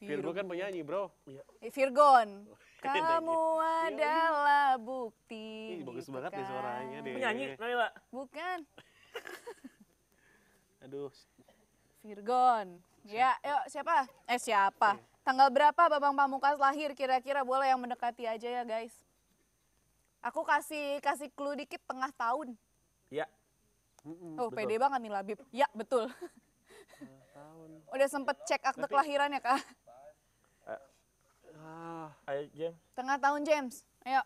Virgo. Virgo kan penyanyi, Bro. Eh, Virgon. Kamu <laughs> iya, iya. adalah bukti. Ih, bagus banget ya kan. deh suaranya deh. Penyanyi Naila. Bukan. <laughs> Aduh. Virgon. Ya, yuk siapa? Eh siapa? Tanggal berapa Babang Pamungkas lahir kira-kira? Boleh yang mendekati aja ya guys. Aku kasih kasih clue dikit tengah tahun. Ya. Mm -mm, oh, betul. pede banget nih Labib. Ya, betul. Tahun. Udah sempet cek akte Tapi... kelahirannya, Kak? Ah. Ayo James. Tengah tahun James. Ayo.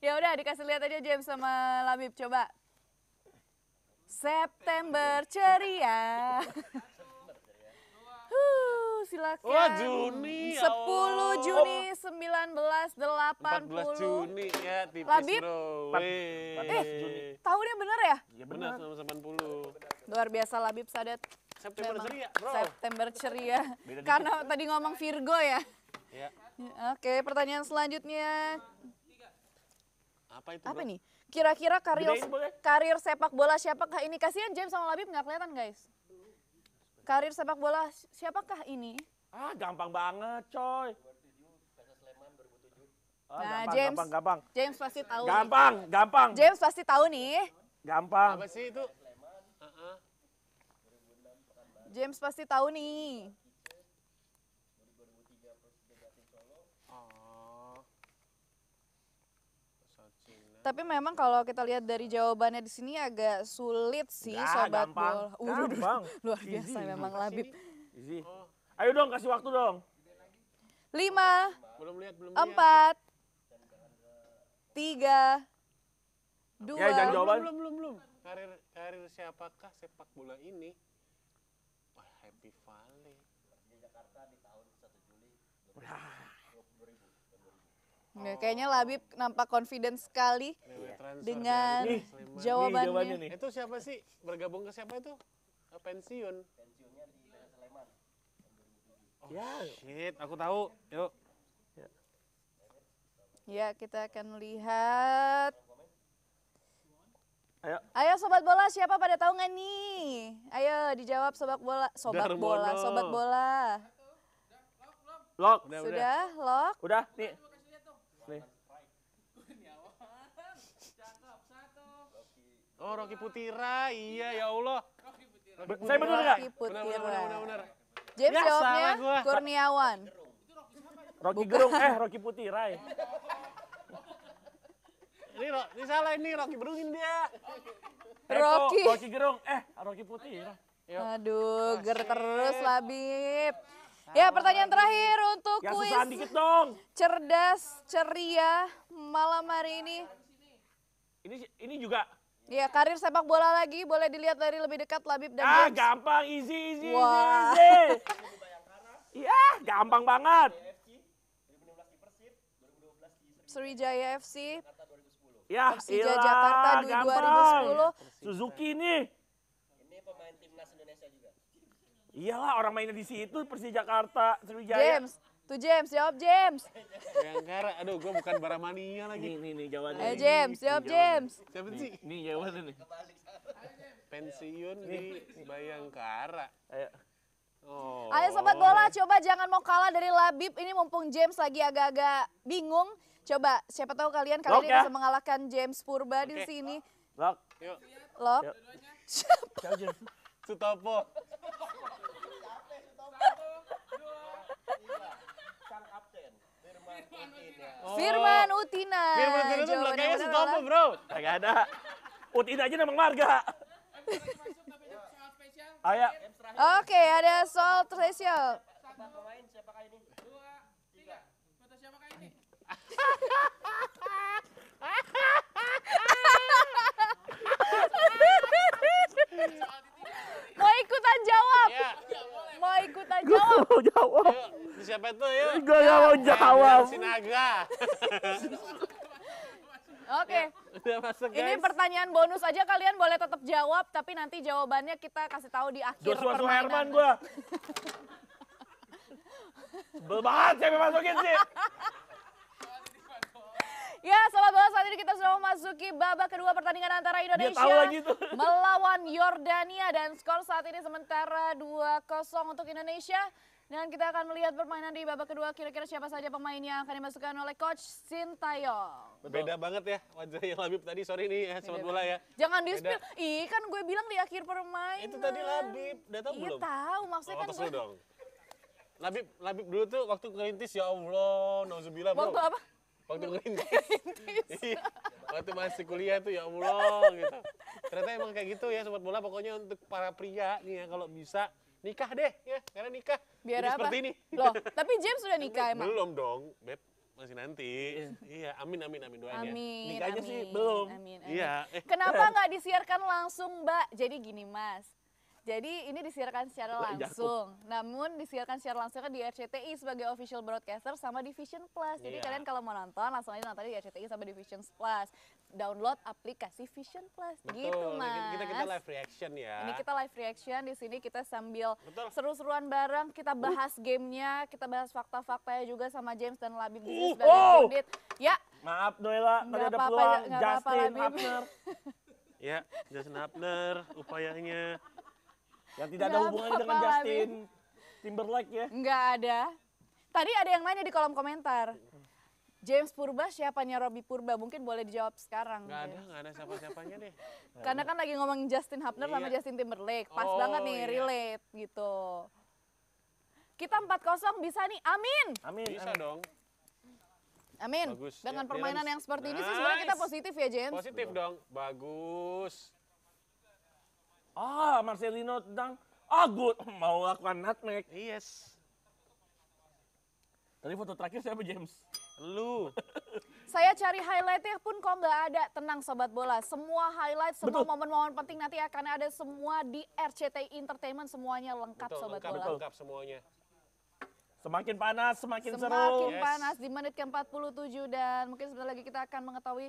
ya. udah dikasih lihat aja James sama Labib coba. September ceria silakan. Wah, Juni. 10 ya Allah. Juni oh. 1980. 14 Juni ya, tipis Labib. bro. eh, Juni. Tahunnya bener ya? Iya benar, 1980. Luar biasa Labib Sadat. September Memang. ceria, bro. September ceria. Beda Karena dikit. tadi ngomong Virgo ya. Ya. Oke, pertanyaan selanjutnya. Apa itu? Bro? Apa nih? Kira-kira karir karir sepak bola siapakah ini? Kasihan James sama Labib nggak kelihatan, guys. Karir sepak bola siapakah ini? Ah, gampang banget, coy. Ah, nah, gampang, James, gampang, gampang. James pasti tahu. Gampang, nih. gampang. James pasti tahu nih. Gampang. Apa sih itu? James pasti tahu nih. Tapi memang kalau kita lihat dari jawabannya di sini agak sulit sih Nggak, sobat gampang. bola. Uh, gampang. <laughs> Luar biasa Easy. memang Labib. Easy. Ayo dong kasih waktu dong. Lima. Belum lihat, belum lihat. Empat. Tiga. Dua. Ya, jangan jawaban. Belum, belum, belum. Karir, karir siapakah sepak bola ini? Wah, Happy Valley. Di Jakarta di tahun 1 Juli. Nah. Nah, kayaknya Labib nampak confident sekali iya. dengan nih, jawabannya. Nih, jawabannya nih. Itu siapa sih? Bergabung ke siapa itu? Eh, pensiun. Pensiunnya di Sleman. Oh, ya. shit, aku tahu. Yuk. Ya. ya, kita akan lihat. Ayo. Ayo sobat bola, siapa pada tahu nggak nih? Ayo dijawab sobat bola, sobat Darbono. bola, sobat bola. Lock, lock. Sudah, udah. lock. Udah, nih nih. cakep satu. Oh Rocky Putira, iya ya Allah. Rocky Putira. Rocky Putira. Saya benar nggak? Rocky Putira. Benar, benar, benar, benar. James ya, jawabnya gua. Kurniawan. Rocky Gerung, eh Rocky Putira ya. ini, ini, ini salah ini Rocky Gerungin dia. Rocky. Rocky Gerung, eh Rocky Putira. Yuk. Aduh, ger terus Labib. Ya pertanyaan terakhir untuk ya, kuis dikit dong. cerdas ceria malam hari ini. Ini ini juga. Ya karir sepak bola lagi boleh dilihat dari lebih dekat Labib dan Ah James. gampang easy easy Wah. easy. Iya gampang banget. Sriwijaya FC. Ya, Persija Jakarta 2010. Iya, Suzuki nih Iyalah orang mainnya di situ Persija Jakarta, Sriwijaya. James, tuh James, jawab James. Bayangkara, aduh gue bukan baramania lagi. Nih, nih, nih jawabannya. Eh James, nih, jawab James. Siapa sih? Nih, nih jawabannya nih. Pensiun di Bayangkara. Ayo. Oh. Ayo sobat bola, coba jangan mau kalah dari Labib. Ini mumpung James lagi agak-agak bingung. Coba siapa tahu kalian kali ini ya. bisa mengalahkan James Purba okay. di sini. Lok. Yuk. Lok. Yuk. Siapa? Sutopo. Firman ya. oh. Utina. Firman Utina itu belakangnya Tompo Bro. Gak ada. Utina aja nama marga. Ayo. Oke, ada soal spesial. siapa kali ini? Dua, tiga. Foto siapa kali ini? <laughs> Mau ikutan jawab? Ya. Mau ikutan jawab? mau jawab. Yuk, siapa itu yuk? Gue ya. gak mau jawab. Sinaga. <laughs> Oke. Okay. Masuk, Ini pertanyaan bonus aja kalian boleh tetap jawab tapi nanti jawabannya kita kasih tahu di akhir Joshua permainan. Joshua gua. <laughs> bebas banget siapa masukin sih. <laughs> Ya, selamat bola saat ini kita sudah memasuki babak kedua pertandingan antara Indonesia <laughs> melawan Yordania dan skor saat ini sementara 2-0 untuk Indonesia. Dan kita akan melihat permainan di babak kedua kira-kira siapa saja pemain yang akan dimasukkan oleh coach Sintayong. Beda banget ya wajah yang Labib tadi Sorry nih ya sobat bola ya. Jangan di spill. Ih, kan gue bilang di akhir permainan. Itu tadi Labib, udah tahu iya, belum? Iya tahu, maksudnya kan gue... <laughs> Dong. Labib, Labib dulu tuh waktu ngerintis ya Allah, nauzubillah bro. Waktu apa? waktu kuliah iya. waktu masih kuliah tuh ya Allah gitu ternyata emang kayak gitu ya sobat bola pokoknya untuk para pria nih ya kalau bisa nikah deh ya karena nikah biar apa seperti ini loh tapi James sudah nikah emang belum dong beb masih nanti. iya, iya amin amin amin doanya. Amin. Nikahnya amin, sih belum. Amin, amin. Iya. Kenapa <laughs> nggak disiarkan langsung, Mbak? Jadi gini, Mas. Jadi ini disiarkan secara langsung. Namun disiarkan secara langsung kan di RCTI sebagai official broadcaster sama diVision Plus. Jadi yeah. kalian kalau mau nonton langsung aja nonton di RCTI sama diVision Plus. Download aplikasi Vision Plus Betul. gitu, Mas. Kita kita live reaction ya. Ini kita live reaction di sini kita sambil seru-seruan bareng, kita uh. bahas uh. gamenya, kita bahas fakta-faktanya juga sama James dan Labib di uh. sebagai oh. Ya. Maaf Noela, tadi ada peluang Justin apa, Hapner. <laughs> ya, Justin Hapner upayanya yang tidak ada hubungannya dengan Justin Timberlake ya? Nggak ada. Tadi ada yang nanya di kolom komentar. James Purba siapanya Robby Purba? Mungkin boleh dijawab sekarang. Gak ada, gak ada siapa-siapanya deh. <laughs> Karena kan lagi ngomongin Justin Hubner iya. sama Justin Timberlake. Pas oh, banget nih, iya. relate gitu. Kita 4-0 bisa nih, amin! Amin. Bisa amin. dong. Amin. Bagus. Dengan ya, permainan yang seperti nice. ini sih sebenarnya kita positif ya, James? Positif dong. Bagus. Ah, Marcelino tentang ah <laughs> good mau lakukan nutmeg. Yes. Tadi foto terakhir siapa James? Lu. <laughs> Saya cari highlightnya pun kok nggak ada. Tenang Sobat Bola, semua highlight, semua momen-momen penting nanti akan ada semua di RCTI Entertainment. Semuanya lengkap betul, Sobat lengkap, Bola. Betul, lengkap semuanya. Semakin panas, semakin, semakin seru. Semakin yes. panas di menit ke-47 dan mungkin sebentar lagi kita akan mengetahui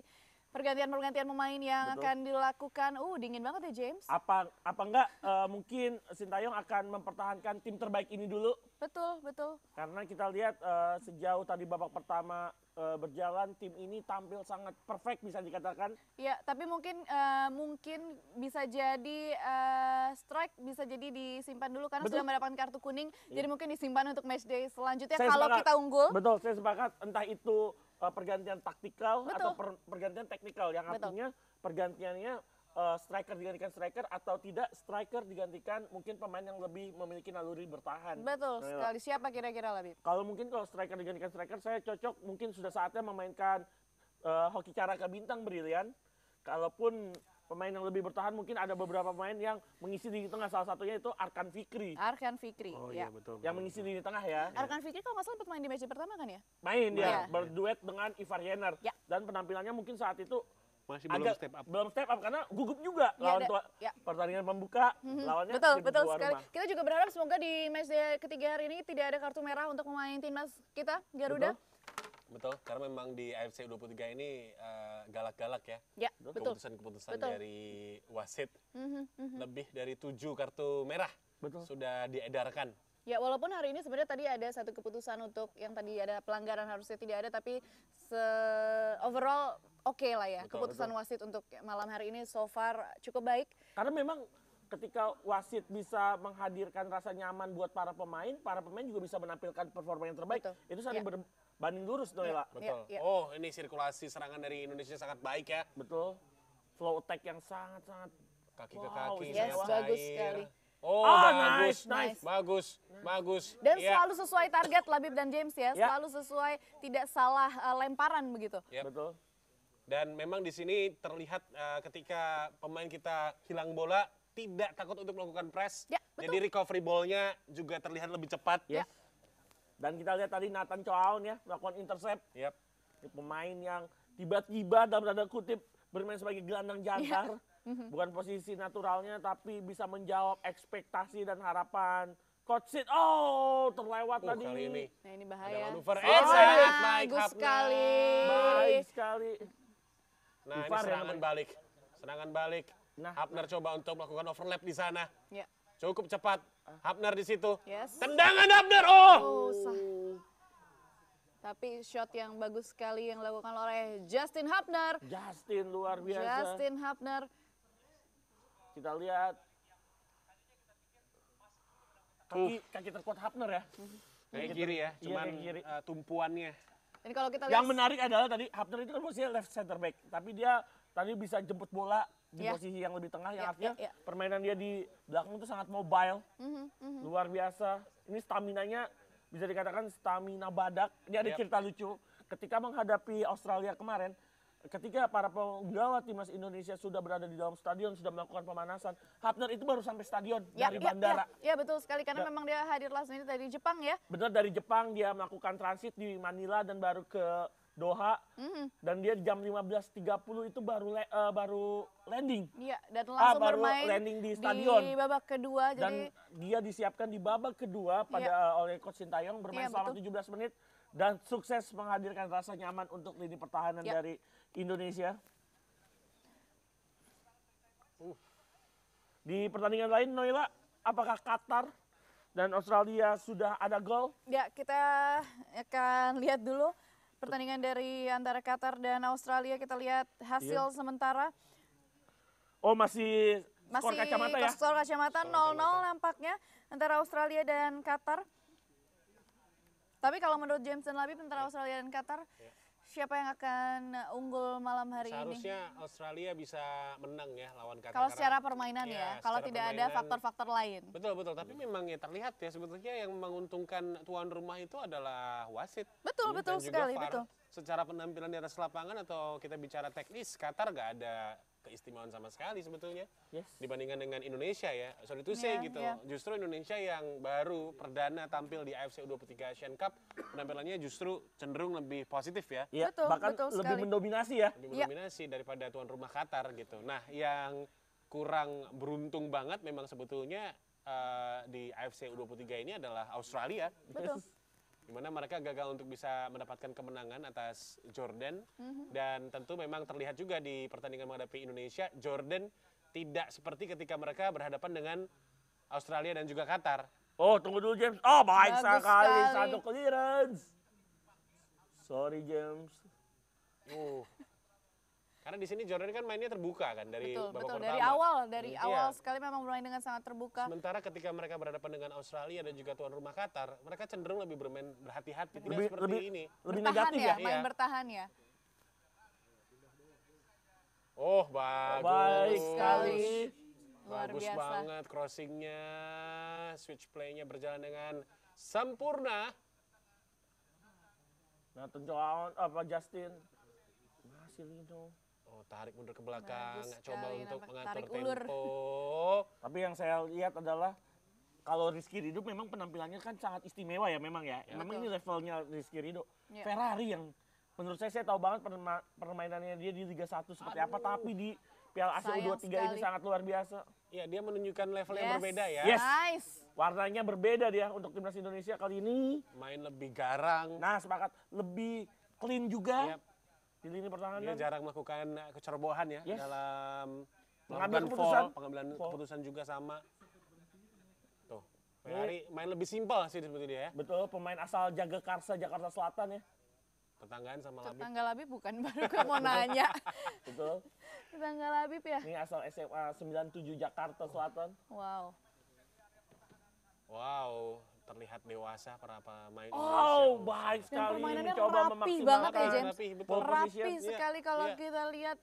Pergantian-pergantian pemain yang Betul. akan dilakukan. Uh, dingin banget ya James. Apa apa enggak uh, mungkin Sintayong akan mempertahankan tim terbaik ini dulu? Betul, betul. Karena kita lihat uh, sejauh tadi babak pertama uh, berjalan tim ini tampil sangat perfect bisa dikatakan. Ya, tapi mungkin uh, mungkin bisa jadi uh, strike bisa jadi disimpan dulu karena Betul. sudah mendapatkan kartu kuning. Ya. Jadi mungkin disimpan untuk match day selanjutnya saya kalau sepakat. kita unggul. Betul, saya sepakat. Entah itu uh, pergantian taktikal Betul. atau per, pergantian teknikal yang artinya pergantiannya uh, striker digantikan striker atau tidak striker digantikan mungkin pemain yang lebih memiliki naluri bertahan. Betul nah, sekali. Siapa kira-kira lebih? Kalau mungkin kalau striker digantikan striker saya cocok mungkin sudah saatnya memainkan uh, hoki ke bintang brilian. Kalaupun pemain yang lebih bertahan mungkin ada beberapa pemain yang mengisi di tengah salah satunya itu Arkan Fikri. Arkan Fikri. Oh ya. iya betul. Yang mengisi di tengah ya. Iya. Arkan Fikri kalau masuk untuk main di match pertama kan ya? Main dia ya. ya. berduet dengan Ivar Jenner ya. dan penampilannya mungkin saat itu masih belum agak, step up. Belum step up karena gugup juga ya, lawan tua, ya. pertandingan pembuka mm-hmm. lawannya Betul, betul sekali. Rumah. Kita juga berharap semoga di match ketiga hari ini tidak ada kartu merah untuk pemain timnas kita Garuda. Betul. Betul, karena memang di AFC U23 ini galak eh, galak-galak ya. Ya, betul. Keputusan-keputusan dari wasit. Mm-hmm, mm-hmm. Lebih dari tujuh kartu merah betul. sudah diedarkan. Ya, walaupun hari ini sebenarnya tadi ada satu keputusan untuk yang tadi ada pelanggaran harusnya tidak ada, tapi se overall oke okay lah ya betul, keputusan betul. wasit untuk malam hari ini so far cukup baik. Karena memang ketika wasit bisa menghadirkan rasa nyaman buat para pemain, para pemain juga bisa menampilkan performa yang terbaik. Betul. Itu saling ya. ber Banding lurus Noela. Iya, betul. Ya, ya. Oh, ini sirkulasi serangan dari Indonesia sangat baik ya. Betul. Flow attack yang sangat-sangat kaki wow, ke kaki, yes, bagus cair. sekali. Oh, oh bagus, nice, nice. bagus, nice. bagus. Dan yeah. selalu sesuai target Labib dan James ya, yeah. selalu sesuai, tidak salah uh, lemparan begitu. Yep. Iya. Betul. Dan memang di sini terlihat uh, ketika pemain kita hilang bola, tidak takut untuk melakukan press. Yeah, Jadi recovery ball-nya juga terlihat lebih cepat. Yeah. Ya. Dan kita lihat tadi Nathan Chown ya melakukan intercept. Yep. Ini pemain yang tiba-tiba dalam tanda kutip bermain sebagai gelandang jangkar. Yeah. Mm-hmm. Bukan posisi naturalnya tapi bisa menjawab ekspektasi dan harapan coach Sid. Oh, terlewat uh, tadi. Kali ini. Nah, ini bahaya. Ada manuver. Eh, ah, baik sekali. Baik sekali. Nah, Dufar, ini ya, serangan ya, balik. Serangan balik. Nah, Abner nah. coba untuk melakukan overlap di sana. Ya. Cukup cepat Hapner di situ. Yes. Tendangan Habner Oh. oh Tapi shot yang bagus sekali yang dilakukan oleh Justin Hapner. Justin luar biasa. Justin Habner. Kita lihat kaki uh. kaki terkuat Habner ya. Kayak kiri ya, iya, cuman iya, kiri. Uh, tumpuannya. Dan kalau kita lihat, yang menarik adalah tadi Habner itu kan posisinya left center back, tapi dia tadi bisa jemput bola di yeah. posisi yang lebih tengah yang yeah, artinya yeah, yeah. permainan dia di belakang itu sangat mobile mm-hmm, mm-hmm. luar biasa ini stamina-nya bisa dikatakan stamina badak ini ada yep. Iya. cerita lucu ketika menghadapi Australia kemarin ketika para penggawa timnas Indonesia sudah berada di dalam stadion sudah melakukan pemanasan Hapner itu baru sampai stadion ya, dari ya, ya. bandara ya, betul sekali karena da nah. memang dia hadir last minute dari Jepang ya benar dari Jepang dia melakukan transit di Manila dan baru ke Doha mm -hmm. dan dia jam 15.30 itu baru le, uh, baru landing. Iya, dan ah, langsung ah, baru bermain landing di stadion. Di babak kedua dan jadi dia disiapkan di babak kedua pada iya. uh, oleh coach Sintayong iya, bermain iya, selama betul. 17 menit dan sukses menghadirkan rasa nyaman untuk lini pertahanan iya. dari Indonesia. Uh. Di pertandingan lain Noila, apakah Qatar dan Australia sudah ada gol? Ya, kita akan lihat dulu pertandingan dari antara Qatar dan Australia kita lihat hasil iya. sementara. Oh masih skor kacamata ya? Skor kacamata 0-0 nampaknya antara Australia dan Qatar. Tapi kalau menurut Jameson Labib antara Australia dan Qatar yeah siapa yang akan unggul malam hari Seharusnya ini? Seharusnya Australia bisa menang ya lawan Qatar. Kalau secara permainan ya, ya kalau tidak ada faktor-faktor lain. Betul betul, tapi memang ya terlihat ya sebetulnya yang menguntungkan tuan rumah itu adalah wasit. Betul betul sekali, betul. Secara penampilan di atas lapangan atau kita bicara teknis, Qatar gak ada keistimewaan sama sekali sebetulnya yes. dibandingkan dengan Indonesia ya sorry to say yeah, gitu yeah. justru Indonesia yang baru perdana tampil di AFC U23 Asian Cup penampilannya justru cenderung lebih positif ya yeah. betul, bahkan betul lebih sekali. mendominasi ya lebih mendominasi yeah. daripada tuan rumah Qatar gitu nah yang kurang beruntung banget memang sebetulnya uh, di AFC U23 ini adalah Australia betul dimana mereka gagal untuk bisa mendapatkan kemenangan atas Jordan mm-hmm. dan tentu memang terlihat juga di pertandingan menghadapi Indonesia Jordan tidak seperti ketika mereka berhadapan dengan Australia dan juga Qatar. Oh tunggu dulu James. Oh baik sekali. sekali satu clearance. Sorry James. Oh. Karena di sini Jordan kan mainnya terbuka kan dari betul, babak betul. pertama. Dari awal, dari hmm, awal sekali memang bermain dengan sangat terbuka. Sementara ketika mereka berhadapan dengan Australia dan juga tuan rumah Qatar, mereka cenderung lebih bermain berhati-hati, tidak lebih, seperti lebih, ini. Lebih bertahan negatif ya, ya, main iya. bertahan ya. Oh, bagus. Baik sekali. Luar bagus biasa. banget crossingnya, switch playnya berjalan dengan sempurna. Nah, tentu apa Justin? Masih Lino tarik mundur ke belakang, Bagus coba sekali, untuk mengatur tempo. Ulur. <laughs> Tapi yang saya lihat adalah kalau Rizky Ridho memang penampilannya kan sangat istimewa ya memang ya. ya memang betul. ini levelnya Rizky Ridho. Ya. Ferrari yang menurut saya saya tahu banget permainannya dia di Liga 1 seperti Aduh. apa tapi di Piala Asia U23 sekali. ini sangat luar biasa. Iya, dia menunjukkan level yes. yang berbeda ya. Yes. Nice. Warnanya berbeda dia untuk timnas Indonesia kali ini. Main lebih garang. Nah, sepakat. Lebih clean juga. Yep di lini pertahanan. Dia kan? jarang melakukan eh, kecerobohan ya yes. dalam pengambilan keputusan. Fall, pengambilan fall. keputusan juga sama. Tuh, Ferrari iya. main lebih simpel sih seperti dia ya. Betul, pemain asal jaga Karsa Jakarta Selatan ya. Tetanggaan sama Labib. Tetangga Labib bukan, <laughs> baru gue mau nanya. <laughs> Betul. Tetangga Labib ya. Ini asal SMA 97 Jakarta Selatan. Wow. Wow, terlihat dewasa para pemain oh, baik sekali. permainannya Coba rapi banget ya, James. Rapi, betul. rapi iya. sekali yeah. kalau yeah. kita lihat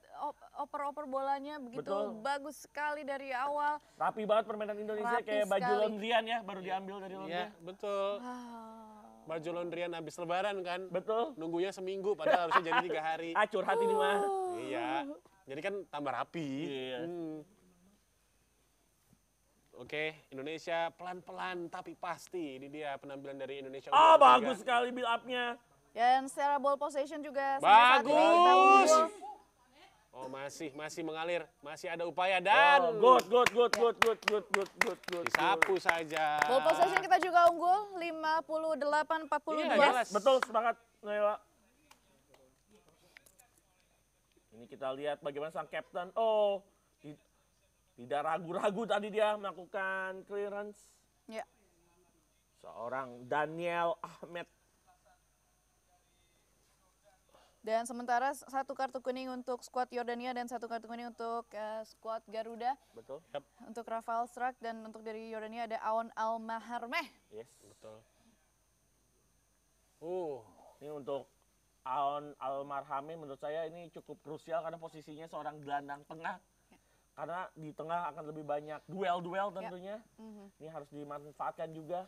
oper-oper bolanya begitu betul. bagus sekali dari awal. Rapi banget permainan Indonesia rapi kayak baju londrian ya, baru iya. diambil dari londrian. Yeah, betul. Wow baju laundryan habis lebaran kan. Betul. Nunggunya seminggu padahal harusnya jadi tiga hari. Acur <laughs> ah, hati uh. nih mah. Iya. Jadi kan tambah rapi. Iya. Hmm. Oke, Indonesia pelan-pelan tapi pasti. Ini dia penampilan dari Indonesia. Ah, oh, bagus sekali build up-nya. Dan ya, secara ball possession juga bagus. Oh, masih masih mengalir, masih ada upaya dan oh, good, good, good, good, good, good, good, good, good. Disapu saja. Ball possession kita juga unggul 58 42. Iya, yes. betul sepakat Noela. Ini kita lihat bagaimana sang captain. Oh, tidak ragu-ragu tadi dia melakukan clearance. Ya. Seorang Daniel Ahmed. Dan sementara satu kartu kuning untuk skuad Yordania dan satu kartu kuning untuk uh, eh, skuad Garuda. Betul. Yep. Untuk Rafael Strak dan untuk dari Yordania ada Aon Al Maharmeh. Yes, betul. Uh, ini untuk Aon Al Maharmeh menurut saya ini cukup krusial karena posisinya seorang gelandang tengah karena di tengah akan lebih banyak duel-duel ya. tentunya. Ya. Mm -hmm. Ini harus dimanfaatkan juga.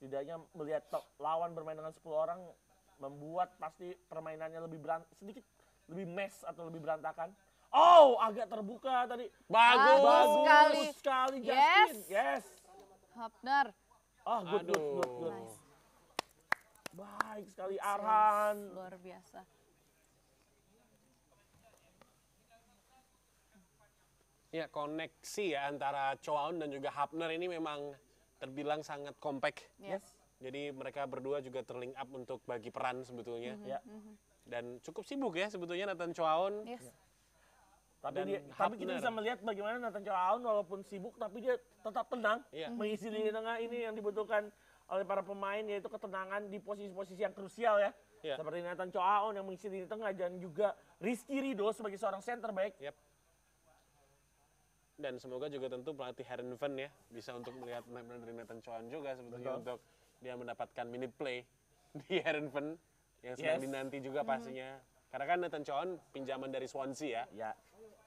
Setidaknya melihat lawan bermain dengan 10 orang membuat pasti permainannya lebih berant sedikit lebih mess atau lebih berantakan. Oh, agak terbuka tadi. Bagus, bagus, bagus sekali. sekali Justin. Yes. yes. Hapner. Oh, ah, good, Aduh. good, good, good. Nice. Baik sekali Arhan. Luar biasa. Ya, koneksi ya antara Choaun dan juga Hapner ini memang terbilang sangat kompak. Yes. Jadi mereka berdua juga terlink up untuk bagi peran sebetulnya. Mm -hmm. Ya. Mm-hmm. Dan cukup sibuk ya sebetulnya Nathan Choaun. Yes. Tapi, dia, tapi kita bisa melihat bagaimana Nathan Choaun walaupun sibuk tapi dia tetap tenang yeah. mengisi di tengah ini yang dibutuhkan oleh para pemain yaitu ketenangan di posisi-posisi yang krusial ya. Yeah. Seperti Nathan Chown yang mengisi di tengah dan juga Rizky Rido sebagai seorang center back. Yep dan semoga juga tentu pelatih Van ya bisa untuk melihat pemain dari Nathan Chuan juga sebetulnya Betul. untuk dia mendapatkan mini play <laughs> di Van yang sedang yes. dinanti juga hmm. pastinya. Mm. Karena kan Nathan Chuan pinjaman dari Swansea ya. Ya.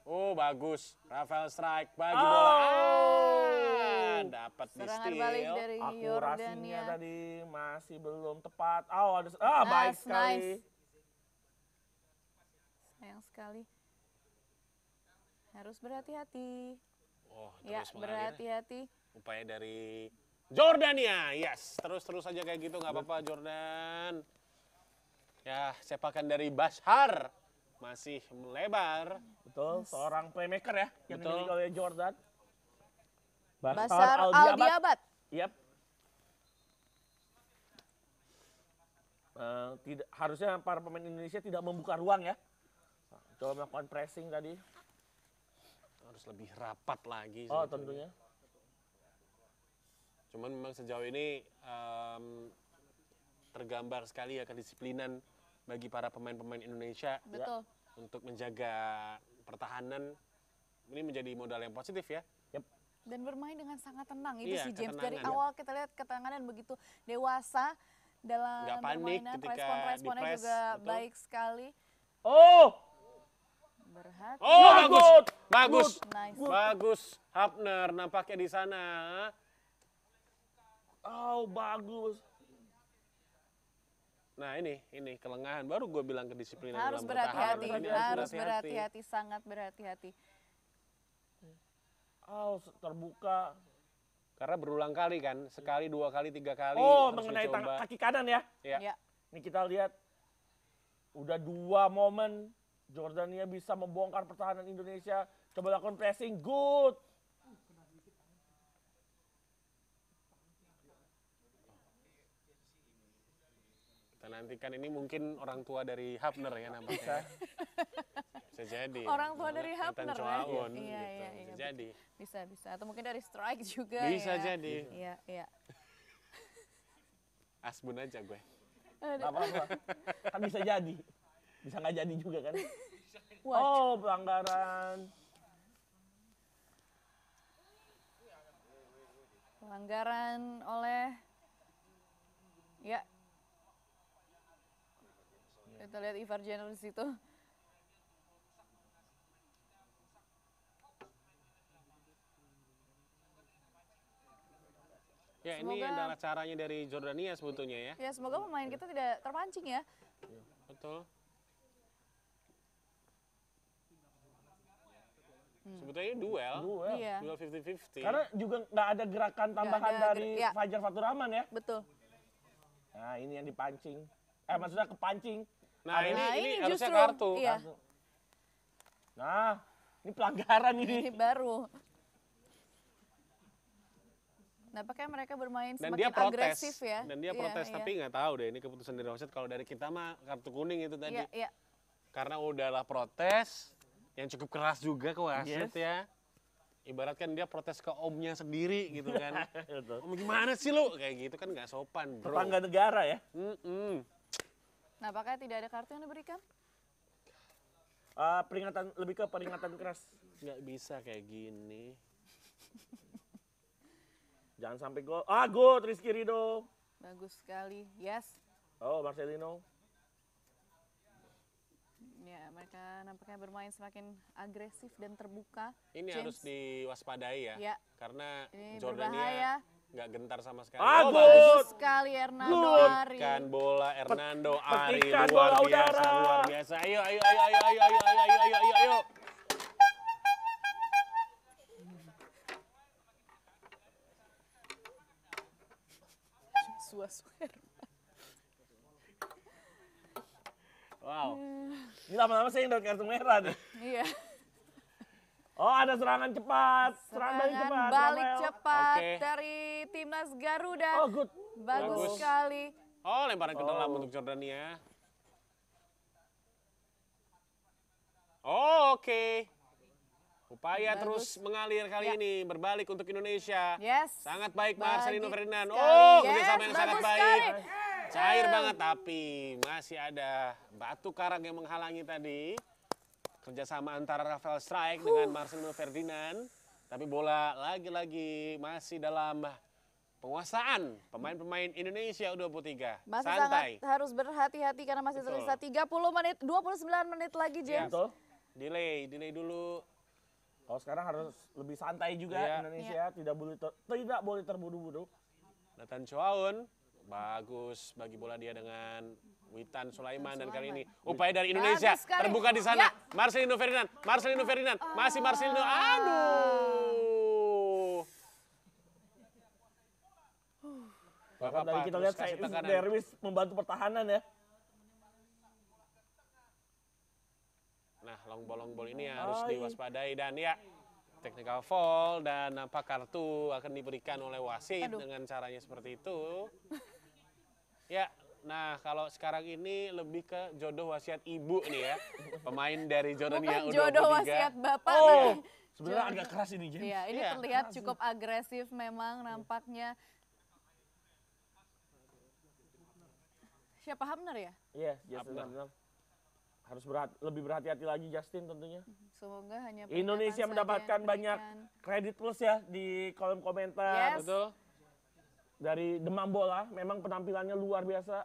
Oh bagus, Rafael strike bagi oh. bola. oh dapat di steal. balik dari Akurasinya tadi masih belum tepat. Oh, ada ah nice, baik sekali. Nice. Sayang sekali harus berhati-hati. Oh, ya, berhati-hati. Upaya dari Jordan ya yes. Terus-terus aja kayak gitu, nggak apa-apa Jordan. Ya, sepakan dari Bashar masih melebar. Betul, seorang playmaker ya yang Betul. dimiliki oleh Jordan. Bashar, Aldiabat al Uh, tidak harusnya para pemain Indonesia tidak membuka ruang ya. Coba melakukan pressing tadi harus lebih rapat lagi. Oh, sebetulnya. tentunya. Cuman memang sejauh ini um, tergambar sekali ya kedisiplinan bagi para pemain-pemain Indonesia. Ya, betul. Untuk menjaga pertahanan ini menjadi modal yang positif ya. Yep. Dan bermain dengan sangat tenang itu iya, si James dari ya. awal kita lihat ketenangan dan begitu dewasa dalam permainan respon-responnya juga baik sekali. Oh, berhati. Oh, bagus. Bagus. Good. Nice. Bagus. Hapner nampaknya di sana. Oh, bagus. Nah ini, ini kelengahan. Baru gue bilang kedisiplinan. Harus berhati-hati, harus berhati-hati, sangat berhati-hati. Oh, terbuka. Karena berulang kali kan, sekali, dua kali, tiga kali. Oh, mengenai tangan kaki kanan ya? Iya. Ya. Ini kita lihat, udah dua momen Jordania bisa membongkar pertahanan Indonesia. Coba lakukan pressing, good. Kita nantikan ini mungkin orang tua dari Hapner ya namanya. Bisa. bisa jadi. Orang tua dari Hapner. Coaun, ya. Iya, iya, gitu. iya, iya. Bisa jadi. Bisa, bisa. Atau mungkin dari Strike juga Bisa ya. jadi. Iya, iya. Asbun aja gue. Apa-apa. Kan bisa jadi bisa nggak jadi juga kan <laughs> oh pelanggaran pelanggaran oleh ya kita lihat Ivar Jenner di situ Ya semoga, ini adalah caranya dari Jordania sebetulnya ya. Ya semoga pemain kita tidak terpancing ya. Iya, betul. Hmm. Sebetulnya ini duel. Duel. Iya. Duel fifty Karena juga nggak ada gerakan tambahan ada, dari ya. Fajar Rahman ya. Betul. Nah, ini yang dipancing. Eh, maksudnya kepancing. Nah, ini, nah, ini, harusnya justru, kartu. Iya. Nah, ini pelanggaran ini. Ini baru. nah pakai mereka bermain dan semakin dia protes, agresif ya. Dan dia iya, protes, iya, tapi nggak iya. tahu deh ini keputusan dari wasit. Kalau dari kita mah kartu kuning itu tadi. Iya, iya. Karena udahlah protes, yang cukup keras juga ke wasit yes. ya ibaratkan dia protes ke omnya sendiri gitu kan <laughs> om gimana sih lu kayak gitu kan nggak sopan bro tetangga negara ya Mm-mm. nah apakah tidak ada kartu yang diberikan uh, peringatan lebih ke peringatan keras nggak bisa kayak gini jangan sampai gol ah gol Rizky Rido bagus sekali yes oh Marcelino Ya, mereka nampaknya bermain semakin agresif dan terbuka. Ini James. harus diwaspadai ya. ya. Karena Ini Jordania berbahaya. nggak gentar sama sekali. oh, bagus sekali Hernando Ari. Kan bola Hernando Ari luar bola biasa, udara. luar biasa. Ayo, ayo, ayo, ayo, ayo, ayo, ayo, ayo, ayo, ayo. ayo. Sua suerte. Wow. Iya. Ini lama-lama saya yang dapat kartu merah nih. Iya. Oh ada serangan cepat, serangan, serangan balik cepat. Balik cepat okay. dari timnas Garuda. Oh good. Bagus, Bagus. sekali. Oh lemparan ke dalam oh. untuk Jordania. Oh oke. Okay. Upaya Bagus. terus mengalir kali ya. ini berbalik untuk Indonesia. Yes. Sangat baik, baik. Marcelino Ferdinand. Oh, yes. kerjasama yang sangat baik. Sekali. Cair banget tapi masih ada batu karang yang menghalangi tadi. Kerjasama antara Rafael Strike dengan Marcelino Ferdinand. Tapi bola lagi-lagi masih dalam penguasaan pemain-pemain Indonesia U23. Masih Santai. harus berhati-hati karena masih tersisa 30 menit, 29 menit lagi iya. James. Delay, delay dulu. Kalau sekarang harus lebih santai juga ya. Indonesia, iya. tidak boleh tidak boleh terburu-buru. Nathan Chouaun Bagus bagi bola dia dengan Witan Sulaiman dan kali ini upaya dari Indonesia terbuka di sana. Ya. Marcelino Ferdinand, Marcelino Ferdinand, oh. masih Marcelino. Aduh. Bahkan tadi kita lihat saya Derwis membantu pertahanan ya. Nah, long ball long ball ini harus diwaspadai dan ya technical foul dan apa kartu akan diberikan oleh wasit Aduh. dengan caranya seperti itu. Ya, nah kalau sekarang ini lebih ke jodoh wasiat ibu nih ya. Pemain dari Jordan Bukan U23. jodoh wasiat bapak. Oh, sebenarnya agak keras ini James. Iya, ini ya, terlihat keras. cukup agresif memang nampaknya. Siapa Hamner ya? Iya, Justin Hamner. Harus berhati, lebih berhati-hati lagi Justin tentunya. Mhm, semoga hanya Indonesia mendapatkan banyak kredit plus ya di kolom komentar. Yes. Betul dari Demam Bola, memang penampilannya luar biasa.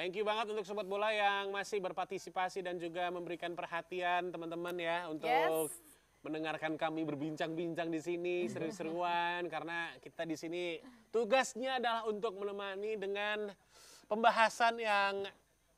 Thank you banget untuk sobat bola yang masih berpartisipasi dan juga memberikan perhatian teman-teman ya untuk yes. mendengarkan kami berbincang-bincang di sini seru-seruan karena kita di sini tugasnya adalah untuk menemani dengan pembahasan yang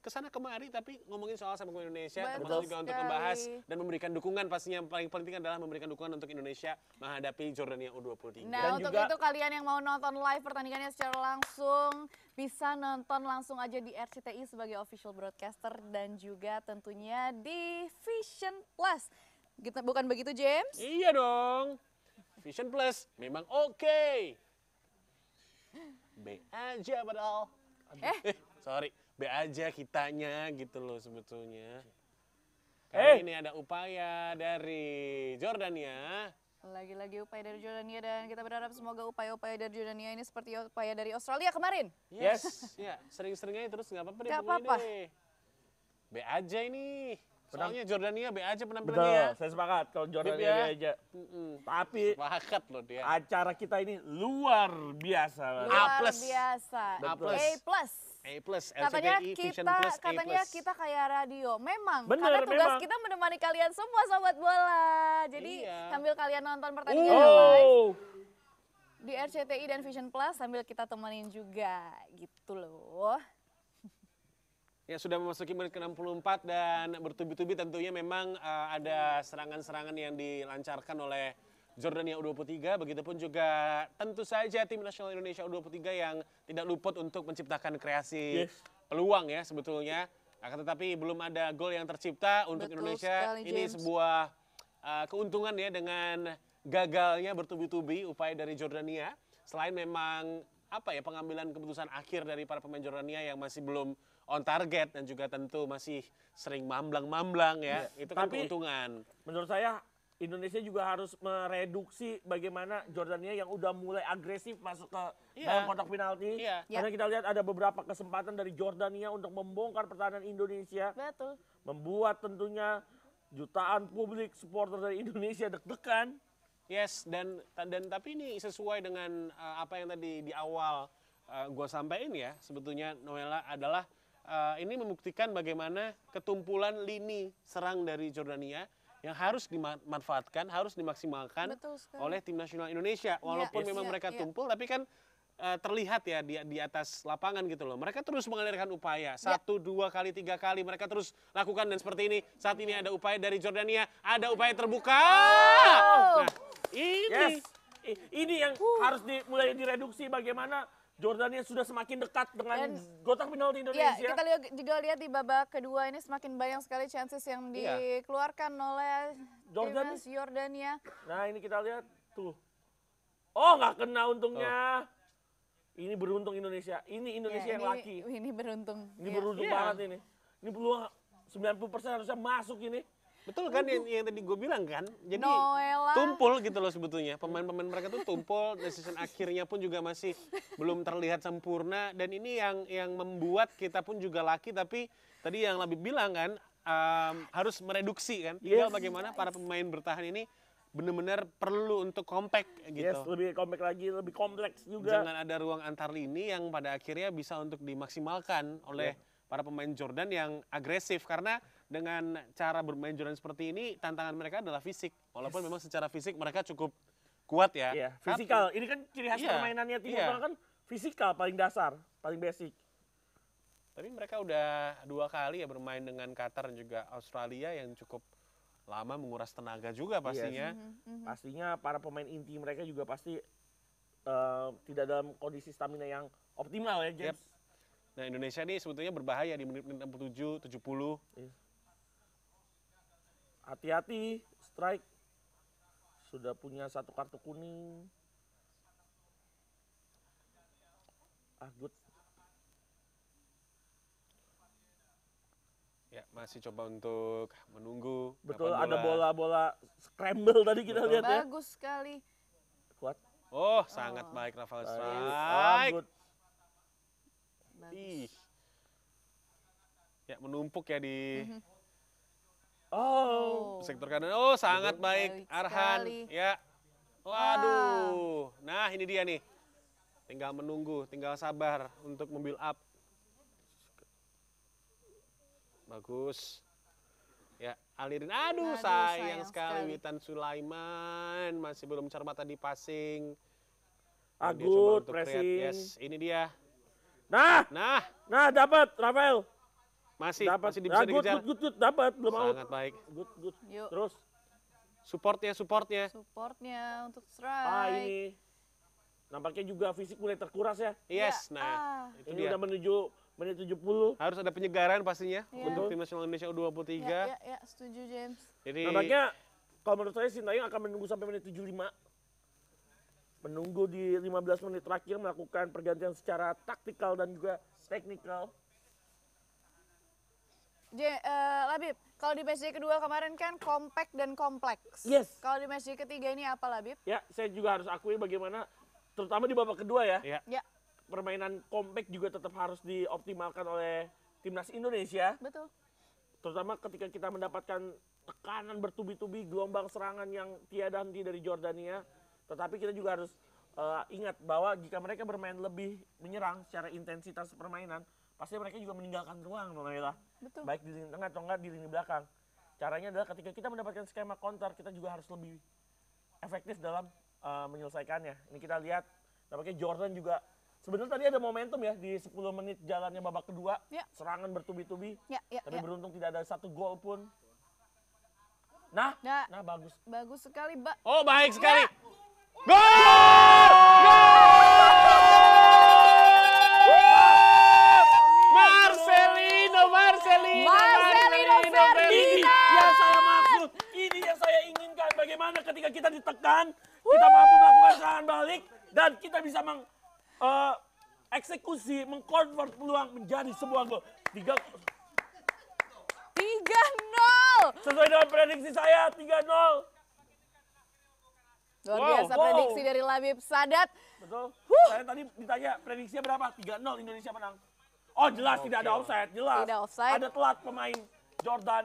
kesana kemari tapi ngomongin soal sepak bola Indonesia Betul termasuk juga untuk membahas dan memberikan dukungan pastinya yang paling penting adalah memberikan dukungan untuk Indonesia menghadapi Jordania U23. Nah, dan untuk juga, itu kalian yang mau nonton live pertandingannya secara langsung bisa nonton langsung aja di RCTI sebagai official broadcaster dan juga tentunya di Vision Plus. Gitu, bukan begitu James? Iya dong. Vision Plus memang oke. Okay. Eh? B aja padahal. Eh, eh sorry be aja kitanya gitu loh sebetulnya. Kali hey. Eh. ini ada upaya dari Jordania. Lagi-lagi upaya dari Jordania dan kita berharap semoga upaya-upaya dari Jordania ini seperti upaya dari Australia kemarin. Yes, ya sering-sering aja terus nggak apa-apa deh. Nggak apa-apa. Be aja ini. Soalnya Jordania be aja penampilannya. Betul, saya sepakat kalau Jordania ya. aja. Tapi sepakat loh dia. Acara kita ini luar biasa. Luar biasa. A plus. A plus, katanya kita, plus, Katanya plus. kita kayak radio. Memang, Bener, karena tugas memang. kita menemani kalian semua sobat bola. Jadi iya. sambil kalian nonton pertandingan oh. live di RCTI dan Vision Plus sambil kita temenin juga gitu loh. Ya sudah memasuki menit ke-64 dan bertubi-tubi tentunya memang uh, ada serangan-serangan yang dilancarkan oleh Jordania U23, begitupun juga tentu saja tim nasional Indonesia U23 yang tidak luput untuk menciptakan kreasi yes. peluang ya sebetulnya. Akan tetapi belum ada gol yang tercipta untuk Betul Indonesia. Sekali, Ini sebuah uh, keuntungan ya dengan gagalnya bertubi-tubi upaya dari Jordania. Selain memang apa ya pengambilan keputusan akhir dari para pemain Jordania yang masih belum on target dan juga tentu masih sering mamblang-mamblang ya. Iya. Itu kan Tapi, keuntungan. Menurut saya Indonesia juga harus mereduksi bagaimana Jordania yang udah mulai agresif masuk ke yeah. dalam kotak penalti. Yeah. Iya. Karena kita lihat ada beberapa kesempatan dari Jordania untuk membongkar pertahanan Indonesia. Betul. Membuat tentunya jutaan publik supporter dari Indonesia deg-degan. Yes, dan dan tapi ini sesuai dengan uh, apa yang tadi di awal uh, eh, gue sampaikan ya. Sebetulnya Noela adalah uh, ini membuktikan bagaimana ketumpulan lini serang dari Jordania yang harus dimanfaatkan, harus dimaksimalkan oleh tim nasional Indonesia. Iya, Walaupun yes. Iya, memang iya, mereka tumpul, tapi kan uh, terlihat ya di, di atas lapangan gitu loh. Mereka terus mengalirkan upaya. Satu, dua kali, tiga kali. Mereka terus lakukan dan seperti ini. Saat ini ada upaya dari Jordania. Ada upaya terbuka. Oh. Nah, ini. Yes. Ini yang harus di, mulai direduksi bagaimana Jordania sudah semakin dekat dengan Dan, kotak di iya, Indonesia. Ya, kita lihat juga lihat di babak kedua ini semakin banyak sekali chances yang iya. dikeluarkan ya. oleh Jordan. timnas Jordania. Nah ini kita lihat tuh. Oh nggak kena untungnya. Oh. Ini beruntung Indonesia. Ini Indonesia ya, yang ini, laki. Ini beruntung. Ini ya. beruntung ya. banget ini. Ini peluang 90% harusnya masuk ini. Betul kan yang, yang tadi gue bilang kan? Jadi Noella. tumpul gitu loh sebetulnya. Pemain-pemain mereka tuh tumpul dan season akhirnya pun juga masih belum terlihat sempurna dan ini yang yang membuat kita pun juga laki tapi tadi yang lebih bilang kan um, harus mereduksi kan. Tinggal bagaimana para pemain bertahan ini benar-benar perlu untuk kompak gitu. Yes, lebih kompak lagi, lebih kompleks juga. Jangan ada ruang antar lini yang pada akhirnya bisa untuk dimaksimalkan oleh yeah. para pemain Jordan yang agresif karena dengan cara bermain jurnalis seperti ini tantangan mereka adalah fisik walaupun yes. memang secara fisik mereka cukup kuat ya iya, fisikal ini kan ciri khas iya, permainannya tim iya. kan fisikal paling dasar paling basic tapi mereka udah dua kali ya bermain dengan Qatar dan juga Australia yang cukup lama menguras tenaga juga pastinya yes. Mhm, mhm. pastinya para pemain inti mereka juga pasti uh, tidak dalam kondisi stamina yang optimal ya James yep. Nah Indonesia ini sebetulnya berbahaya di menit-menit 67, 70. Yes hati-hati strike sudah punya satu kartu kuning ah good ya masih coba untuk menunggu betul ada bola-bola scramble tadi kita betul. lihat ya bagus sekali kuat oh, oh. sangat baik Rafael strike ah, good. Bagus. Ih. ya menumpuk ya di mm -hmm. Oh, sektor kanan. Oh, sangat baik, baik Arhan. Sekali. Ya. Waduh. Ah. Nah, ini dia nih. Tinggal menunggu, tinggal sabar untuk mobil up. Bagus. Ya, alirin. Aduh, Aduh sayang, sayang sekali, sekali. Witan Sulaiman masih belum cermat tadi passing. Agut, pressing. Create. Yes, ini dia. Nah, nah, nah dapat Rafael. Masih dapat. masih ah, bisa ya, dikejar. Good, good, good, dapat belum Sangat out. baik. Good, good. Yuk. Terus supportnya supportnya. Supportnya untuk ah, strike. Ah ini. Nampaknya juga fisik mulai terkuras ya. Yes, ya, nah ah. itu ini dia. udah menuju menit 70. Harus ada penyegaran pastinya ya. untuk tim nasional Indonesia U23. Iya, ya, ya, setuju James. Jadi nampaknya kalau menurut saya Sintayong akan menunggu sampai menit 75. Menunggu di 15 menit terakhir melakukan pergantian secara taktikal dan juga teknikal. J, uh, Labib, kalau di matchday kedua kemarin kan kompak dan kompleks. Yes. Kalau di matchday ketiga ini apa Labib? Ya, saya juga harus akui bagaimana terutama di babak kedua ya. Ya. ya. Permainan kompak juga tetap harus dioptimalkan oleh timnas Indonesia. Betul. Terutama ketika kita mendapatkan tekanan bertubi-tubi gelombang serangan yang tiada henti dari Jordania, tetapi kita juga harus uh, ingat bahwa jika mereka bermain lebih menyerang secara intensitas permainan, pasti mereka juga meninggalkan ruang Nonela. Betul. Baik di lini tengah atau enggak di lini belakang. Caranya adalah ketika kita mendapatkan skema counter, kita juga harus lebih efektif dalam uh, menyelesaikannya. Ini kita lihat nampaknya Jordan juga sebenarnya tadi ada momentum ya di 10 menit jalannya babak kedua, ya. serangan bertubi-tubi. Ya, ya, tapi ya. beruntung tidak ada satu gol pun. Nah, nah, nah bagus. Bagus sekali, Mbak. Oh, baik ya. sekali. Ya. Gol! Gol! bagaimana ketika kita ditekan, kita mampu melakukan serangan balik dan kita bisa meng uh, eksekusi, mengkonvert peluang menjadi sebuah gol. Tiga tiga nol. Sesuai dengan prediksi saya tiga nol. Luar wow, biasa wow. prediksi dari Labib Sadat. Betul. Huh. Saya tadi ditanya prediksinya berapa? 3-0 Indonesia menang. Oh jelas okay. tidak ada offside, jelas. Tidak offside. Ada telat pemain Jordan.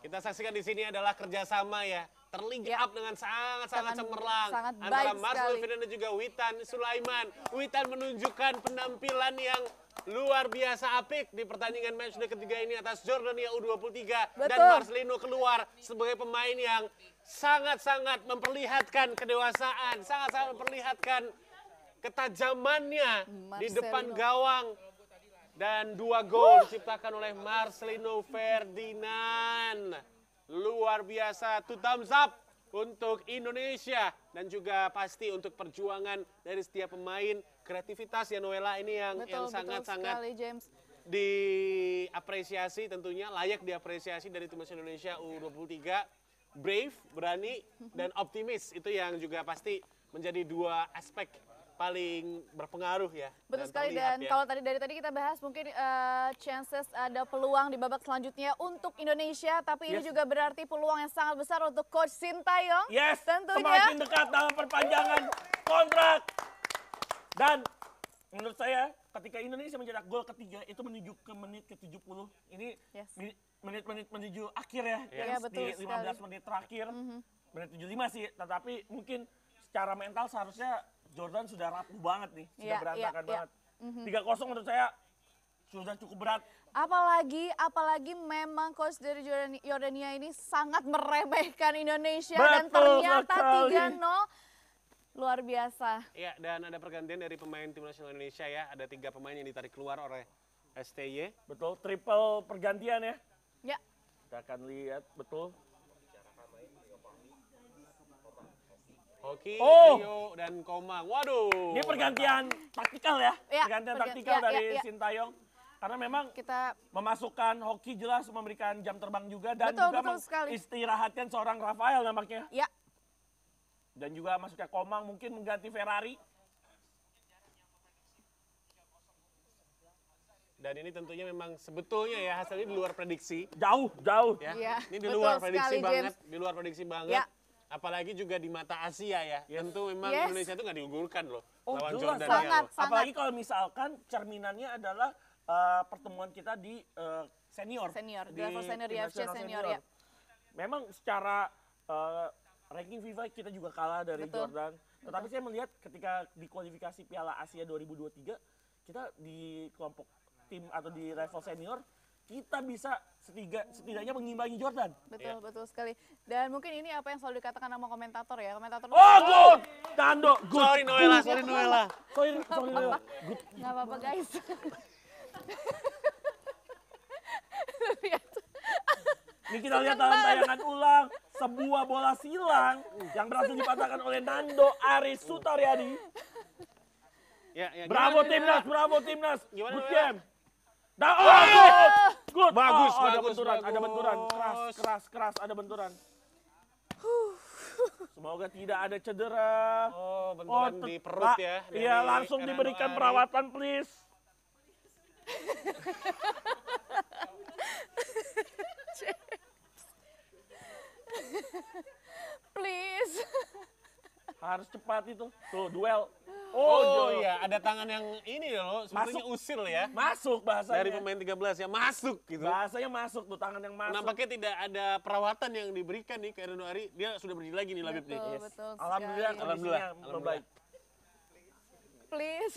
Kita saksikan di sini adalah kerjasama ya terlink ya. up dengan sangat-sangat cemerlang sangat antara Marcel Ferdinand juga Witan Sulaiman. Witan menunjukkan penampilan yang luar biasa apik di pertandingan matchday ketiga ini atas Jordania U23 Betul. dan Marcelino keluar sebagai pemain yang sangat-sangat memperlihatkan kedewasaan, sangat-sangat memperlihatkan ketajamannya Marcelino. di depan gawang dan dua gol diciptakan oleh Marcelino Ferdinand luar biasa. Two thumbs up untuk Indonesia dan juga pasti untuk perjuangan dari setiap pemain kreativitas ya Noela ini yang betul, yang sangat-sangat diapresiasi tentunya layak diapresiasi dari timnas Indonesia U23 brave berani <laughs> dan optimis itu yang juga pasti menjadi dua aspek paling berpengaruh ya. Betul sekali dan ya. kalau tadi dari tadi kita bahas mungkin uh, chances ada peluang di babak selanjutnya untuk Indonesia tapi yes. ini juga berarti peluang yang sangat besar untuk coach Sintayong. Yes. Tentunya semakin dekat dalam perpanjangan kontrak. Dan menurut saya ketika Indonesia mencetak gol ketiga itu menuju ke menit ke-70 ini menit menit-menit menuju akhir ya yes. Iya, yes. di betul 15 sekali. menit terakhir. Mm -hmm. Menit 75 sih, tetapi mungkin secara mental seharusnya Jordan sudah rapuh banget nih, sudah yeah, iya, berantakan yeah, banget. Mhm. Tiga yeah. kosong mm menurut saya sudah cukup berat. Apalagi, apalagi memang coach dari Jordania ini sangat meremehkan Indonesia Betul dan ternyata tiga nol luar biasa. Ya, dan ada pergantian dari pemain tim nasional Indonesia ya. Ada tiga pemain yang ditarik keluar oleh STY. Betul, triple pergantian ya. Ya. Kita akan lihat, betul. Hoki, oh. Rio, dan Komang. Waduh. Ini pergantian mantap. taktikal ya. ya pergantian taktikal ya, dari ya, ya. Sintayong. Karena memang kita memasukkan hoki jelas memberikan jam terbang juga dan betul, juga betul istirahatkan seorang Rafael nampaknya. Ya. Dan juga masuknya Komang mungkin mengganti Ferrari. Dan ini tentunya memang sebetulnya ya hasilnya di luar prediksi. Jauh, jauh. Ya. ya. Ini di luar betul prediksi banget, di luar prediksi iya. banget apalagi juga di mata Asia ya. Yes. Tentu memang yes. Indonesia itu nggak diunggulkan loh oh, lawan jelas. Jordan Sangat, ya. sangat. Apalagi kalau misalkan cerminannya adalah uh, pertemuan kita di uh, senior. Senior, di, level senior di FC ya, senior, senior ya. Memang secara uh, ranking FIFA kita juga kalah dari Betul. Jordan. Tetapi Betul. saya melihat ketika di kualifikasi Piala Asia 2023 kita di kelompok tim atau di level senior kita bisa setiga, setidaknya mengimbangi Jordan. Betul, yeah. betul sekali. Dan mungkin ini apa yang selalu dikatakan sama komentator ya, komentator. Oh, good! Tando, good! Sorry Noela, sorry Noela. Sorry, sorry Noela. Good. Gak apa-apa guys. Ini kita lihat dalam tayangan ulang sebuah bola silang yang berhasil dipatahkan oleh Nando Aris Sutaryadi. Ya, ya, bravo timnas, bravo timnas. Good game. oh, oh, oh! Good. Bagus, oh, bagus, ada benturan, bagus. ada benturan. Keras, keras, keras, ada benturan. Semoga tidak ada cedera. Oh, benturan oh, di perut ya. Iya, langsung diberikan perawatan, please. <laughs> please harus cepat itu tuh duel Oh, oh iya, ada tangan yang ini loh, sebetulnya masuk, usil ya. Masuk bahasanya. Dari pemain 13 ya, masuk gitu. Bahasanya masuk tuh, tangan yang masuk. Nampaknya tidak ada perawatan yang diberikan nih ke Erno Ari. Dia sudah berdiri lagi nih Labib nih. Yes. Alhamdulillah, Alhamdulillah, Alhamdulillah. Please.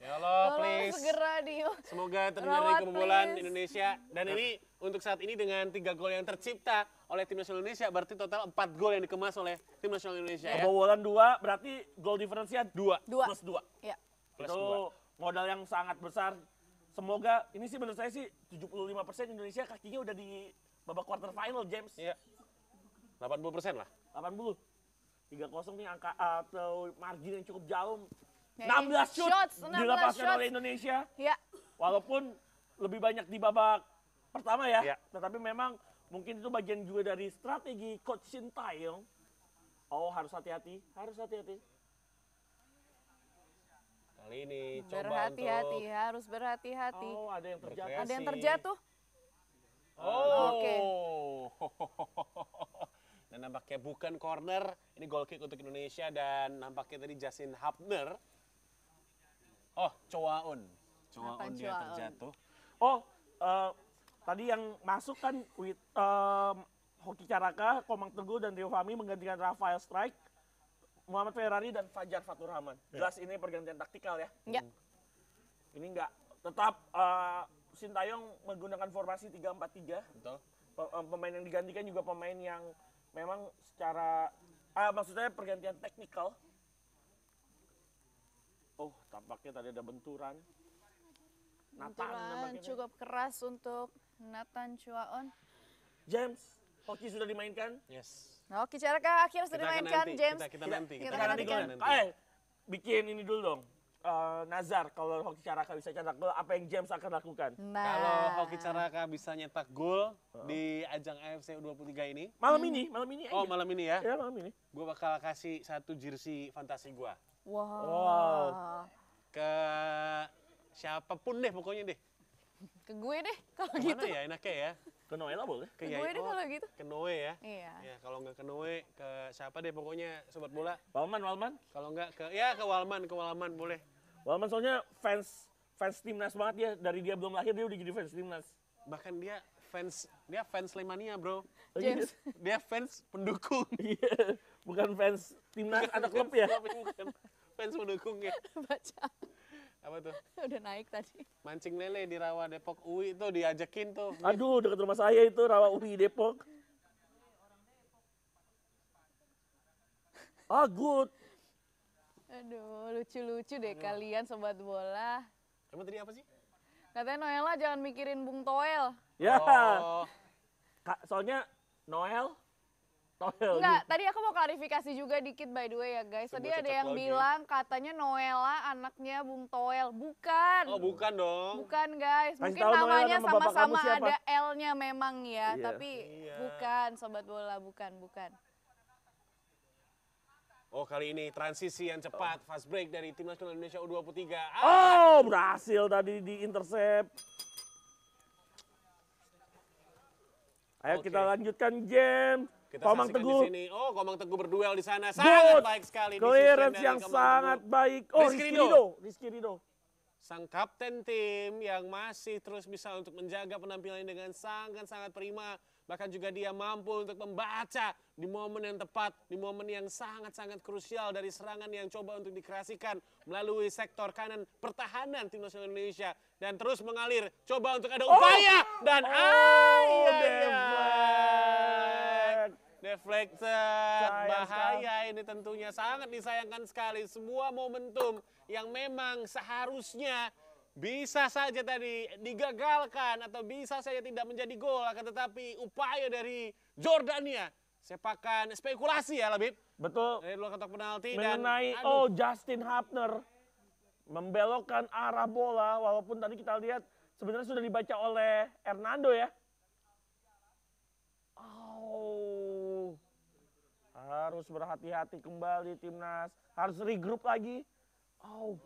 Ya Allah, please. Tolong segera di. Semoga terjadi kebobolan Indonesia dan ini untuk saat ini dengan tiga gol yang tercipta oleh tim nasional Indonesia berarti total empat gol yang dikemas oleh tim nasional Indonesia ya. Kebobolan berarti gol diferensial dua dua plus dua Ya. Plus Itu dua. modal yang sangat besar. Semoga ini sih menurut saya sih 75% Indonesia kakinya udah di babak quarter final James. Iya. 80% lah. 80. 3 kosong nih angka atau margin yang cukup jauh. Okay. 16 shot shots, 16 dilepaskan oleh Indonesia. Iya. Walaupun lebih banyak di babak pertama ya. ya. Tetapi memang mungkin itu bagian juga dari strategi coach Sintayong. Oh, harus hati-hati, harus hati-hati. Kali ini coba berhati-hati, untuk... harus berhati-hati. Oh, ada yang terjatuh. Berkreasi. Ada yang terjatuh. Oh, oke. Okay. <laughs> Dan nampaknya bukan corner, ini goal kick untuk Indonesia dan nampaknya tadi Justin Hapner. Oh, Coaun. Coaun dia terjatuh. Oh, uh, Tadi yang masuk kan with, um, Hoki Caraka, Komang Teguh, dan Rio Fahmi menggantikan Rafael Strike, Muhammad Ferrari, dan Fajar Fatur Rahman ya. Jelas ini pergantian taktikal ya. Iya. Ini enggak tetap uh, Sintayong menggunakan formasi 3-4-3. Betul. Pemain yang digantikan juga pemain yang memang secara ah, maksudnya pergantian teknikal. Oh, tampaknya tadi ada benturan. Benturan cukup keras untuk Nathan Chuaon. James, hoki sudah dimainkan? Yes. Hoki Caraka akhirnya sudah dimainkan, James. Kita, kita, kita nanti. Kita, kita, kita nanti, Eh, bikin ini dulu dong. Uh, Nazar kalau hoki Caraka bisa cetak gol, apa yang James akan lakukan? Nah. Kalau hoki Caraka bisa nyetak gol oh. di ajang AFC U23 ini. Malam hmm. ini, malam ini. Oh, malam ini ya? Iya, malam ini. Gue bakal kasih satu jersey fantasi gue. Wow. wow. Ke siapapun deh pokoknya deh. Ke gue deh <laughs> kalau gitu. ya enaknya ya? Ke Noe lah boleh. Ke, ke gue deh oh, kalau gitu. Ke Noe ya? Iya. Ya kalau nggak ke Noe, ke siapa deh pokoknya sobat bola. Walman, Walman. Kalau nggak ke, ya ke Walman, ke Walman boleh. Walman soalnya fans fans timnas banget ya. Dari dia belum lahir dia udah jadi fans timnas. Bahkan dia fans dia fans Lemania bro. Oh, iya. James. <laughs> dia fans pendukung. Iya. Bukan fans timnas atau klub ya. Bukan fans ya. <laughs> Baca. Apa tuh? <laughs> Udah naik tadi. Mancing lele di rawa Depok Uwi tuh diajakin tuh. Aduh, dekat rumah saya itu rawa Uwi Depok. Ah, good. Aduh, lucu-lucu deh Aduh. kalian sobat bola. Kamu tadi apa sih? Katanya Noella jangan mikirin Bung Toel. Ya. Oh. Kak, soalnya Noel Noel. Enggak, gitu. tadi aku mau klarifikasi juga dikit by the way ya guys. Tadi ada yang lagi. bilang katanya Noela anaknya Bung Toel. Bukan. Oh, bukan dong. Bukan guys. Mungkin Kasih namanya sama-sama sama ada L-nya memang ya, iya. tapi iya. bukan sobat bola, bukan, bukan. Oh kali ini transisi yang cepat, oh. fast break dari timnas nasional Indonesia U23. Ah. Oh berhasil tadi di intercept. Ayo okay. kita lanjutkan game. Kita Komang Teguh. Di sini. Oh, Komang Teguh berduel di sana. Sangat Good. baik sekali. Clearance yang sangat Teguh. baik. Oh, Rizky Rido. Rido. Rizky Rido. Sang kapten tim yang masih terus bisa untuk menjaga penampilannya dengan sangat-sangat prima. Bahkan juga dia mampu untuk membaca di momen yang tepat, di momen yang sangat-sangat krusial dari serangan yang coba untuk dikreasikan melalui sektor kanan pertahanan tim nasional Indonesia dan terus mengalir. Coba untuk ada oh! upaya oh. dan oh, ayah deflected. Bahaya ini tentunya sangat disayangkan sekali. Semua momentum yang memang seharusnya bisa saja tadi digagalkan atau bisa saja tidak menjadi gol akan tetapi upaya dari Jordania sepakan spekulasi ya Labib betul dari luar kotak penalti mengenai dan, oh Justin Hapner membelokkan arah bola walaupun tadi kita lihat sebenarnya sudah dibaca oleh Hernando ya oh harus berhati-hati kembali timnas, harus regroup lagi. Oh.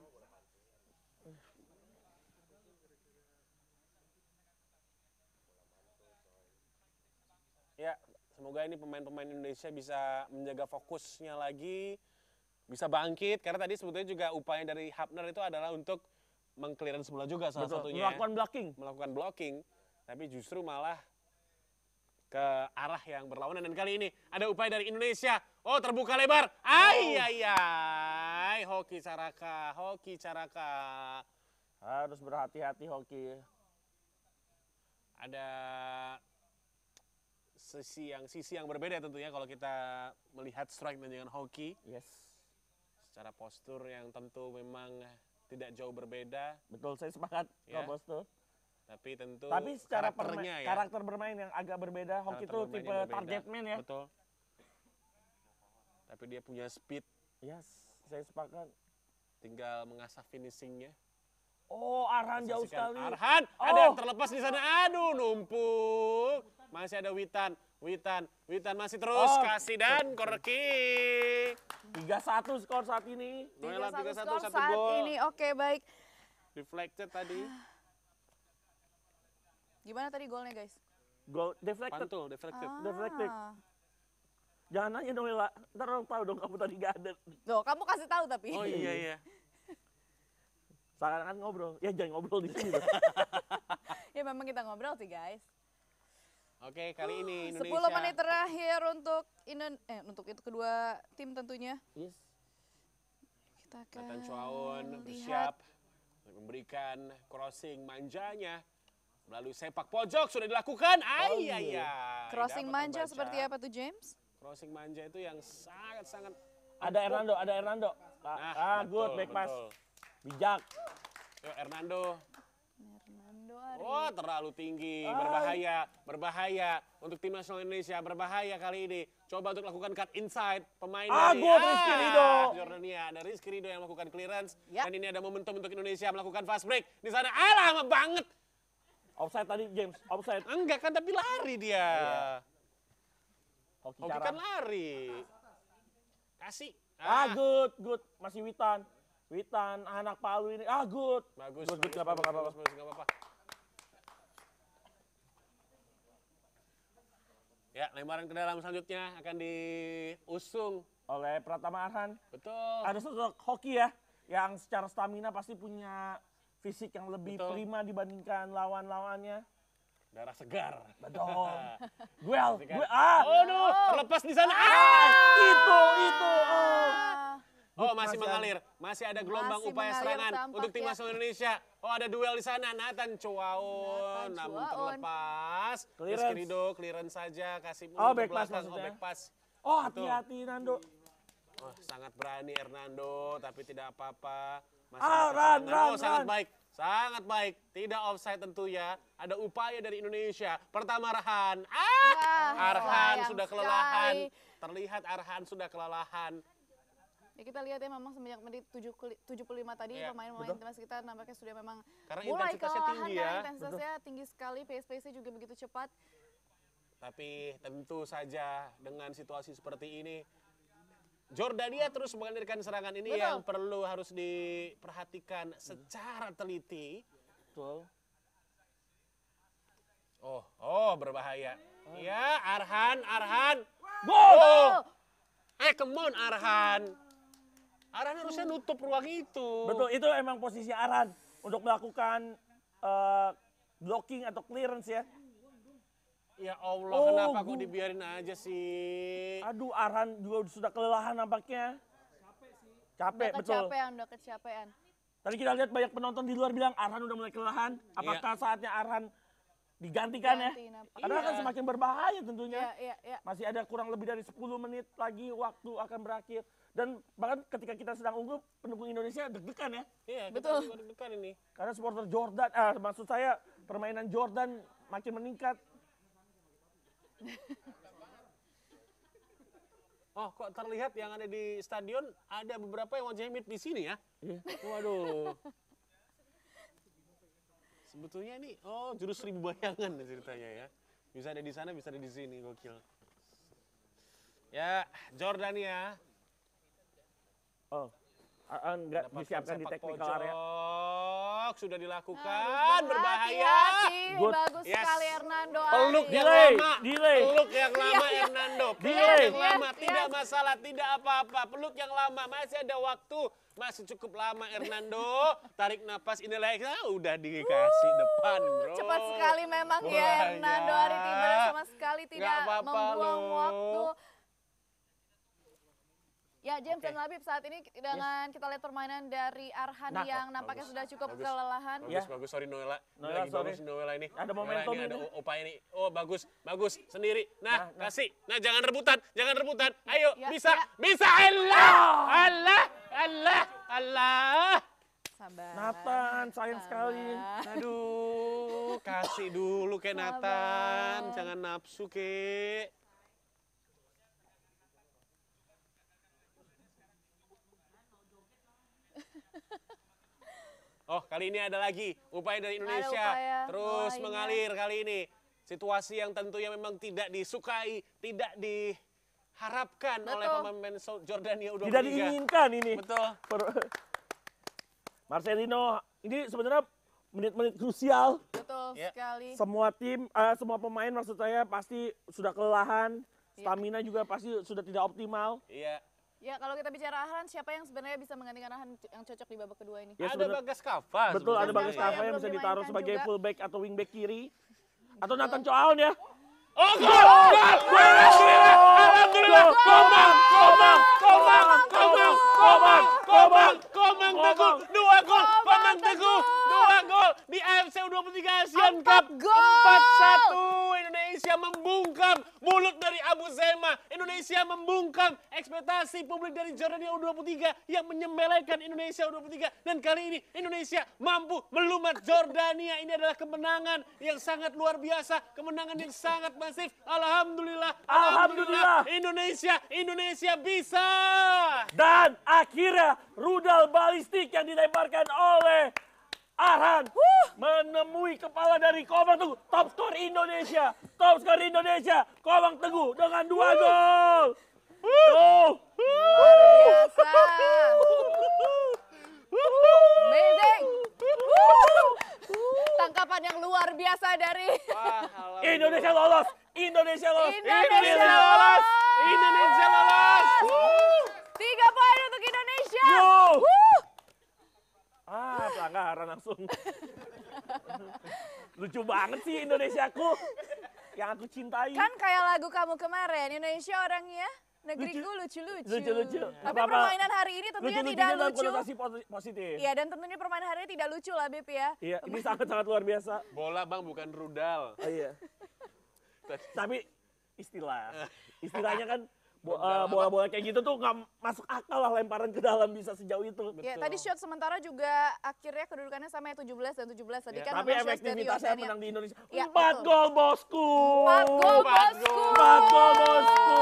Ya, semoga ini pemain-pemain Indonesia bisa menjaga fokusnya lagi, bisa bangkit karena tadi sebetulnya juga upaya dari Hapner itu adalah untuk mengclearance semula juga salah Betul. satunya. Melakukan blocking. Melakukan blocking, tapi justru malah ke arah yang berlawanan dan kali ini ada upaya dari Indonesia. Oh terbuka lebar. Ai oh. ai Hoki Caraka, Hoki Caraka. Harus berhati-hati Hoki. Ada sisi yang sisi yang berbeda tentunya kalau kita melihat strike dengan Hoki. Yes. Secara postur yang tentu memang tidak jauh berbeda. Betul, saya sepakat ya. kalau postur. Tapi tentu Tapi secara karakternya ya. karakter bermain yang agak berbeda. Hoki itu tipe target man ya. Betul. Tapi dia punya speed. Yes, saya sepakat. Tinggal mengasah finishingnya. Oh, Arhan jauh sekali. Arhan, oh. ada yang terlepas di sana. Aduh, numpuk. Masih ada Witan. Witan, Witan masih terus oh. kasih dan korki. tiga 3 skor saat ini. 3-1 skor saat, saat ini. Oke, okay, baik. Reflected tadi. <sighs> Gimana tadi golnya guys? Gol deflected. Pantul, deflected. Ah. Deflected. Jangan nanya dong ya, ntar orang tahu dong kamu tadi gak ada. Loh, kamu kasih tahu tapi. Oh iya iya. <laughs> Sekarang kan ngobrol, ya jangan ngobrol di sini. <laughs> ya memang kita ngobrol sih guys. Oke, kali ini ah, Indonesia. 10 menit terakhir untuk Indo eh untuk itu kedua tim tentunya. Yes. Kita akan Nathan Cuaun bersiap memberikan crossing manjanya melalui sepak pojok sudah dilakukan. Oh, ay, oh, Crossing manja seperti apa tuh James? Crossing manja itu yang sangat-sangat ada Hernando, ada Hernando. Ah, nah, ah, betul, good back pass. Bijak. Yo Hernando. Oh, terlalu tinggi, berbahaya, berbahaya untuk tim nasional Indonesia, berbahaya kali ini. Coba untuk lakukan cut inside pemain ah, dari ah, Rizky Rido. Jordania, ada Rizky Rido yang melakukan clearance. Yep. Ya. Dan ini ada momentum untuk Indonesia melakukan fast break. Di sana, alah banget Offside tadi James, offside. Enggak kan tapi lari dia. Iya. Hoki, Hoki kan lari. Kasih. Ah. ah, good, good. Masih Witan. Witan, ah, anak Palu ini. Ah, good. Bagus. Good, good. Gak apa-apa, gak apa-apa. apa-apa. Ya, lemparan ke dalam selanjutnya akan diusung oleh Pratama Arhan. Betul. Ada sosok hoki ya, yang secara stamina pasti punya fisik yang lebih Betul. prima dibandingkan lawan-lawannya. Darah segar. Betul. duel, <laughs> gue ah. Oh no, terlepas di sana. Ah, ah. itu itu. Oh. Oh masih, mengalir, masih ada gelombang masih upaya serangan untuk tim ya. nasional ya. Indonesia. Oh ada duel di sana, Nathan Chuaon, namun terlepas. Clearance. Kirido, clearance saja, kasih oh, back pass belakang, oh back pass. Oh hati-hati Nando. Oh, sangat berani Hernando, tapi tidak apa-apa. Mas ah, run, run, oh, sangat baik. Sangat baik, tidak offside tentu ya. Ada upaya dari Indonesia. Pertama Arhan. Ah, Wah, Arhan sudah kelelahan. Sky. Terlihat Arhan sudah kelelahan. Ya kita lihat ya memang semenjak menit 75 tadi pemain-pemain iya, timnas kita nampaknya sudah memang karena mulai kelelahan tinggi ya. intensitasnya Betul. tinggi sekali, pace-pace juga begitu cepat. Tapi tentu saja dengan situasi seperti ini Jordania terus mengalirkan serangan ini Betul. yang perlu harus diperhatikan secara teliti. Betul. Oh, oh berbahaya. Oh. Ya, Arhan, Arhan. Wow. Oh. Eh, come on Arhan. Arhan harusnya nutup ruang itu. Betul, itu emang posisi Arhan untuk melakukan uh, blocking atau clearance ya. Ya Allah, oh, kenapa aku kok dibiarin aja sih? Aduh, Arhan juga sudah kelelahan nampaknya. Capek sih. Capek, udah betul. Kecapean, udah kecapean. Tadi kita lihat banyak penonton di luar bilang Arhan udah mulai kelelahan. Apakah iya. saatnya Arhan digantikan Ganti, ya? Karena kan iya. akan semakin berbahaya tentunya. Iya, iya, iya. Masih ada kurang lebih dari 10 menit lagi waktu akan berakhir. Dan bahkan ketika kita sedang unggul, pendukung Indonesia deg-degan ya. Iya, betul. deg ini. Karena supporter Jordan, ah maksud saya permainan Jordan makin meningkat Oh, kok terlihat yang ada di stadion ada beberapa yang wajahnya mirip di sini ya? Iya. Waduh. Sebetulnya ini, oh jurus seribu bayangan ceritanya ya. Bisa ada di sana, bisa ada di sini, gokil. Ya, Jordan ya. Oh, enggak Dapatkan disiapkan di technical area. Sudah dilakukan, Aduh, berbahaya. Good. Bagus yes. sekali Hernando. Peluk oh, yang delay, lama, delay. Iya, iya. peluk yang lama Hernando. Peluk delay. yang lama, tidak masalah, tidak apa-apa. Peluk yang lama, masih ada waktu. Masih cukup lama Hernando. Tarik nafas ini lagi nah, udah dikasih uh, depan bro. Cepat sekali memang ya Hernando ya. hari tiba sama sekali tidak apa -apa membuang loh. waktu. Ya, James okay. dan Labib saat ini dengan yes. kita lihat permainan dari Arhan nah, yang oh, nampaknya bagus. sudah cukup bagus. kelelahan. Bagus, yeah. bagus. Sorry Noela. Noela lagi sorry. bagus Noela ini. Ada momentum ini, ini. Ada upaya ini. Oh, bagus. Bagus sendiri. Nah, nah, nah, kasih. Nah, jangan rebutan. Jangan rebutan. Ayo, ya, bisa. Ya. Bisa. Allah. Allah. Allah. Allah. Sabar. Nathan, sayang Sabar. sekali. Aduh, kasih dulu ke Nathan. Jangan nafsu ke. Oh, kali ini ada lagi upaya dari Indonesia upaya. Oh, terus oh, mengalir kali ini. Situasi yang tentunya memang tidak disukai, tidak diharapkan Betul. oleh pemain Jordania U23. Tidak diinginkan ini. Betul. <laughs> Marcelino, ini sebenarnya menit-menit krusial. Betul yeah. sekali. Semua tim, uh, semua pemain maksud saya pasti sudah kelelahan, ya. stamina juga pasti sudah tidak optimal. Iya. Yeah. Ya kalau kita bicara Ahlan, siapa yang sebenarnya bisa menggantikan Ahlan yang cocok di babak kedua ini? Ya, ada Bagas Kava. Betul, ada Bagas Kava yang, yang bisa ditaruh sebagai juga. fullback atau wingback kiri. Atau Nathan Choaon ya. Oh, gol! Gol! Alhamdulillah! Komang! Komang! Komang! Komang! Komang! Komang! Komang Teguh! Dua gol! Komang Teguh! Dua gol! Di AFC U23 Asian Cup! 4-1! Indonesia membungkam mulut dari Abu Zema. Indonesia membungkam ekspektasi publik dari Jordania U23 yang menyembelihkan Indonesia U23. Dan kali ini Indonesia mampu melumat Jordania. Ini adalah kemenangan yang sangat luar biasa. Kemenangan yang sangat masif. Alhamdulillah. Alhamdulillah. Indonesia, Indonesia bisa. Dan akhirnya rudal balistik yang dilemparkan oleh Arhan Wuh. menemui kepala dari Komang Teguh. Top skor Indonesia. Top skor Indonesia. Komang Teguh dengan dua Wuh. gol. Wuh. Oh. Luar biasa. Amazing. Tangkapan yang luar biasa dari Wah, Indonesia lolos. Indonesia lolos. Indonesia, Indonesia lolos. Indonesia lolos. Tiga poin untuk Indonesia. Wow. Ah, pelanggaran langsung. <laughs> Lucu banget sih Indonesiaku. Yang aku cintai. Kan kayak lagu kamu kemarin, Indonesia orangnya negeriku lucu-lucu. Lucu-lucu. Tapi apa permainan hari ini tentunya tidak lucu. Konotasi positif. Iya, dan tentunya permainan hari ini tidak lucu lah, Beb ya. Iya, ini sangat-sangat luar biasa. Bola, Bang, bukan rudal. Oh iya. Tapi istilah. Istilahnya kan Eh, bola-bola kayak gitu tuh nggak masuk akal lah lemparan ke dalam bisa sejauh itu. Ya, tadi shot sementara juga akhirnya kedudukannya sama ya 17 dan 17 tadi ya, kan. Tapi efektivitasnya menang di Indonesia. Ya, 4 betul. gol bosku. 4 gol bosku. 4 gol bosku.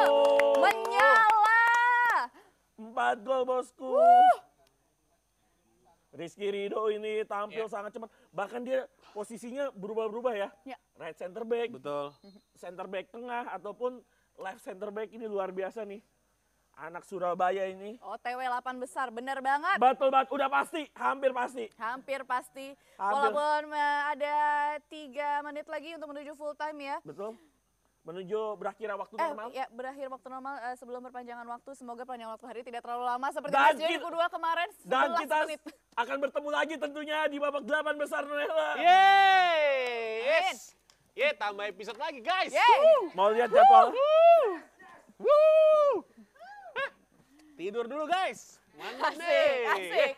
Menyala. 4 gol bosku. Rizky Rido ini tampil yeah. sangat cepat. Bahkan dia posisinya berubah-berubah ya. Yeah. Right center back. Betul. Center back tengah ataupun left center back ini luar biasa nih. Anak Surabaya ini. OTW 8 besar, bener banget. Betul banget, udah pasti, hampir pasti. Hampir pasti. Hampir. Walaupun eh, ada tiga menit lagi untuk menuju full time ya. Betul menuju berakhir waktu eh, normal. Ya, berakhir waktu normal uh, sebelum perpanjangan waktu. Semoga perpanjangan waktu hari tidak terlalu lama seperti dan kita, kedua kemarin. Dan kita menit. akan bertemu lagi tentunya di babak delapan besar Nonela. Yeay! Yes! Ye, iya, tambah episode lagi guys. Mau lihat jadwal? Tidur dulu guys. Mantap asik, nih. Asik.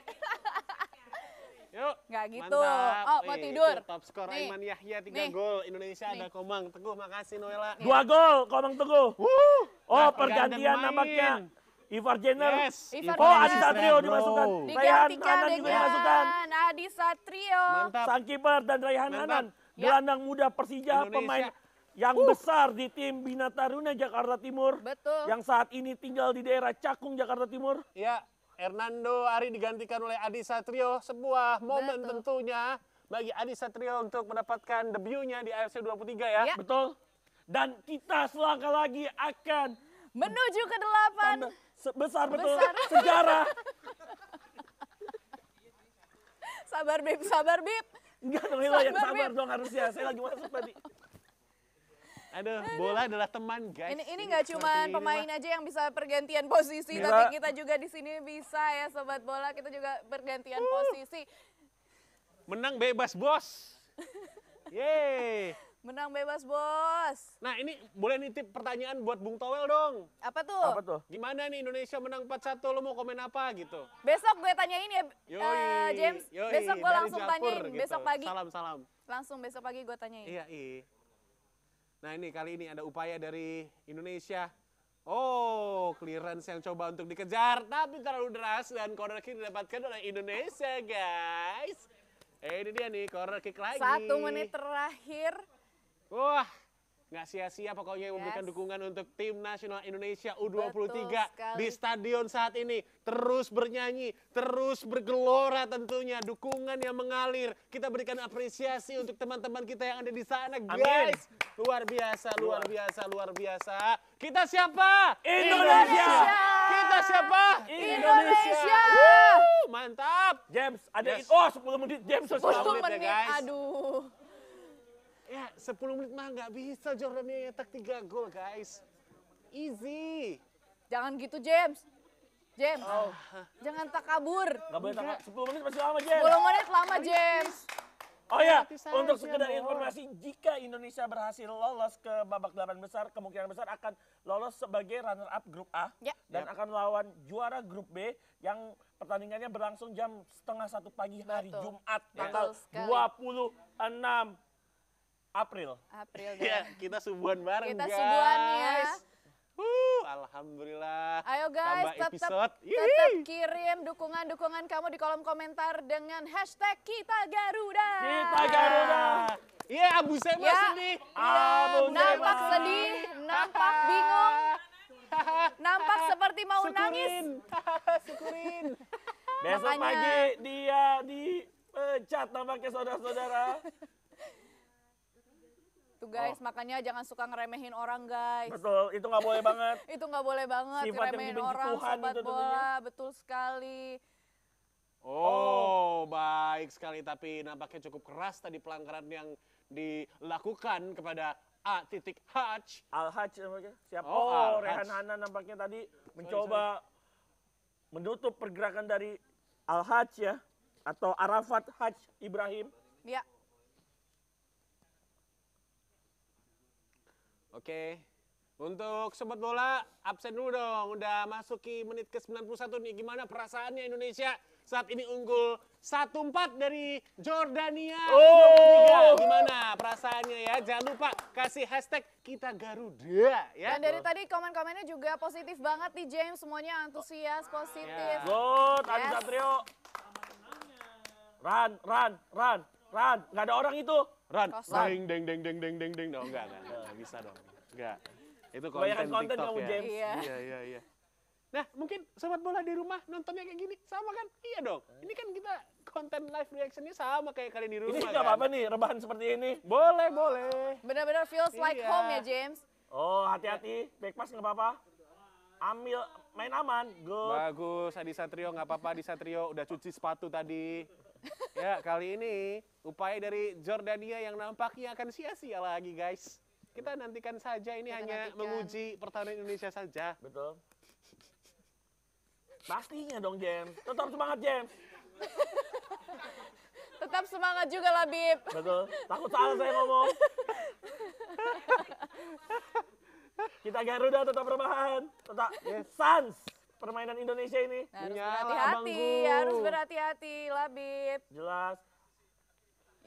<laughs> Yuk. Gak gitu. Mantap. Oh, mau tidur. top skor Aiman Yahya tiga gol. Indonesia nih. ada Komang Teguh. Makasih Noela. dua gol Komang Teguh. Oh, Oh, pergantian nampaknya. Ivar Jenner. Yes. Ivar oh, Adi Satrio dimasukkan. Raihan Hanan juga dimasukkan. Adi Satrio. Sang kiper dan Raihan Hanan Ya. gelandang muda Persija, Indonesia. pemain yang uh. besar di tim Bina Taruna Jakarta Timur. Betul. Yang saat ini tinggal di daerah Cakung Jakarta Timur. Ya, Hernando Ari digantikan oleh Adi Satrio. Sebuah momen Betul. tentunya bagi Adi Satrio untuk mendapatkan debutnya di AFC 23 ya. ya. Betul. Dan kita selangkah lagi akan menuju ke delapan. sebesar betul besar. <laughs> sejarah. sabar Bib, sabar Bib. Enggak dong, Hilo yang sabar dong harusnya. Saya lagi masuk tadi. Aduh, bola adalah teman guys. Ini ini nggak cuma pemain ini aja yang bisa pergantian posisi, Mira. tapi kita juga di sini bisa ya sobat bola, kita juga pergantian uh. posisi. Menang bebas bos. <laughs> Yeay. Menang bebas, Bos. Nah, ini boleh nitip pertanyaan buat Bung Towel dong. Apa tuh? Apa tuh? Gimana nih Indonesia menang 4-1? Lo mau komen apa gitu? Besok gue tanyain ya, yoi, uh, James. Yoi, besok gue langsung Japur, tanyain. Gitu. Besok pagi. Salam-salam. Langsung besok pagi gue tanyain. Iya, iya. Nah, ini kali ini ada upaya dari Indonesia. Oh, clearance yang coba untuk dikejar, tapi terlalu deras dan corner kick didapatkan oleh Indonesia, guys. Eh, ini dia nih, corner kick lagi. Satu menit terakhir. Wah, nggak sia-sia pokoknya yes. memberikan dukungan untuk tim nasional Indonesia U23 di stadion saat ini terus bernyanyi, terus bergelora tentunya dukungan yang mengalir. Kita berikan apresiasi untuk teman-teman kita yang ada di sana, Amin. guys. Luar biasa, luar biasa, luar biasa. Kita siapa? Indonesia. Kita siapa? Indonesia. Indonesia. mantap. James, ada yes. oh 10 menit James 10 ya, menit, menit ya guys. Aduh. Ya, 10 menit mah nggak bisa yang nyetak 3 gol, guys. Easy. Jangan gitu, James. James, oh. jangan kabur. Gak boleh tak 10 menit masih lama, James. 10 menit lama, James. Oh ya, untuk sekedar informasi, jika Indonesia berhasil lolos ke babak delapan besar, kemungkinan besar akan lolos sebagai runner up grup A ya. dan ya. akan melawan juara grup B yang pertandingannya berlangsung jam setengah satu pagi hari Jumat tanggal dua puluh 26 April. April. Ya, kita subuhan bareng kita guys. Kita subuhan ya. Uh, alhamdulillah. Ayo guys, Tambah episode. tetap kirim dukungan-dukungan kamu di kolom komentar dengan hashtag kita Garuda. Kita Garuda. Iya, yeah, Abu Sema yeah. sedih. Yeah, Abu nampak Sema. sedih, nampak bingung, <laughs> nampak seperti mau Syukurin. nangis. Syukurin. <laughs> <laughs> Besok Makanya... pagi dia dipecat eh, nampaknya saudara-saudara. Tuh gitu, guys, oh. makanya jangan suka ngeremehin orang guys. Betul, itu nggak boleh banget. <laughs> itu nggak boleh banget Sifat ngeremehin orang, Tuhan sobat itu bola, tentunya. betul sekali. Oh, oh, baik sekali tapi nampaknya cukup keras tadi pelanggaran yang dilakukan kepada A titik Hatch. Al Hatch nampaknya. Siapa? Oh, oh Rehan Hana nampaknya tadi mencoba sorry, menutup pergerakan dari Al Hatch ya atau Arafat Hatch Ibrahim. Ya. Oke. Untuk sobat bola absen dulu dong. Udah masuki menit ke 91 nih. Gimana perasaannya Indonesia saat ini unggul 1-4 dari Jordania. Oh. Gimana perasaannya ya? Jangan lupa kasih hashtag kita Garuda ya. Dan dari tadi komen-komennya juga positif banget nih James. Semuanya antusias, positif. Yeah. Good, yes. Adi Satrio. Run, run, run, run. Gak ada orang itu. Run. deng deng deng deng deng deng deng. Oh, enggak, enggak, enggak, bisa dong. Enggak. Itu konten TikTok konten ya. kamu, James. Iya. iya, iya, iya. Nah, mungkin sobat bola di rumah nontonnya kayak gini sama kan? Iya dong. Ini kan kita konten live reactionnya sama kayak kalian di rumah. Ini nggak kan? apa-apa nih rebahan seperti ini. Boleh, boleh. Benar-benar feels iya. like iya. home ya, James. Oh, hati-hati. Back pass nggak apa-apa. Ambil main aman. Good. Bagus, Adi Satrio nggak apa-apa. Adi Satrio udah cuci sepatu tadi. <laughs> ya, kali ini upaya dari Jordania yang nampaknya akan sia-sia lagi, guys. Kita nantikan saja ini Kita hanya nantikan. menguji pertahanan Indonesia saja. Betul. Pastinya dong, James. Tetap semangat, James. <laughs> Tetap semangat juga lah, Bib. Betul. Takut salah saya ngomong. <laughs> Kita Garuda tetap berbahan. Tetap yes. Sans permainan Indonesia ini. harus berhati-hati, harus berhati-hati, Labib. Jelas.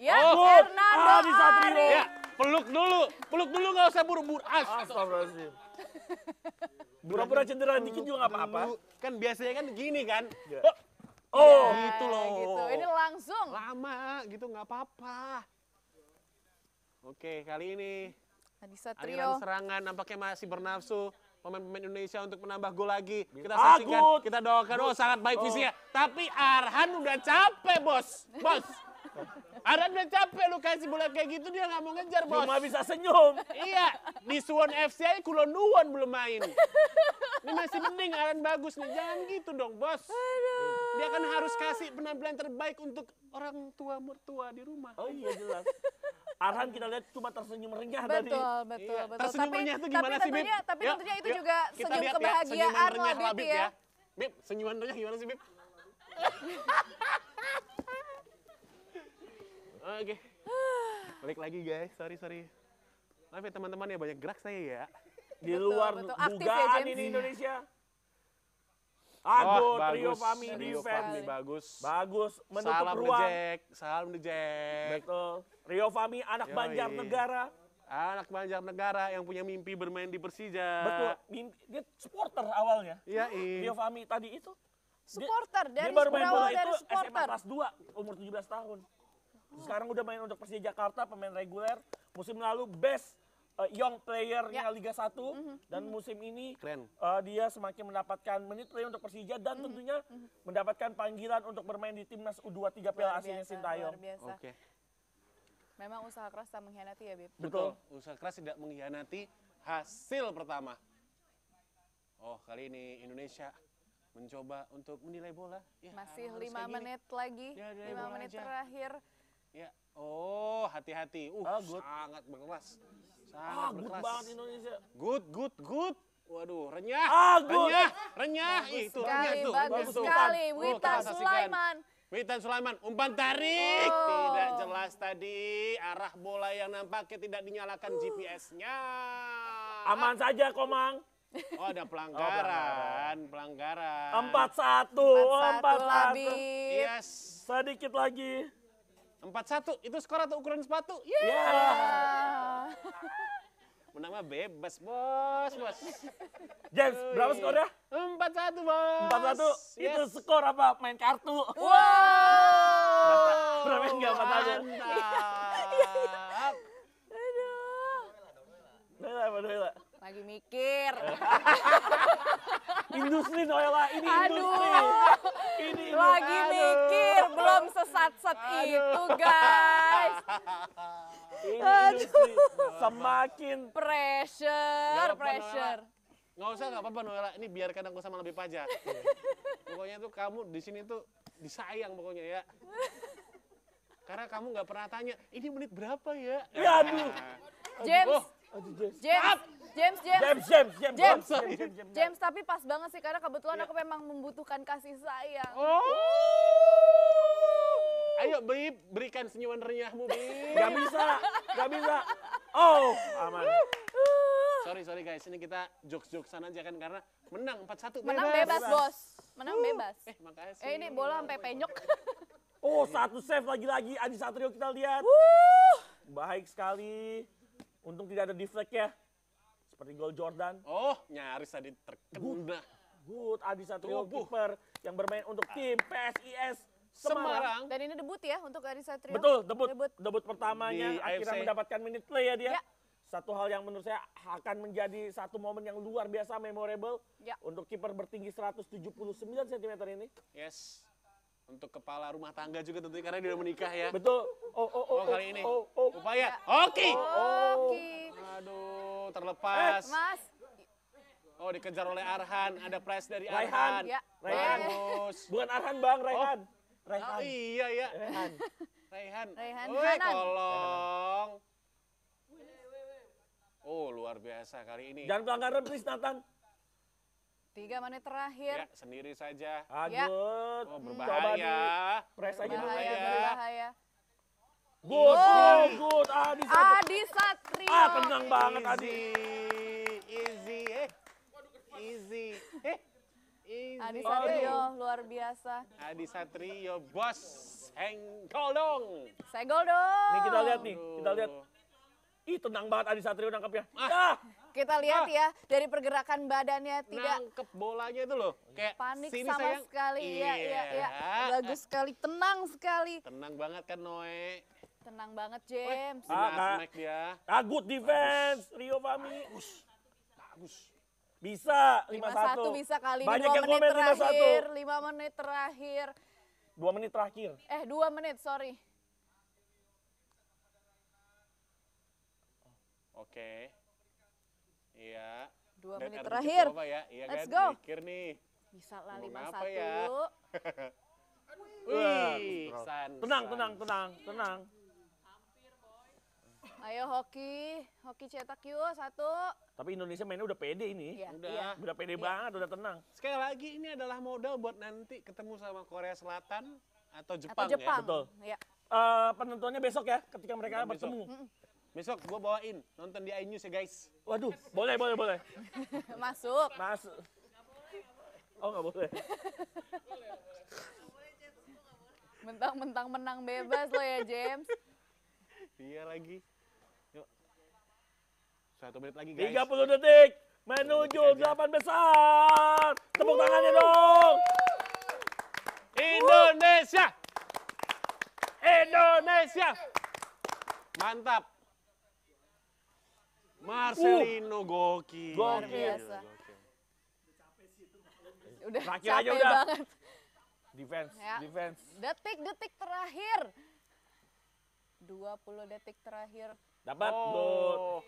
Ya, oh, Hernando ah, di Satrio. Ya, peluk dulu, peluk dulu gak usah buru-buru. Astagfirullahaladzim. <laughs> Pura-pura cedera dikit juga nggak apa-apa. Kan biasanya kan gini kan. Iya. Oh, oh. Ya, ya, gitu loh. Gitu. Ini langsung. Lama, gitu gak apa-apa. Oke, kali ini Adisa Trio. Aliran serangan nampaknya masih bernafsu pemain-pemain Indonesia untuk menambah gol lagi. Kita saksikan, kita doakan. Oh, sangat baik oh. visinya. Tapi Arhan udah capek, Bos. Bos. Arhan udah capek lu kasih bola kayak gitu dia nggak mau ngejar bos. Cuma bisa senyum. iya, di Suwon FC aja Kulonduan belum main. Ini masih mending Arhan bagus nih, jangan gitu dong bos. Dia kan harus kasih penampilan terbaik untuk orang tua mertua di rumah. Oh iya jelas. Arhan kita lihat cuma tersenyum renyah betul, tadi. Betul, betul, iya. betul. Tersenyum tapi, renyah itu gimana tapi sih, Bib? Tapi yuk, ya, tentunya itu ya. juga senyum ya, kebahagiaan loh, lah, Bib ya. senyuman renyah gimana sih, Bib? <laughs> Oke. Balik lagi guys, sorry, sorry. Maaf ya teman-teman ya, banyak gerak saya ya. Di betul, luar betul. dugaan ya, ini iya. Indonesia. Aduh, oh, bagus. Trio Fami, bagus. Bagus, menutup salam ruang. Salam The salam The Betul. Rio Fami anak Yoi. negara, Anak negara yang punya mimpi bermain di Persija. Betul, dia supporter awalnya. Iya, Rio Fami tadi itu supporter dia, dari dia baru main bola itu supporter. SMA kelas 2 umur 17 tahun. Sekarang udah main untuk Persija Jakarta pemain reguler. Musim lalu best uh, young player-nya ya. Liga 1 mm -hmm. dan musim ini Keren. Uh, dia semakin mendapatkan menit play untuk Persija dan mm -hmm. tentunya mm -hmm. mendapatkan panggilan untuk bermain di timnas U23 Piala Asia Sintayong. Oke. Okay. Memang usaha keras tak mengkhianati ya, Bib. Betul. Betul. Usaha keras tidak mengkhianati hasil pertama. Oh, kali ini Indonesia mencoba untuk menilai bola. Ya, Masih lima menit gini. lagi. Ya, lima menit aja. terakhir. Ya. Oh, hati-hati. Uh, oh, good. sangat berkelas. Sangat ah, berkelas. good banget Indonesia. Good, good, good. Waduh, renyah, ah, renyah, renyah, Bagus itu, itu renyah itu. Bagus sekali, Wita Sulaiman. Witan Sulaiman, umpan tarik. Oh. Tidak jelas tadi arah bola yang nampaknya tidak dinyalakan uh. Oh. GPS-nya. Aman saja, Komang. Oh ada pelanggaran, oh, pelanggaran. Empat satu, empat oh, satu. Yes. Sedikit lagi. Empat satu, itu skor atau ukuran sepatu? Iya. Yeah. Yeah. Iya. Menang mah bebas, bos, bos. James, <laughs> berapa skornya? empat satu bos. empat satu Yes. Itu skor apa? Main kartu. Wow. Berapa enggak 4-1? Mantap. Lagi mikir. <laughs> industri Noela, ini industri. Aduh. Ini industri. Lagi mikir, belum sesat-set itu guys. <laughs> Aduh. Semakin pressure, pressure. Nggak usah, nggak apa-apa Noela. Ini biarkan aku sama lebih pajak. pokoknya tuh kamu di sini tuh disayang pokoknya ya. Karena kamu nggak pernah tanya, ini menit berapa ya? Ya aduh. James. Oh. Aduh, James. James. James, James, James, James, James, James, James, James, James, tapi pas banget sih karena kebetulan ya. aku memang membutuhkan kasih sayang. Oh. Ayo Bib, berikan senyuman renyahmu Bib. Gak bisa, gak bisa. Oh, aman. Sorry, sorry guys. Ini kita jokes-jokesan aja kan karena menang 4-1 bebas. Menang bebas, Bos. Menang uh. bebas. Eh, makasih. Eh, ini bola sampai penyok. Oh, satu save lagi-lagi Adi Satrio kita lihat. Uh. Baik sekali. Untung tidak ada deflect ya. Seperti gol Jordan. Oh, nyaris tadi terkena. Good, Good Adi Satrio kiper yang bermain untuk tim PSIS Semarang. Dan ini debut ya untuk Ari Satrio. Betul, debut. Debut, debut pertamanya di akhirnya AFC. mendapatkan minute play ya dia. Ya. Satu hal yang menurut saya akan menjadi satu momen yang luar biasa memorable ya. untuk kiper bertinggi 179 cm ini. Yes. Untuk kepala rumah tangga juga tentunya karena dia udah menikah ya. Betul. Oh oh oh. oh kali oh, ini. Oh, oh. Upaya. Ya. Oke. Okay. Oh, Aduh, terlepas. Eh, mas. Oh dikejar oleh Arhan, ada press dari Raihan. Arhan. Ya. Raihan. Bagus. Bukan Arhan Bang, Raihan. Oh. Raihan. Oh, iya ya. Raihan. Raihan. Raihan. Woi, kolong. Oh, luar biasa kali ini. Jangan pelanggaran please Nathan. Tiga menit terakhir. Ya, sendiri saja. Agut. Ya. Oh, hmm, berbahaya. press aja dulu ya. Berbahaya. Good, oh. good, good. Adi Satrio. Adi Satrio. Ah, tenang banget Adi. Adi Satrio luar biasa. Adi Satrio bos senggol dong. Senggol dong. Ini kita lihat nih, kita lihat. Ih tenang banget Adi Satrio nangkepnya. Ah. ah. Kita lihat ah. ya dari pergerakan badannya tidak nangkep bolanya itu loh. Kayak panik sini sama sayang. sekali. Iya, iya, iya. iya. Bagus sekali, tenang sekali. Tenang banget kan Noe. Tenang banget James. Ah, nah, dia. Tagut defense Rio Fami. Bagus. Bagus. Bisa 51. 51 bisa kali Banyak di 2 yang menit terakhir, 51. 5 menit terakhir. 2 menit terakhir. Eh 2 menit, sorry. Oke. Okay. Iya. 2 menit Dan terakhir. Coba ya. Iya Let's kan? go. Mikir nih. Bisa lah 51. Ya? <laughs> Wih, tenang, tenang, tenang, tenang. Ayo hoki, hoki cetak yuk satu. Tapi Indonesia mainnya udah pede ini. Ya. Udah. Ya. Udah pede ya. banget, udah tenang. Sekali lagi ini adalah modal buat nanti ketemu sama Korea Selatan atau Jepang, atau Jepang. ya. Betul. Ya. Uh, eh, penentuannya besok ya, ketika mereka nah, bertemu. Besok. Mm Besok gue bawain nonton di iNews ya guys. Waduh, boleh boleh boleh. <laughs> Masuk. Masuk. Oh nggak boleh. Mentang-mentang menang bebas lo ya James. Iya lagi. Satu menit lagi guys. 30 detik menuju delapan besar. Tepuk Wuh. tangannya dong. Indonesia. Indonesia. Mantap. Marcelino uh. Goki. Goki. Udah capek aja udah. banget. Defense, ya. defense. Detik-detik terakhir. 20 detik terakhir. Dapat. Oh.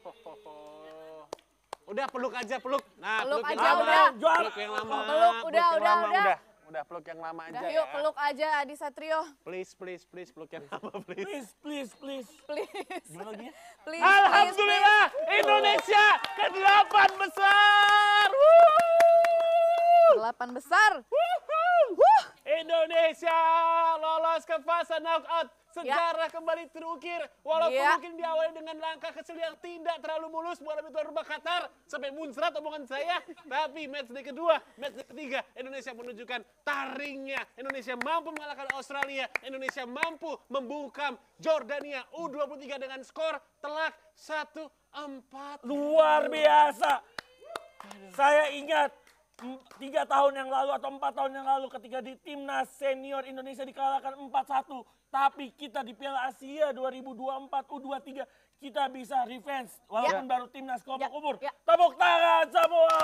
Udah peluk aja peluk. Nah, peluk, peluk aja yang udah. Lama. Jual. Peluk yang lama. Peluk udah peluk udah, lama. udah udah. Udah peluk yang lama udah, aja. Ya. Yuk ya. peluk aja Adi Satrio. Please please please peluk yang lama <laughs> please. Please please please. Please. Gimana lagi? Ya? Please, Alhamdulillah please, Indonesia ke delapan besar. Delapan besar. Indonesia lolos ke fase knockout Sejarah ya. kembali terukir. Walaupun ya. mungkin diawali dengan langkah kecil yang tidak terlalu mulus buat tuan rumah Qatar. Sampai muncrat omongan saya. Tapi match day kedua, match day ketiga. Indonesia menunjukkan taringnya. Indonesia mampu mengalahkan Australia. Indonesia mampu membungkam Jordania U23 dengan skor telak 1-4. Luar biasa. Saya ingat tiga tahun yang lalu atau empat tahun yang lalu ketika di timnas senior Indonesia dikalahkan 4-1 tapi kita di Piala Asia 2024 U23 kita bisa revenge walaupun yeah. baru timnas kelompok yeah. umur. Ya. Tepuk tangan semua.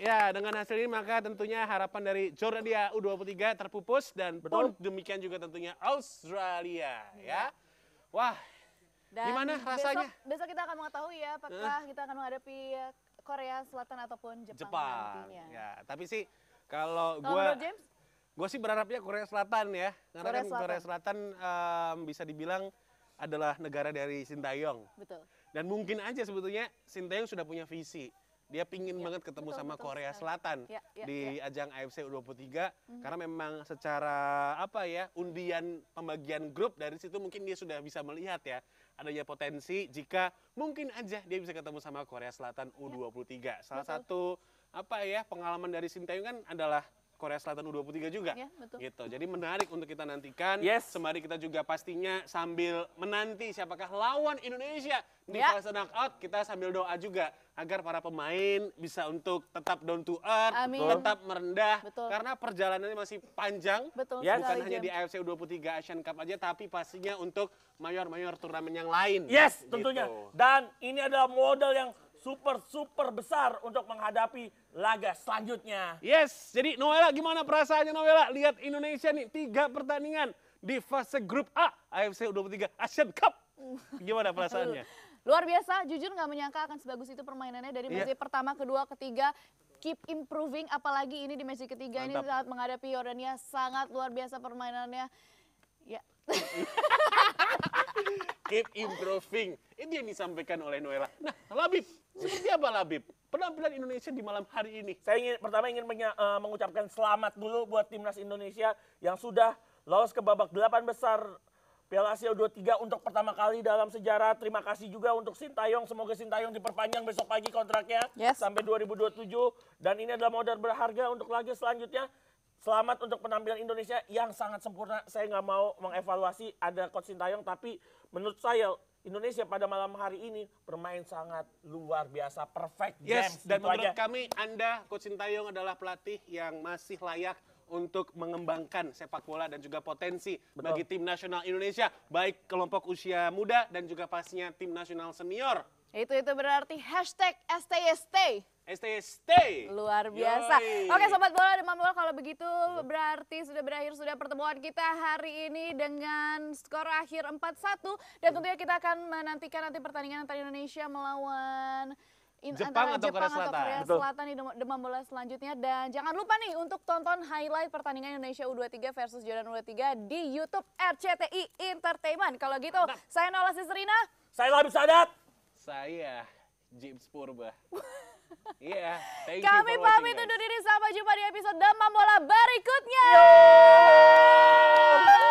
Ya, dengan hasil ini maka tentunya harapan dari Jordania U23 terpupus dan Betul. pun demikian juga tentunya Australia ya. ya. Wah, dan Gimana rasanya? Besok, besok kita akan mengetahui ya apakah uh. kita akan menghadapi Korea Selatan ataupun Jepang, Jepang. nantinya. Ya, tapi sih kalau gue gue sih berharapnya Korea Selatan ya. Karena Korea kan Selatan. Korea Selatan um, bisa dibilang adalah negara dari Sintayong. Betul. Dan mungkin aja sebetulnya Sintayong sudah punya visi dia pingin ya, banget ketemu betul, sama betul, Korea Selatan ya, ya, di ya. ajang AFC U23 hmm. karena memang secara apa ya undian pembagian grup dari situ mungkin dia sudah bisa melihat ya adanya potensi jika mungkin aja dia bisa ketemu sama Korea Selatan U23. Salah Betul. satu apa ya pengalaman dari Sintayong kan adalah Korea Selatan U23 juga. Ya, betul. Gitu. Jadi menarik untuk kita nantikan. Yes. Sembari kita juga pastinya sambil menanti siapakah lawan Indonesia di ya. fase knockout, kita sambil doa juga agar para pemain bisa untuk tetap down to earth, Amin. tetap merendah Betul. karena perjalanannya masih panjang. Betul. Yes. Bukan hanya di AFC U23 Asian Cup aja tapi pastinya untuk mayor-mayor turnamen yang lain. Yes, tentunya. Gitu. Dan ini adalah modal yang super super besar untuk menghadapi laga selanjutnya. Yes, jadi Noela gimana perasaannya Noela lihat Indonesia nih tiga pertandingan di fase grup A AFC U23 Asian Cup. Gimana perasaannya? <laughs> Luar biasa, jujur nggak menyangka akan sebagus itu permainannya dari iya. match yeah. pertama, kedua, ketiga keep improving apalagi ini di match ketiga Mantap. ini saat menghadapi Yordania sangat luar biasa permainannya. Ya. <laughs> keep improving. Ini yang disampaikan oleh Noela. Nah, Labib, seperti apa Labib? Penampilan Indonesia di malam hari ini. Saya ingin pertama ingin menya, uh, mengucapkan selamat dulu buat timnas Indonesia yang sudah lolos ke babak delapan besar Piala Asia U23 untuk pertama kali dalam sejarah. Terima kasih juga untuk Sintayong. Semoga Sintayong diperpanjang besok pagi kontraknya yes. sampai 2027. Dan ini adalah modal berharga untuk laga selanjutnya. Selamat untuk penampilan Indonesia yang sangat sempurna. Saya nggak mau mengevaluasi ada Coach Sintayong, tapi menurut saya Indonesia pada malam hari ini bermain sangat luar biasa perfect yes, Dan gitu menurut aja. kami Anda Coach Sintayong adalah pelatih yang masih layak untuk mengembangkan sepak bola dan juga potensi Betul. bagi tim nasional Indonesia baik kelompok usia muda dan juga pastinya tim nasional senior. Itu itu berarti hashtag STY Stay Luar biasa. Yoi. Oke sobat bola demam bola kalau begitu berarti sudah berakhir sudah pertemuan kita hari ini dengan skor akhir 4-1 dan tentunya kita akan menantikan nanti pertandingan antara Indonesia melawan In, Jepang atau Jepang Korea Selatan. Atau Korea Selatan di demam bola selanjutnya dan jangan lupa nih untuk tonton highlight pertandingan Indonesia U23 versus Jordan U23 di YouTube RCTI Entertainment. Kalau gitu Anak. saya Nola Sisrina. Saya Labib Sadat. Saya James Purba. <laughs> Iya. Yeah, Kami pamit undur diri sampai jumpa di episode Demam Bola berikutnya. Yeah.